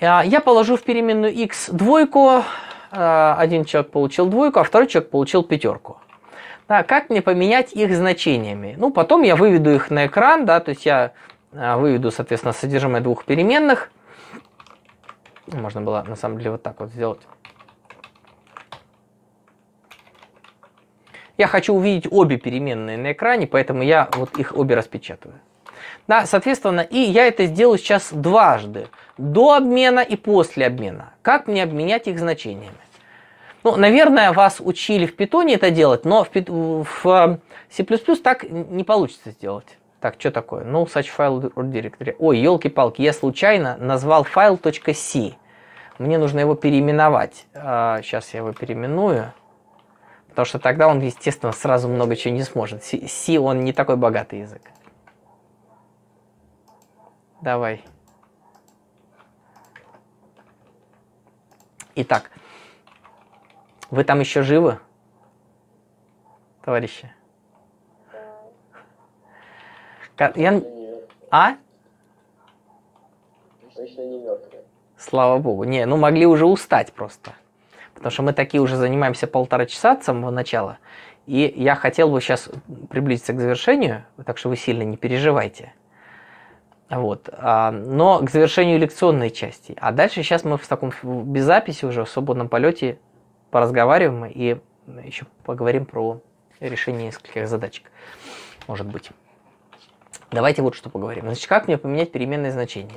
А, я положу в переменную x двойку, а, один человек получил двойку, а второй человек получил пятерку. Да, как мне поменять их значениями? Ну, потом я выведу их на экран, да, то есть я а, выведу, соответственно, содержимое двух переменных. Можно было, на самом деле, вот так вот сделать. Я хочу увидеть обе переменные на экране, поэтому я вот их обе распечатываю. Да, соответственно, и я это сделаю сейчас дважды. До обмена и после обмена. Как мне обменять их значениями? Ну, наверное, вас учили в питоне это делать, но в, в э, C++ так не получится сделать. Так, что такое? Ну, such file or directory. Ой, елки-палки, я случайно назвал файл .c. Мне нужно его переименовать. сейчас а, я его переименую. Потому что тогда он, естественно, сразу много чего не сможет. C он не такой богатый язык. Давай. Итак, вы там еще живы, товарищи? Да. Я... А? Точно не мертвые. Слава богу. Не, ну могли уже устать просто. Потому что мы такие уже занимаемся полтора часа с самого начала. И я хотел бы сейчас приблизиться к завершению, так что вы сильно не переживайте. Вот. А, но к завершению лекционной части. А дальше сейчас мы в таком без записи уже в свободном полете поразговариваем и еще поговорим про решение нескольких задачек. Может быть. Давайте вот что поговорим. Значит, как мне поменять переменные значения?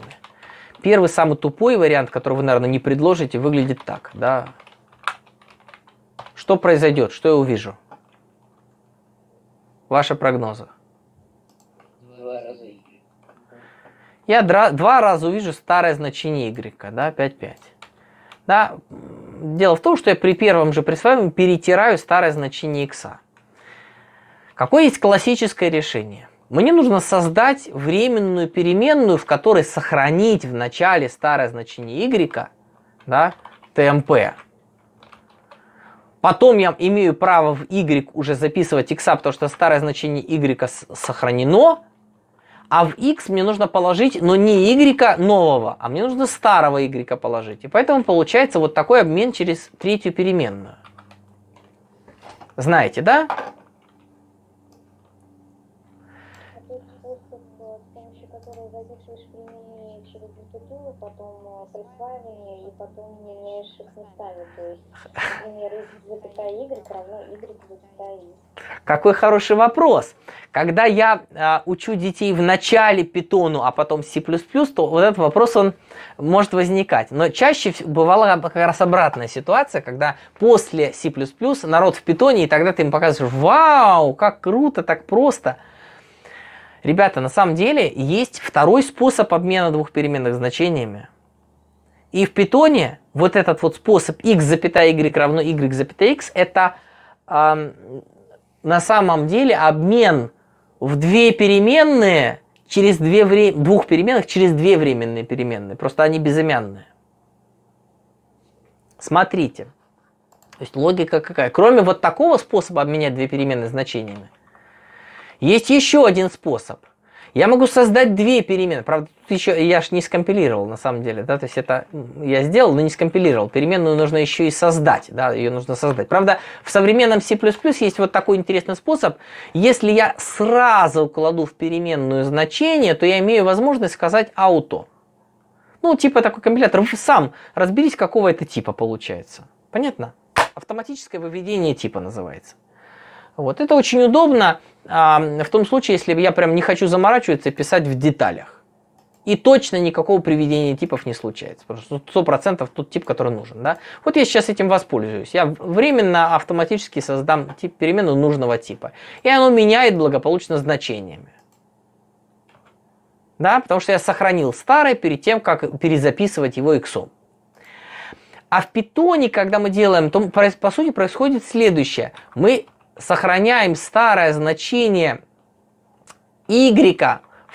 Первый, самый тупой вариант, который вы, наверное, не предложите, выглядит так. Да? Что произойдет? Что я увижу? Ваши прогнозы. я два раза увижу старое значение y, да, 5,5. Да? Дело в том, что я при первом же присваивании перетираю старое значение x. Какое есть классическое решение? Мне нужно создать временную переменную, в которой сохранить в начале старое значение y, да, tmp. Потом я имею право в y уже записывать x, потому что старое значение y сохранено, а в x мне нужно положить, но не y нового, а мне нужно старого y положить. И поэтому получается вот такой обмен через третью переменную. Знаете, да? потом э, присваивание, и потом меняешь их местами. То есть, например, x запятая y равно y запятая y. Какой хороший вопрос. Когда я э, учу детей в начале питону, а потом C++, то вот этот вопрос, он может возникать. Но чаще бывала как раз обратная ситуация, когда после C++ народ в питоне, и тогда ты им показываешь, вау, как круто, так просто – Ребята, на самом деле есть второй способ обмена двух переменных значениями. И в питоне вот этот вот способ x, y равно y, x это э, на самом деле обмен в две переменные через две вре... двух переменных через две временные переменные. Просто они безымянные. Смотрите. То есть логика какая? Кроме вот такого способа обменять две переменные значениями – есть еще один способ. Я могу создать две переменные. Правда, тут еще я ж не скомпилировал на самом деле, да, то есть это я сделал, но не скомпилировал. Переменную нужно еще и создать, да, ее нужно создать. Правда, в современном C++ есть вот такой интересный способ. Если я сразу кладу в переменную значение, то я имею возможность сказать auto. Ну, типа такой компилятор. Вы сам разберись, какого это типа получается. Понятно? Автоматическое выведение типа называется. Вот, это очень удобно. А, в том случае, если я прям не хочу заморачиваться и писать в деталях. И точно никакого приведения типов не случается. Потому что 100% тот тип, который нужен. Да? Вот я сейчас этим воспользуюсь. Я временно автоматически создам тип, перемену нужного типа. И оно меняет благополучно значениями. Да? Потому что я сохранил старое перед тем, как перезаписывать его иксом. А в питоне, когда мы делаем, то по сути происходит следующее. Мы сохраняем старое значение y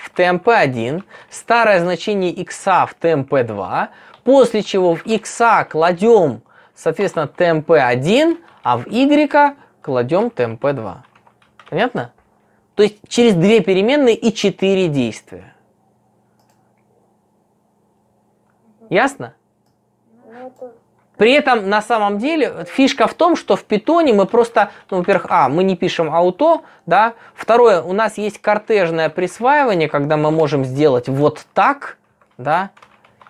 в темпе 1, старое значение x в темпе 2, после чего в x кладем, соответственно, темпе 1, а в y кладем темпе 2. Понятно? То есть через две переменные и четыре действия. Ясно? Ну, это при этом на самом деле фишка в том, что в питоне мы просто, ну, во-первых, а, мы не пишем auto, да, второе, у нас есть кортежное присваивание, когда мы можем сделать вот так, да,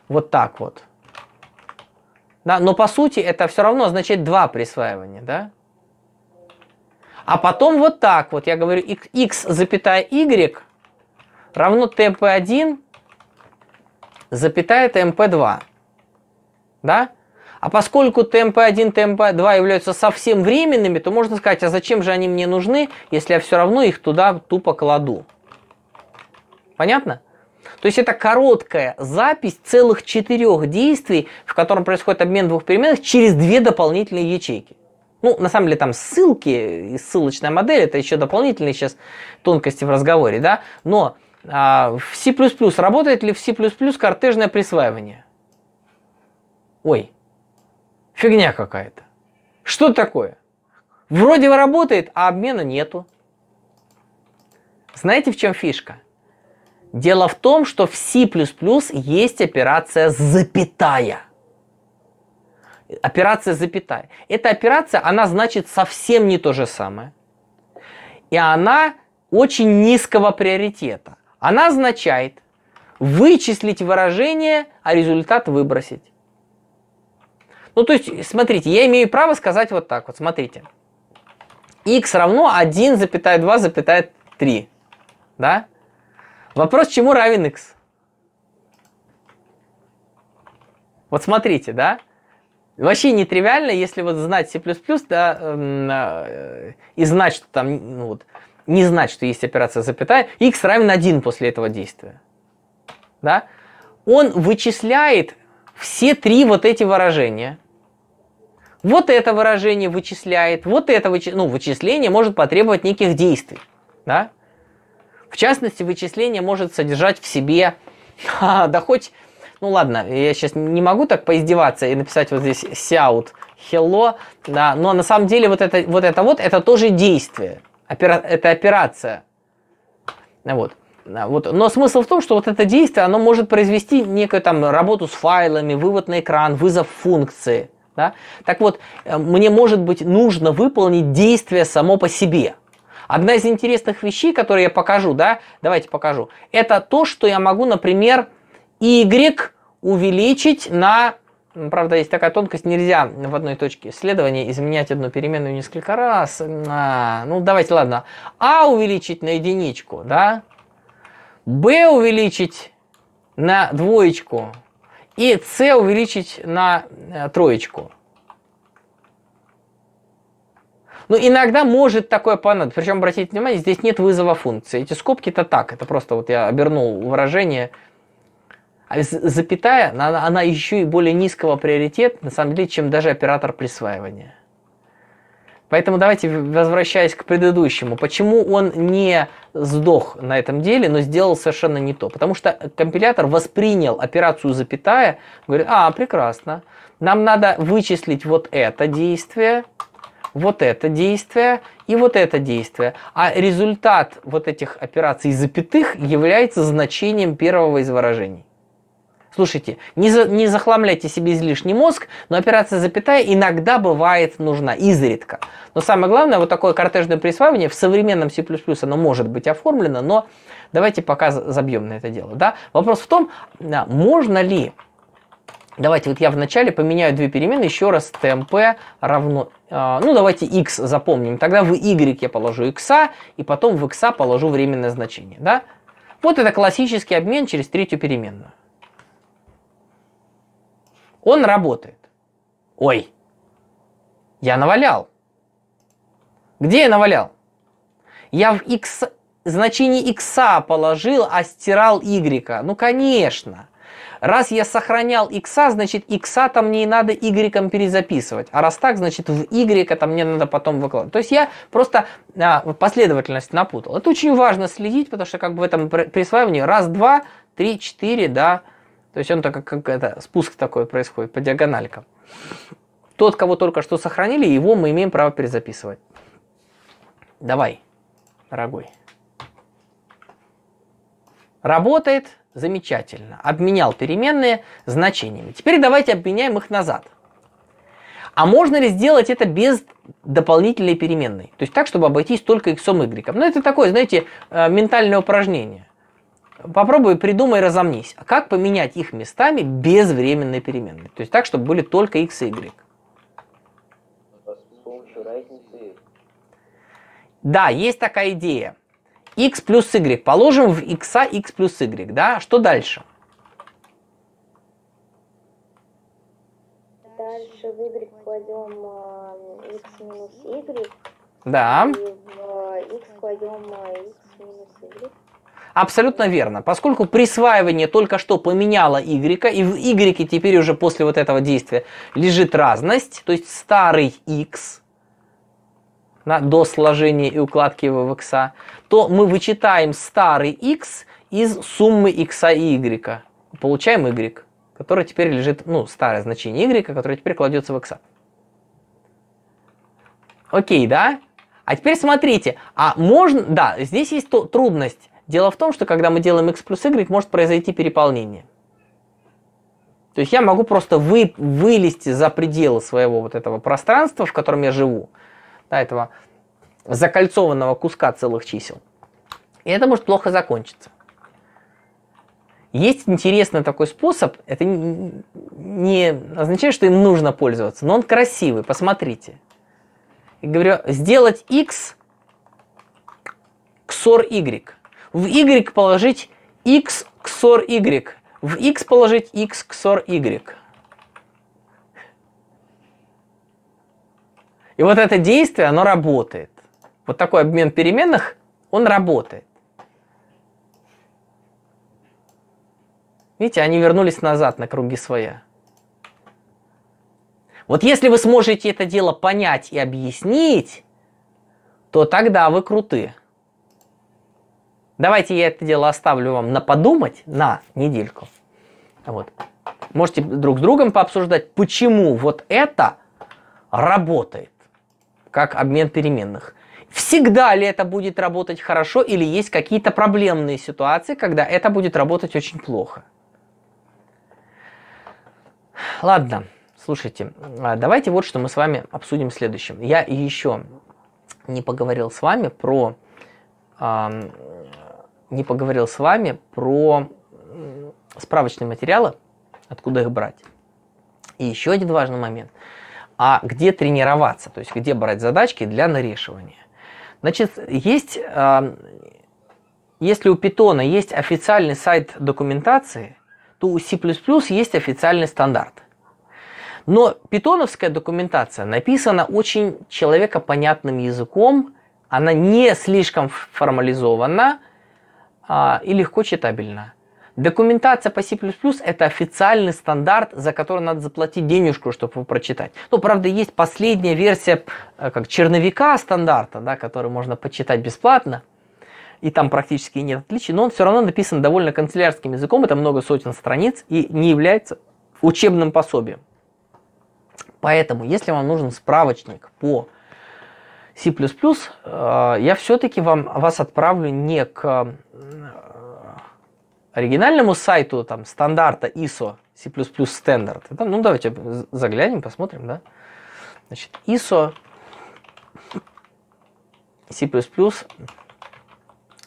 вот так вот. Да, но по сути это все равно означает два присваивания, да. А потом вот так вот, я говорю, x, запятая y равно tp1 запятая mp2, да. А поскольку темпы 1, темпы 2 являются совсем временными, то можно сказать, а зачем же они мне нужны, если я все равно их туда тупо кладу. Понятно? То есть это короткая запись целых четырех действий, в котором происходит обмен двух переменных через две дополнительные ячейки. Ну, на самом деле, там ссылки и ссылочная модель, это еще дополнительные сейчас тонкости в разговоре, да? Но а, в C++ работает ли в C++ кортежное присваивание? Ой, Фигня какая-то. Что такое? Вроде работает, а обмена нету. Знаете, в чем фишка? Дело в том, что в C++ есть операция «запятая». Операция «запятая». Эта операция, она значит совсем не то же самое. И она очень низкого приоритета. Она означает вычислить выражение, а результат выбросить. Ну, то есть, смотрите, я имею право сказать вот так вот, смотрите. x равно 1,2,3, да? Вопрос, чему равен x? Вот смотрите, да? Вообще нетривиально, если вот знать C++, да, эм, э, и знать, что там, ну вот, не знать, что есть операция запятая, x равен 1 после этого действия. Да? Он вычисляет все три вот эти выражения. Вот это выражение вычисляет, вот это выч... ну, вычисление может потребовать неких действий. Да? В частности, вычисление может содержать в себе, *laughs* а, да хоть, ну ладно, я сейчас не могу так поиздеваться и написать вот здесь сяут, hello, да, но на самом деле вот это вот, это, вот это тоже действие, опера... это операция. Вот. Вот. Но смысл в том, что вот это действие, оно может произвести некую там работу с файлами, вывод на экран, вызов функции. Да? Так вот, э, мне может быть нужно выполнить действие само по себе. Одна из интересных вещей, которые я покажу, да, давайте покажу, это то, что я могу, например, y увеличить на Правда, есть такая тонкость, нельзя в одной точке исследования изменять одну переменную несколько раз. А, ну, давайте, ладно. А увеличить на единичку, да? b увеличить на двоечку и c увеличить на э, троечку. Но ну, иногда может такое понадобиться. Причем, обратите внимание, здесь нет вызова функции. Эти скобки это так, это просто вот я обернул выражение. А запятая, она, она еще и более низкого приоритета, на самом деле, чем даже оператор присваивания. Поэтому давайте, возвращаясь к предыдущему, почему он не сдох на этом деле, но сделал совершенно не то? Потому что компилятор воспринял операцию запятая, говорит, а, прекрасно, нам надо вычислить вот это действие, вот это действие и вот это действие. А результат вот этих операций запятых является значением первого из выражений. Слушайте, не, за, не захламляйте себе излишний мозг, но операция запятая иногда бывает нужна, изредка. Но самое главное, вот такое кортежное присваивание в современном C++ оно может быть оформлено, но давайте пока забьем на это дело. Да? Вопрос в том, да, можно ли... Давайте вот я вначале поменяю две переменные, еще раз tmp равно... Э, ну, давайте x запомним. Тогда в y я положу x, и потом в x положу временное значение. Да? Вот это классический обмен через третью переменную. Он работает. Ой, я навалял. Где я навалял? Я в x, значение x положил, а стирал y. Ну, конечно. Раз я сохранял x, значит x там не надо y перезаписывать. А раз так, значит в y там мне надо потом выкладывать. То есть я просто а, последовательность напутал. Это очень важно следить, потому что как бы в этом присваивании раз, два, три, четыре, да, то есть он только как это, спуск такой происходит по диагональкам. Тот, кого только что сохранили, его мы имеем право перезаписывать. Давай, дорогой. Работает замечательно. Обменял переменные значениями. Теперь давайте обменяем их назад. А можно ли сделать это без дополнительной переменной? То есть так, чтобы обойтись только x, y. Но это такое, знаете, э, ментальное упражнение попробуй придумай, разомнись, а как поменять их местами без временной переменной. То есть так, чтобы были только x и y. Да, есть такая идея. x плюс y. Положим в x x плюс y. Да? Что дальше? Дальше в y кладем x э, минус y. Да. И в x э, кладем x э, минус y. Абсолютно верно. Поскольку присваивание только что поменяло y, и в y теперь уже после вот этого действия лежит разность, то есть старый x да, до сложения и укладки в x, то мы вычитаем старый x из суммы x и y. Получаем y, который теперь лежит, ну, старое значение y, которое теперь кладется в x. Окей, да? А теперь смотрите, а можно, да, здесь есть то, трудность. Дело в том, что когда мы делаем x плюс y, может произойти переполнение. То есть я могу просто вы, вылезти за пределы своего вот этого пространства, в котором я живу, да, этого закольцованного куска целых чисел. И это может плохо закончиться. Есть интересный такой способ, это не означает, что им нужно пользоваться, но он красивый, посмотрите. Я говорю, сделать x XOR Y. В y положить x XOR y. В x положить x XOR y. И вот это действие, оно работает. Вот такой обмен переменных, он работает. Видите, они вернулись назад на круги своя. Вот если вы сможете это дело понять и объяснить, то тогда вы крутые. Давайте я это дело оставлю вам на подумать на недельку. Вот. Можете друг с другом пообсуждать, почему вот это работает, как обмен переменных. Всегда ли это будет работать хорошо или есть какие-то проблемные ситуации, когда это будет работать очень плохо? Ладно, слушайте, а давайте вот что мы с вами обсудим следующим. Я еще не поговорил с вами про э, не поговорил с вами про справочные материалы, откуда их брать. И еще один важный момент. А где тренироваться, то есть где брать задачки для нарешивания. Значит, есть, если у Питона есть официальный сайт документации, то у C++ есть официальный стандарт. Но питоновская документация написана очень человекопонятным языком, она не слишком формализована, а, и легко читабельно. Документация по C++ это официальный стандарт, за который надо заплатить денежку, чтобы его прочитать. Ну, правда, есть последняя версия э, как черновика стандарта, да, который можно почитать бесплатно, и там практически нет отличий, но он все равно написан довольно канцелярским языком, это много сотен страниц и не является учебным пособием. Поэтому, если вам нужен справочник по C++, э, я все-таки вам, вас отправлю не к э, оригинальному сайту там, стандарта ISO C++ стандарт. ну, давайте заглянем, посмотрим, да. Значит, ISO C++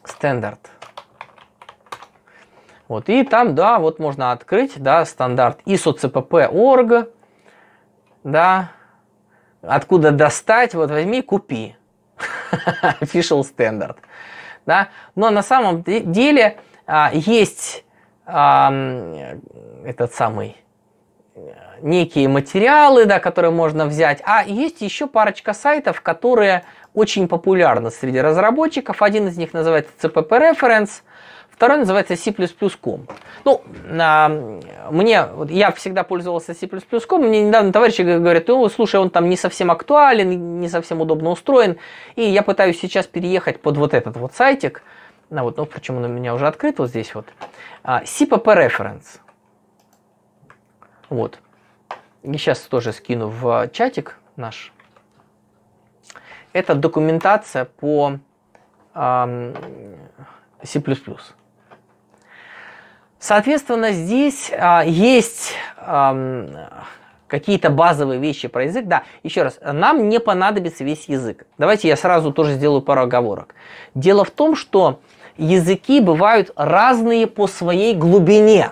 стандарт. Вот, и там, да, вот можно открыть, да, стандарт ISO CPP.org, да, Откуда достать? Вот возьми, купи. *laughs* Official standard. Да? Но на самом деле а, есть а, этот самый э, некие материалы, да, которые можно взять. А есть еще парочка сайтов, которые очень популярны среди разработчиков. Один из них называется CPP Reference. Второй называется C++.com. Ну, а, мне, вот я всегда пользовался C++.com, мне недавно товарищи говорят, ну, слушай, он там не совсем актуален, не совсем удобно устроен, и я пытаюсь сейчас переехать под вот этот вот сайтик, На вот, ну, причем он у меня уже открыт вот здесь вот, а, CPP Reference. Вот. И сейчас тоже скину в чатик наш. Это документация по C++. Соответственно, здесь а, есть какие-то базовые вещи про язык. Да, еще раз, нам не понадобится весь язык. Давайте я сразу тоже сделаю пару оговорок. Дело в том, что языки бывают разные по своей глубине.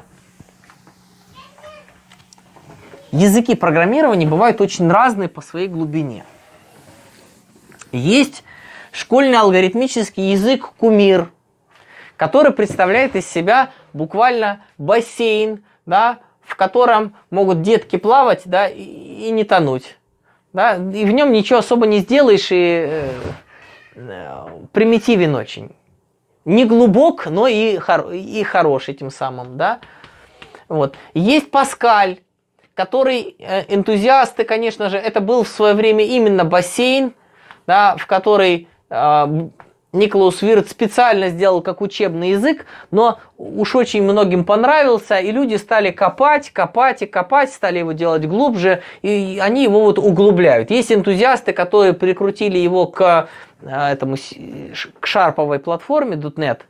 Языки программирования бывают очень разные по своей глубине. Есть школьный алгоритмический язык кумир, который представляет из себя буквально бассейн, да, в котором могут детки плавать, да, и, и не тонуть. Да, и в нем ничего особо не сделаешь, и э, э, примитивен очень. Не глубок, но и, хор и хороший тем самым, да. Вот. Есть Паскаль, который э, энтузиасты, конечно же, это был в свое время именно бассейн, да, в который э, Николаус Вирт специально сделал как учебный язык, но уж очень многим понравился, и люди стали копать, копать и копать, стали его делать глубже, и они его вот углубляют. Есть энтузиасты, которые прикрутили его к, э, этому, к шарповой платформе .NET,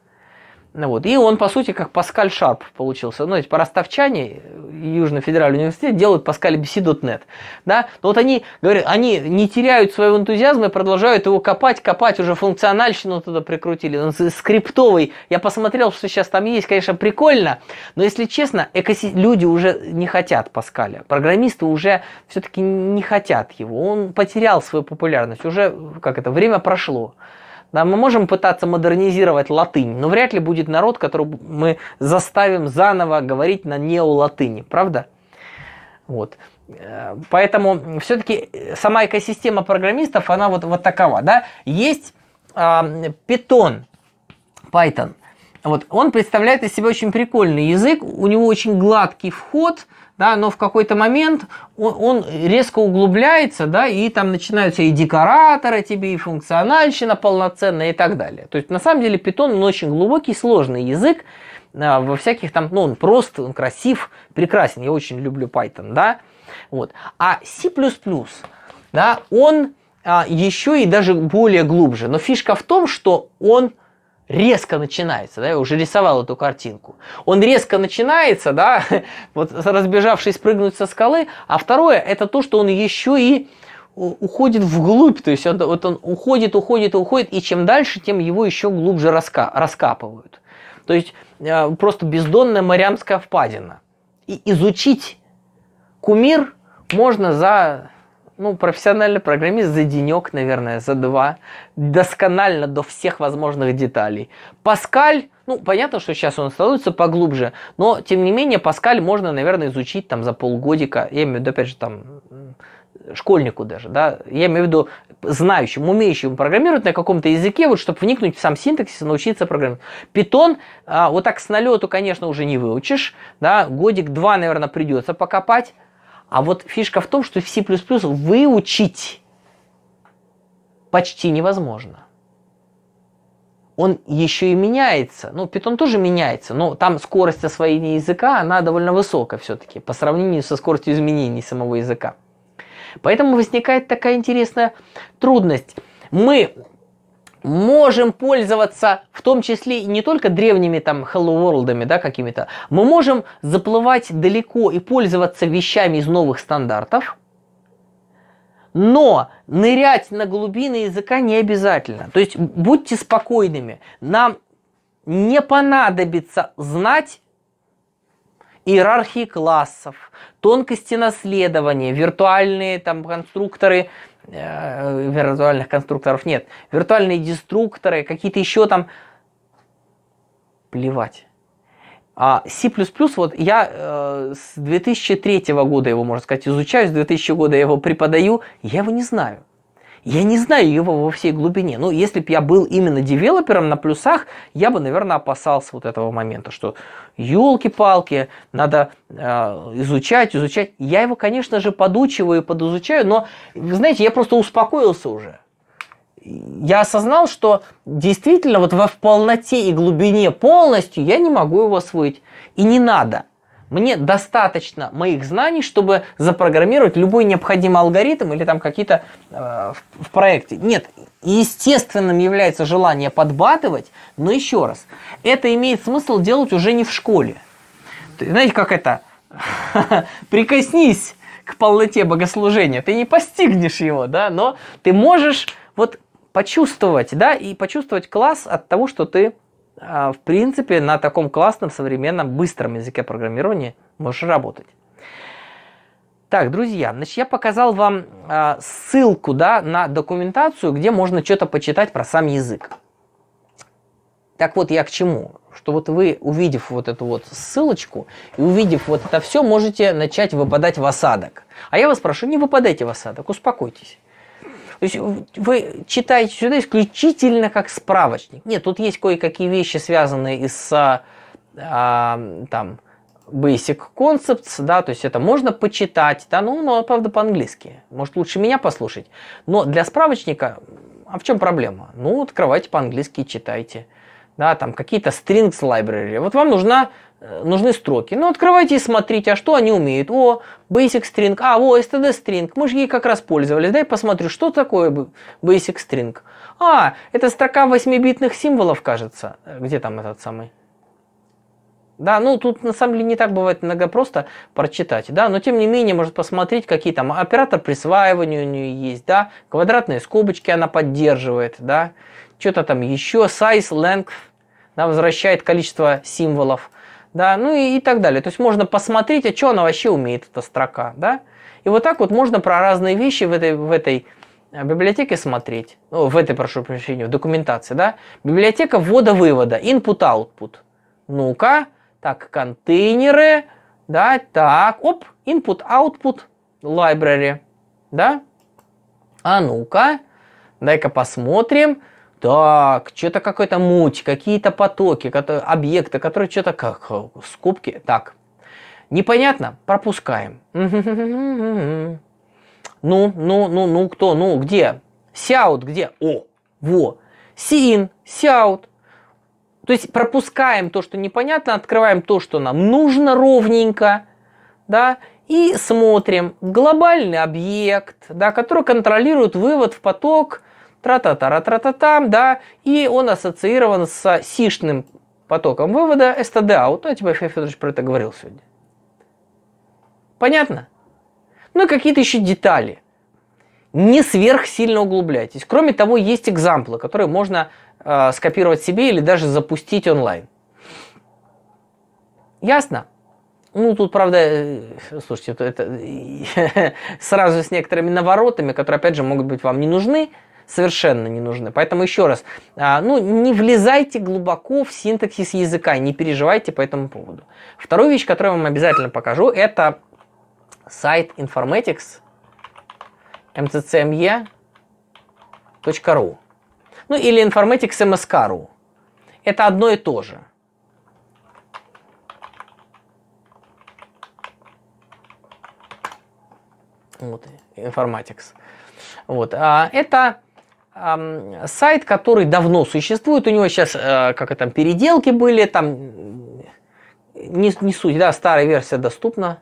ну вот. И он, по сути, как Паскаль Шарп получился. Ну, эти парастовчане э, Южно-Федеральный университет делают Паскаль BC.net. Да? Но вот они, говорят, они не теряют своего энтузиазма и продолжают его копать, копать, уже функциональщину туда прикрутили. Он скриптовый. Я посмотрел, что сейчас там есть, конечно, прикольно, но, если честно, экоси... люди уже не хотят Паскаля. Программисты уже все-таки не хотят его. Он потерял свою популярность. Уже, как это, время прошло. Да, мы можем пытаться модернизировать латынь, но вряд ли будет народ, который мы заставим заново говорить на неолатыни, правда? Вот. Э, поэтому все-таки э, сама экосистема программистов, она вот, вот такова. Да? Есть э, Python, Python. Вот. Он представляет из себя очень прикольный язык, у него очень гладкий вход – да, но в какой-то момент он, он резко углубляется, да, и там начинаются и декораторы тебе, и функциональщина полноценная и так далее. То есть, на самом деле, питон, он очень глубокий, сложный язык, а, во всяких там, ну, он прост, он красив, прекрасен, я очень люблю Python, да, вот. А C++, да, он а, еще и даже более глубже, но фишка в том, что он резко начинается, да, я уже рисовал эту картинку. Он резко начинается, да, *laughs* вот разбежавшись прыгнуть со скалы, а второе, это то, что он еще и уходит вглубь, то есть он, вот он уходит, уходит, уходит, и чем дальше, тем его еще глубже раска, раскапывают. То есть э, просто бездонная Мариамская впадина. И изучить кумир можно за ну, профессиональный программист за денек, наверное, за два, досконально до всех возможных деталей. Паскаль, ну, понятно, что сейчас он становится поглубже, но, тем не менее, Паскаль можно, наверное, изучить там за полгодика, я имею в виду, опять же, там, школьнику даже, да, я имею в виду знающим, умеющим программировать на каком-то языке, вот чтобы вникнуть в сам синтаксис и научиться программировать. Питон а, вот так с налету, конечно, уже не выучишь, да, годик-два, наверное, придется покопать, а вот фишка в том, что в C++ выучить почти невозможно. Он еще и меняется. Ну, Python тоже меняется, но там скорость освоения языка, она довольно высокая все-таки, по сравнению со скоростью изменений самого языка. Поэтому возникает такая интересная трудность. Мы можем пользоваться в том числе не только древними там Hello World, да, какими-то. Мы можем заплывать далеко и пользоваться вещами из новых стандартов, но нырять на глубины языка не обязательно. То есть будьте спокойными. Нам не понадобится знать иерархии классов, тонкости наследования, виртуальные там конструкторы Э, виртуальных конструкторов нет. Виртуальные деструкторы, какие-то еще там... Плевать. А C++, вот я э, с 2003 года его, можно сказать, изучаю, с 2000 года я его преподаю, я его не знаю. Я не знаю его во всей глубине. Но если бы я был именно девелопером на плюсах, я бы, наверное, опасался вот этого момента, что елки-палки, надо э, изучать, изучать. Я его, конечно же, подучиваю и подизучаю, но, знаете, я просто успокоился уже. Я осознал, что действительно вот во полноте и глубине полностью я не могу его освоить. И не надо. Мне достаточно моих знаний, чтобы запрограммировать любой необходимый алгоритм или там какие-то э, в, проекте. Нет, естественным является желание подбатывать, но еще раз, это имеет смысл делать уже не в школе. Ты, знаете, как это? *laughs* Прикоснись к полноте богослужения, ты не постигнешь его, да, но ты можешь вот почувствовать, да, и почувствовать класс от того, что ты а, в принципе, на таком классном, современном, быстром языке программирования можешь работать. Так, друзья, значит, я показал вам э, ссылку да, на документацию, где можно что-то почитать про сам язык. Так вот, я к чему? Что вот вы, увидев вот эту вот ссылочку и увидев вот это все, можете начать выпадать в осадок. А я вас прошу, не выпадайте в осадок, успокойтесь. То есть вы читаете сюда исключительно как справочник. Нет, тут есть кое-какие вещи, связанные с а, а, там, basic concepts, да, то есть это можно почитать, да, ну, но, правда, по-английски. Может, лучше меня послушать. Но для справочника, а в чем проблема? Ну, открывайте по-английски и читайте. Да, там какие-то strings library. Вот вам нужна Э, нужны строки. Ну, открывайте и смотрите, а что они умеют. О, basic string, а, о, std string. Мы же ей как раз пользовались. Дай посмотрю, что такое basic string. А, это строка 8-битных символов, кажется. Где там этот самый? Да, ну тут на самом деле не так бывает иногда просто прочитать, да, но тем не менее может посмотреть, какие там оператор присваивания у нее есть, да, квадратные скобочки она поддерживает, да, что-то там еще, size, length, она возвращает количество символов, да, ну и, и так далее. То есть можно посмотреть, а что она вообще умеет, эта строка, да. И вот так вот можно про разные вещи в этой, в этой э, библиотеке смотреть, ну, в этой, прошу прощения, в документации, да, библиотека ввода-вывода, input-output. Ну-ка, так, контейнеры, да, так, оп, input-output library, да, а ну-ка, дай-ка посмотрим, так, что-то какой то муть, какие-то потоки, которые, объекты, которые что-то как э, скобки, так. Непонятно? Пропускаем. *laughs* Ну, ну, ну, ну, кто, ну, где? Сяут, где? О, во. Син, сяут. То есть пропускаем то, что непонятно, открываем то, что нам нужно ровненько, да, и смотрим глобальный объект, да, который контролирует вывод в поток – тра та та та та там да, и он ассоциирован с сишным потоком вывода STDA. А вот ну, тебе Федор Федорович про это говорил сегодня. Понятно? Ну и какие-то еще детали. Не сверхсильно углубляйтесь. Кроме того, есть экзамплы, которые можно э, скопировать себе или даже запустить онлайн. Ясно? Ну, тут, правда, э, слушайте, это *laughs* сразу с некоторыми наворотами, которые, опять же, могут быть вам не нужны, совершенно не нужны. Поэтому еще раз, а, ну, не влезайте глубоко в синтаксис языка, не переживайте по этому поводу. Вторую вещь, которую я вам обязательно покажу, это сайт Informatics mccme.ru ну или Informatics MSK.ru. Это одно и то же. Вот, Informatics. Вот, а, это сайт, который давно существует, у него сейчас, э, как там, переделки были, там, не, не суть, да, старая версия доступна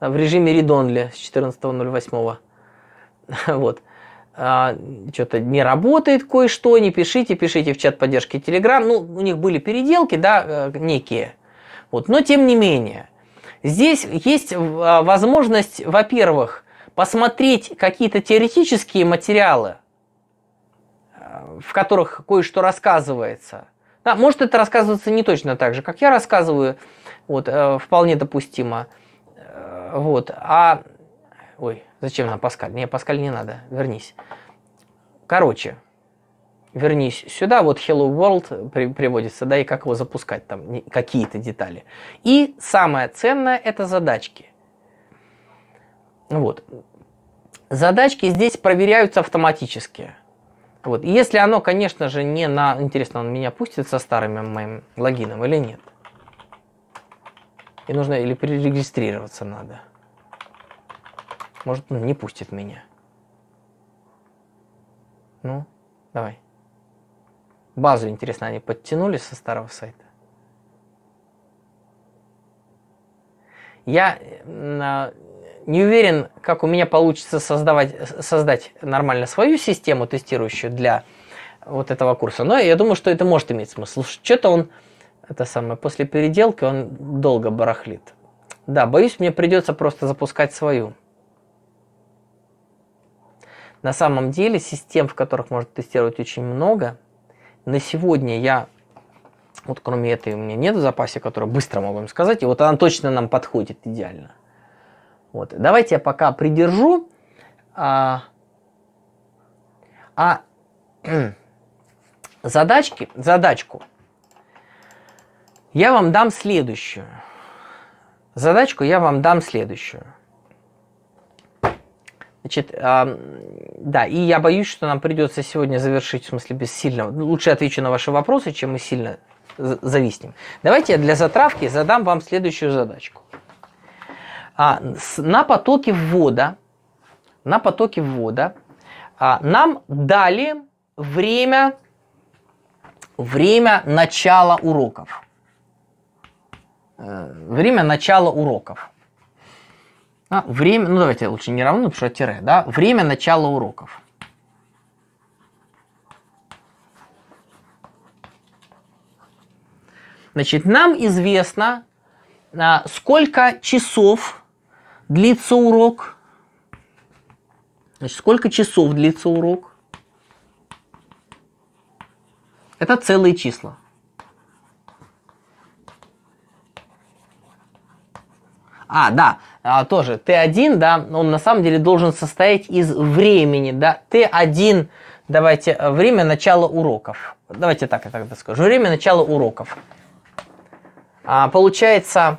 в режиме read-only с 14.08. *laughs* Вот. А, что-то не работает кое-что, не пишите, пишите в чат поддержки Telegram. Ну, у них были переделки, да, э, некие. Вот. Но тем не менее, здесь есть а, возможность, во-первых, посмотреть какие-то теоретические материалы – в которых кое-что рассказывается. Да, может, это рассказывается не точно так же, как я рассказываю, вот, э, вполне допустимо. Э, вот, а... Ой, зачем нам Паскаль? Не, Паскаль не надо, вернись. Короче, вернись сюда, вот Hello World при, приводится, да, и как его запускать, там какие-то детали. И самое ценное – это задачки. Вот. Задачки здесь проверяются автоматически. Вот. если оно, конечно же, не на... Интересно, он меня пустит со старым моим логином или нет? И нужно или перерегистрироваться надо. Может, он не пустит меня. Ну, давай. Базу, интересно, они подтянули со старого сайта? Я э, не уверен, как у меня получится создавать, создать нормально свою систему тестирующую для вот этого курса. Но я думаю, что это может иметь смысл. Что-то он, это самое, после переделки он долго барахлит. Да, боюсь, мне придется просто запускать свою. На самом деле систем, в которых можно тестировать очень много. На сегодня я, вот кроме этой у меня нет в запасе, которую быстро могу вам сказать, и вот она точно нам подходит идеально. Вот. Давайте я пока придержу. А, а *clears throat* задачки, задачку я вам дам следующую. Задачку я вам дам следующую. Значит, э, да, и я боюсь, что нам придется сегодня завершить, в смысле, без сильного. Ну, лучше отвечу на ваши вопросы, чем мы сильно зависнем. Давайте я для затравки задам вам следующую задачку а, с, на потоке ввода, на потоке ввода а, нам дали время, время начала уроков. Э, время начала уроков. А, время, ну давайте лучше не равно, потому что тире, да? Время начала уроков. Значит, нам известно, а, сколько часов длится урок? Значит, сколько часов длится урок? Это целые числа. А, да, а, тоже Т1, да, он на самом деле должен состоять из времени, да, Т1, давайте, э, время начала уроков. Давайте так я тогда скажу, время начала уроков. А, получается,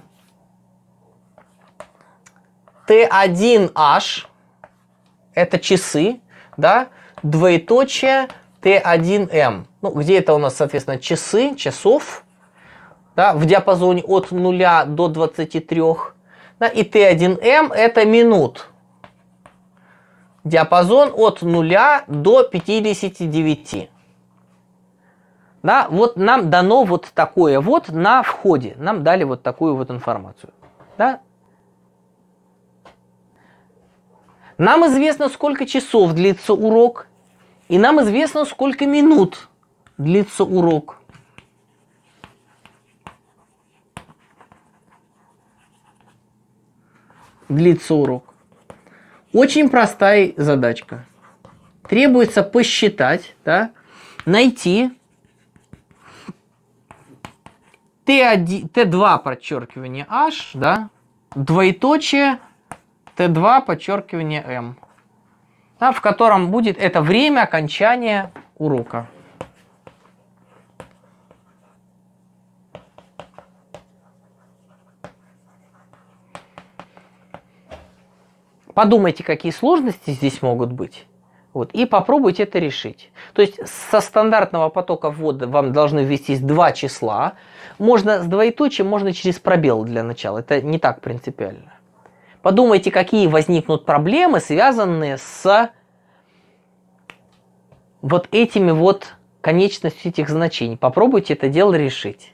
Т1H – это часы, да, двоеточие Т1М. Ну, где это у нас, соответственно, часы, часов, да, в диапазоне от 0 до 23. Да, и Т1М – это минут. Диапазон от 0 до 59. Да, вот нам дано вот такое вот на входе. Нам дали вот такую вот информацию. Да? Нам известно, сколько часов длится урок, и нам известно, сколько минут длится урок. Длится урок. Очень простая задачка. Требуется посчитать, да, найти Т1, Т2 подчеркивание H, да, двоеточие, Т2 подчеркивание М, да, в котором будет это время окончания урока. Подумайте, какие сложности здесь могут быть. Вот, и попробуйте это решить. То есть со стандартного потока ввода вам должны ввестись два числа. Можно с двоеточием, можно через пробел для начала. Это не так принципиально. Подумайте, какие возникнут проблемы, связанные с вот этими вот конечностью этих значений. Попробуйте это дело решить.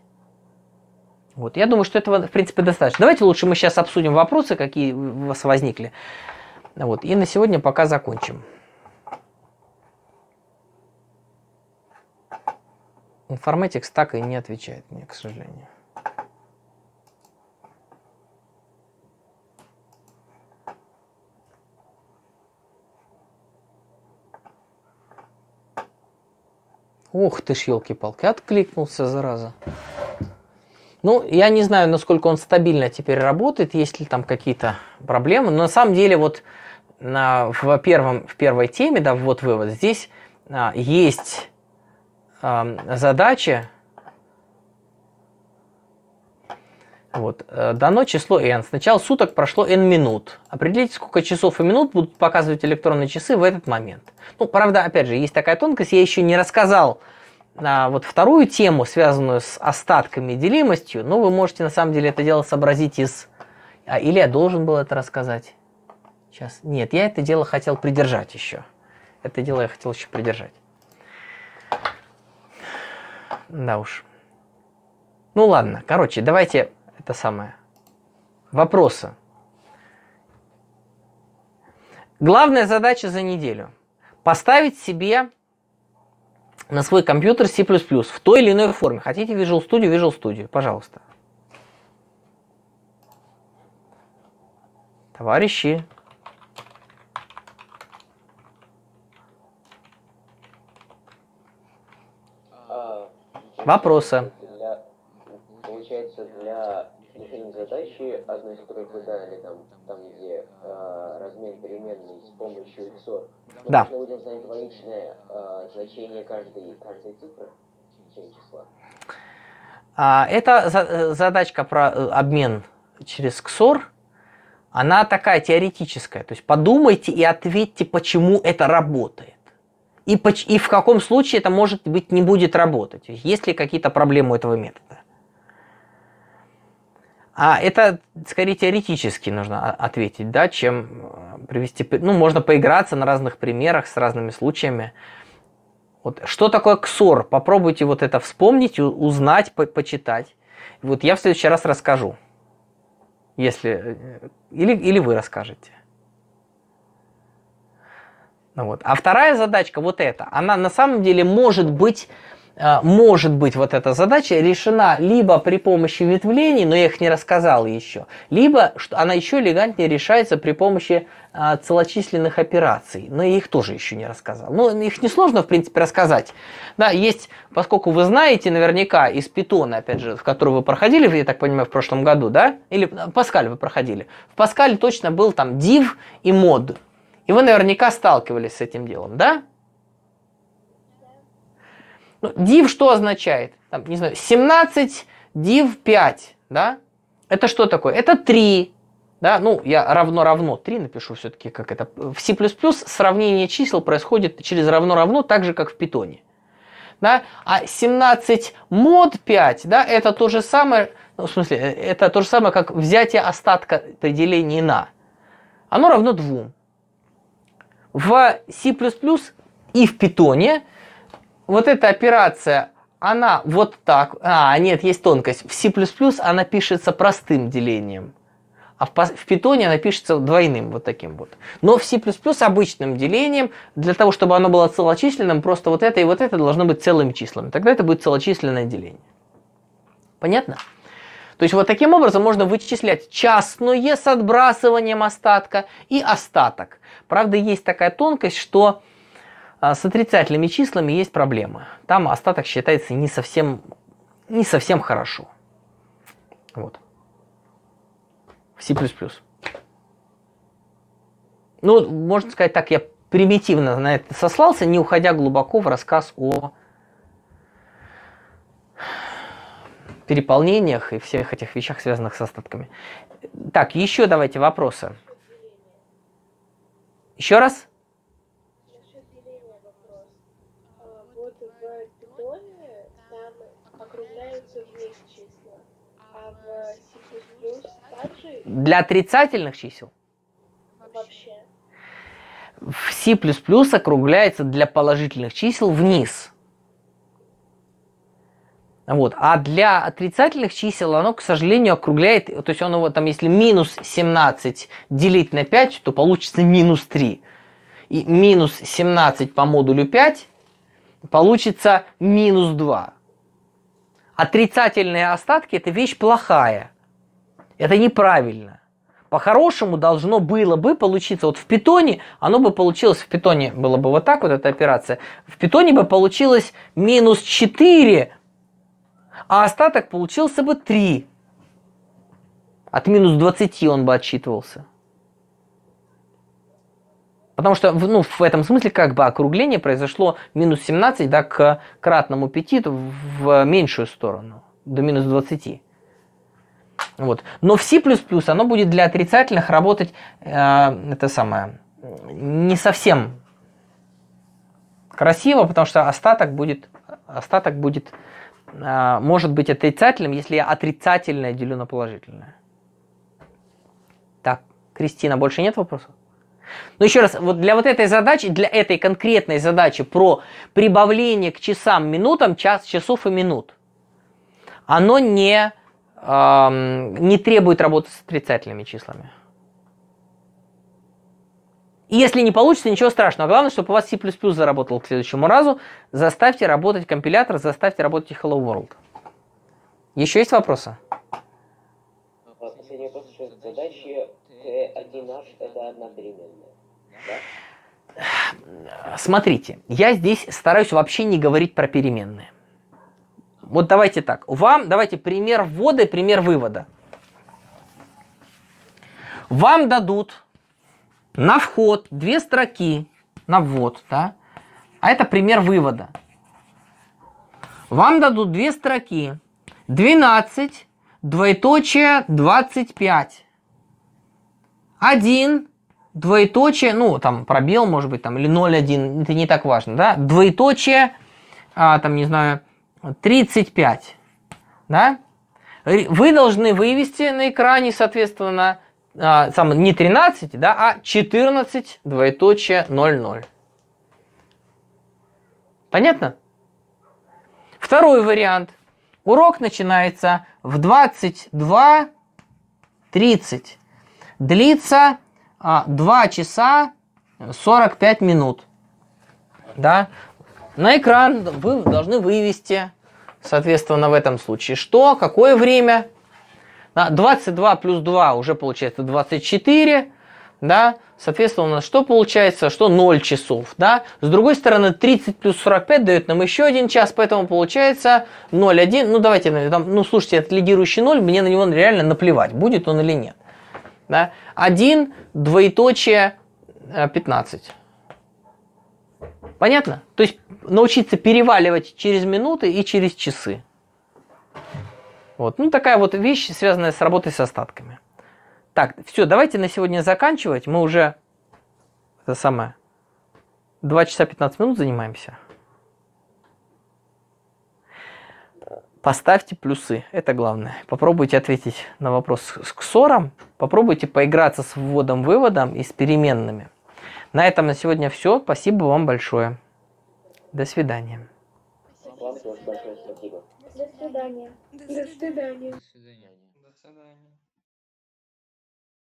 Вот, я думаю, что этого, в принципе, достаточно. Давайте лучше мы сейчас обсудим вопросы, какие у вас возникли. Вот, и на сегодня пока закончим. Информатикс так и не отвечает мне, к сожалению. Ух ты ж, елки-палки, откликнулся, зараза. Ну, я не знаю, насколько он стабильно теперь работает, есть ли там какие-то проблемы, но на самом деле вот на, в, первом, в первой теме, да, вот вывод, здесь а, есть а, задача Вот. Э, дано число n. Сначала суток прошло n минут. Определите, сколько часов и минут будут показывать электронные часы в этот момент. Ну, правда, опять же, есть такая тонкость. Я еще не рассказал а, вот вторую тему, связанную с остатками и делимостью. Но вы можете, на самом деле, это дело сообразить из... А, или я должен был это рассказать. Сейчас. Нет, я это дело хотел придержать еще. Это дело я хотел еще придержать. Да уж. Ну ладно, короче, давайте это самое. Вопросы. Главная задача за неделю. Поставить себе на свой компьютер C++ в той или иной форме. Хотите Visual Studio, Visual Studio, пожалуйста. Товарищи, а, Вопросы? получается, для решения задачи, одной из которых вы дали, там, там где э, размен переменный с помощью XOR, мы да. нужно будем знать двоичное э, значение каждой, каждой цифры, числа. А, это за, э, задачка про э, обмен через XOR, она такая теоретическая. То есть подумайте и ответьте, почему это работает. И, и в каком случае это может быть не будет работать. Есть ли какие-то проблемы у этого метода? А это скорее теоретически нужно ответить, да, чем э, привести... Ну, можно поиграться на разных примерах с разными случаями. Вот. Что такое ксор? Попробуйте вот это вспомнить, узнать, по почитать. Вот я в следующий раз расскажу. Если... Э, или, или вы расскажете. Ну вот. А вторая задачка вот эта, она на самом деле может быть Э, может быть вот эта задача решена либо при помощи ветвлений, но я их не рассказал еще, либо что она еще элегантнее решается при помощи а, целочисленных операций, но я их тоже еще не рассказал. Но ну, их несложно, в принципе, рассказать. Да, есть, поскольку вы знаете наверняка из питона, опять же, в который вы проходили, я так понимаю, в прошлом году, да? Или в э, Паскаль вы проходили. В Паскале точно был там div и mod. И вы наверняка сталкивались с этим делом, да? Ну, div что означает? Там, не знаю, 17 div 5, да? Это что такое? Это 3, да? Ну, я равно-равно 3 напишу все-таки, как это. В C++ сравнение чисел происходит через равно-равно, так же, как в Python. Да? А 17 мод 5, да, это то же самое, ну, в смысле, это то же самое, как взятие остатка при делении на. Оно равно 2. В C++ и в Python вот эта операция, она вот так... А, нет, есть тонкость. В C++ она пишется простым делением. А в питоне она пишется двойным, вот таким вот. Но в C++ обычным делением, для того, чтобы оно было целочисленным, просто вот это и вот это должно быть целым числом, Тогда это будет целочисленное деление. Понятно? То есть вот таким образом можно вычислять частное с отбрасыванием остатка и остаток. Правда, есть такая тонкость, что а с отрицательными числами есть проблемы. Там остаток считается не совсем, не совсем хорошо. Вот. В C++. Ну, можно сказать так, я примитивно на это сослался, не уходя глубоко в рассказ о переполнениях и всех этих вещах, связанных с остатками. Так, еще давайте вопросы. Еще раз? для отрицательных чисел? Вообще. В C++ округляется для положительных чисел вниз. Вот. А для отрицательных чисел оно, к сожалению, округляет, то есть оно вот там, если минус 17 делить на 5, то получится минус 3. И минус 17 по модулю 5 получится минус 2. Отрицательные остатки – это вещь плохая – это неправильно. По-хорошему должно было бы получиться, вот в питоне, оно бы получилось, в питоне было бы вот так вот эта операция, в питоне бы получилось минус 4, а остаток получился бы 3. От минус 20 он бы отчитывался. Потому что ну, в этом смысле как бы округление произошло минус 17 да, к кратному 5 в меньшую сторону, до минус 20. Вот. Но в C++ оно будет для отрицательных работать, э, это самое, не совсем красиво, потому что остаток будет, остаток будет э, может быть отрицательным, если я отрицательное делю на положительное. Так, Кристина, больше нет вопросов? Но еще раз, вот для вот этой задачи, для этой конкретной задачи про прибавление к часам, минутам, час, часов и минут, оно не не требует работы с отрицательными числами. И если не получится, ничего страшного. Главное, чтобы у вас C++ заработал к следующему разу. Заставьте работать компилятор, заставьте работать Hello World. Еще есть вопросы? Последний вопрос, что задачи T1H это одновременно, да? Смотрите, я здесь стараюсь вообще не говорить про переменные. Вот давайте так. Вам, давайте пример ввода и пример вывода. Вам дадут на вход две строки на ввод, да? А это пример вывода. Вам дадут две строки. 12, двоеточие, 25. 1, двоеточие, ну, там пробел, может быть, там, или 0,1, это не так важно, да? Двоеточие, а, там, не знаю, 35. Да? Вы должны вывести на экране, соответственно, сам, а, не 13, да, а 14 двоеточие 00. Понятно? Второй вариант. Урок начинается в 22.30. Длится а, 2 часа 45 минут. Да? На экран вы должны вывести, соответственно, в этом случае что, какое время. 22 плюс 2 уже получается 24, да, соответственно, у нас что получается, что 0 часов, да. С другой стороны, 30 плюс 45 дает нам еще один час, поэтому получается 0,1, ну давайте, там, ну слушайте, этот лидирующий 0, мне на него реально наплевать, будет он или нет. Да? 1, двоеточие, 15. Э, Понятно? То есть научиться переваливать через минуты и через часы. Вот. Ну, такая вот вещь, связанная с работой с остатками. Так, все, давайте на сегодня заканчивать. Мы уже, это самое, 2 часа 15 минут занимаемся. Поставьте плюсы, это главное. Попробуйте ответить на вопрос с ксором, попробуйте поиграться с вводом-выводом и с переменными. На этом на сегодня все. Спасибо вам большое. До свидания. До свидания. До свидания. До свидания. До свидания.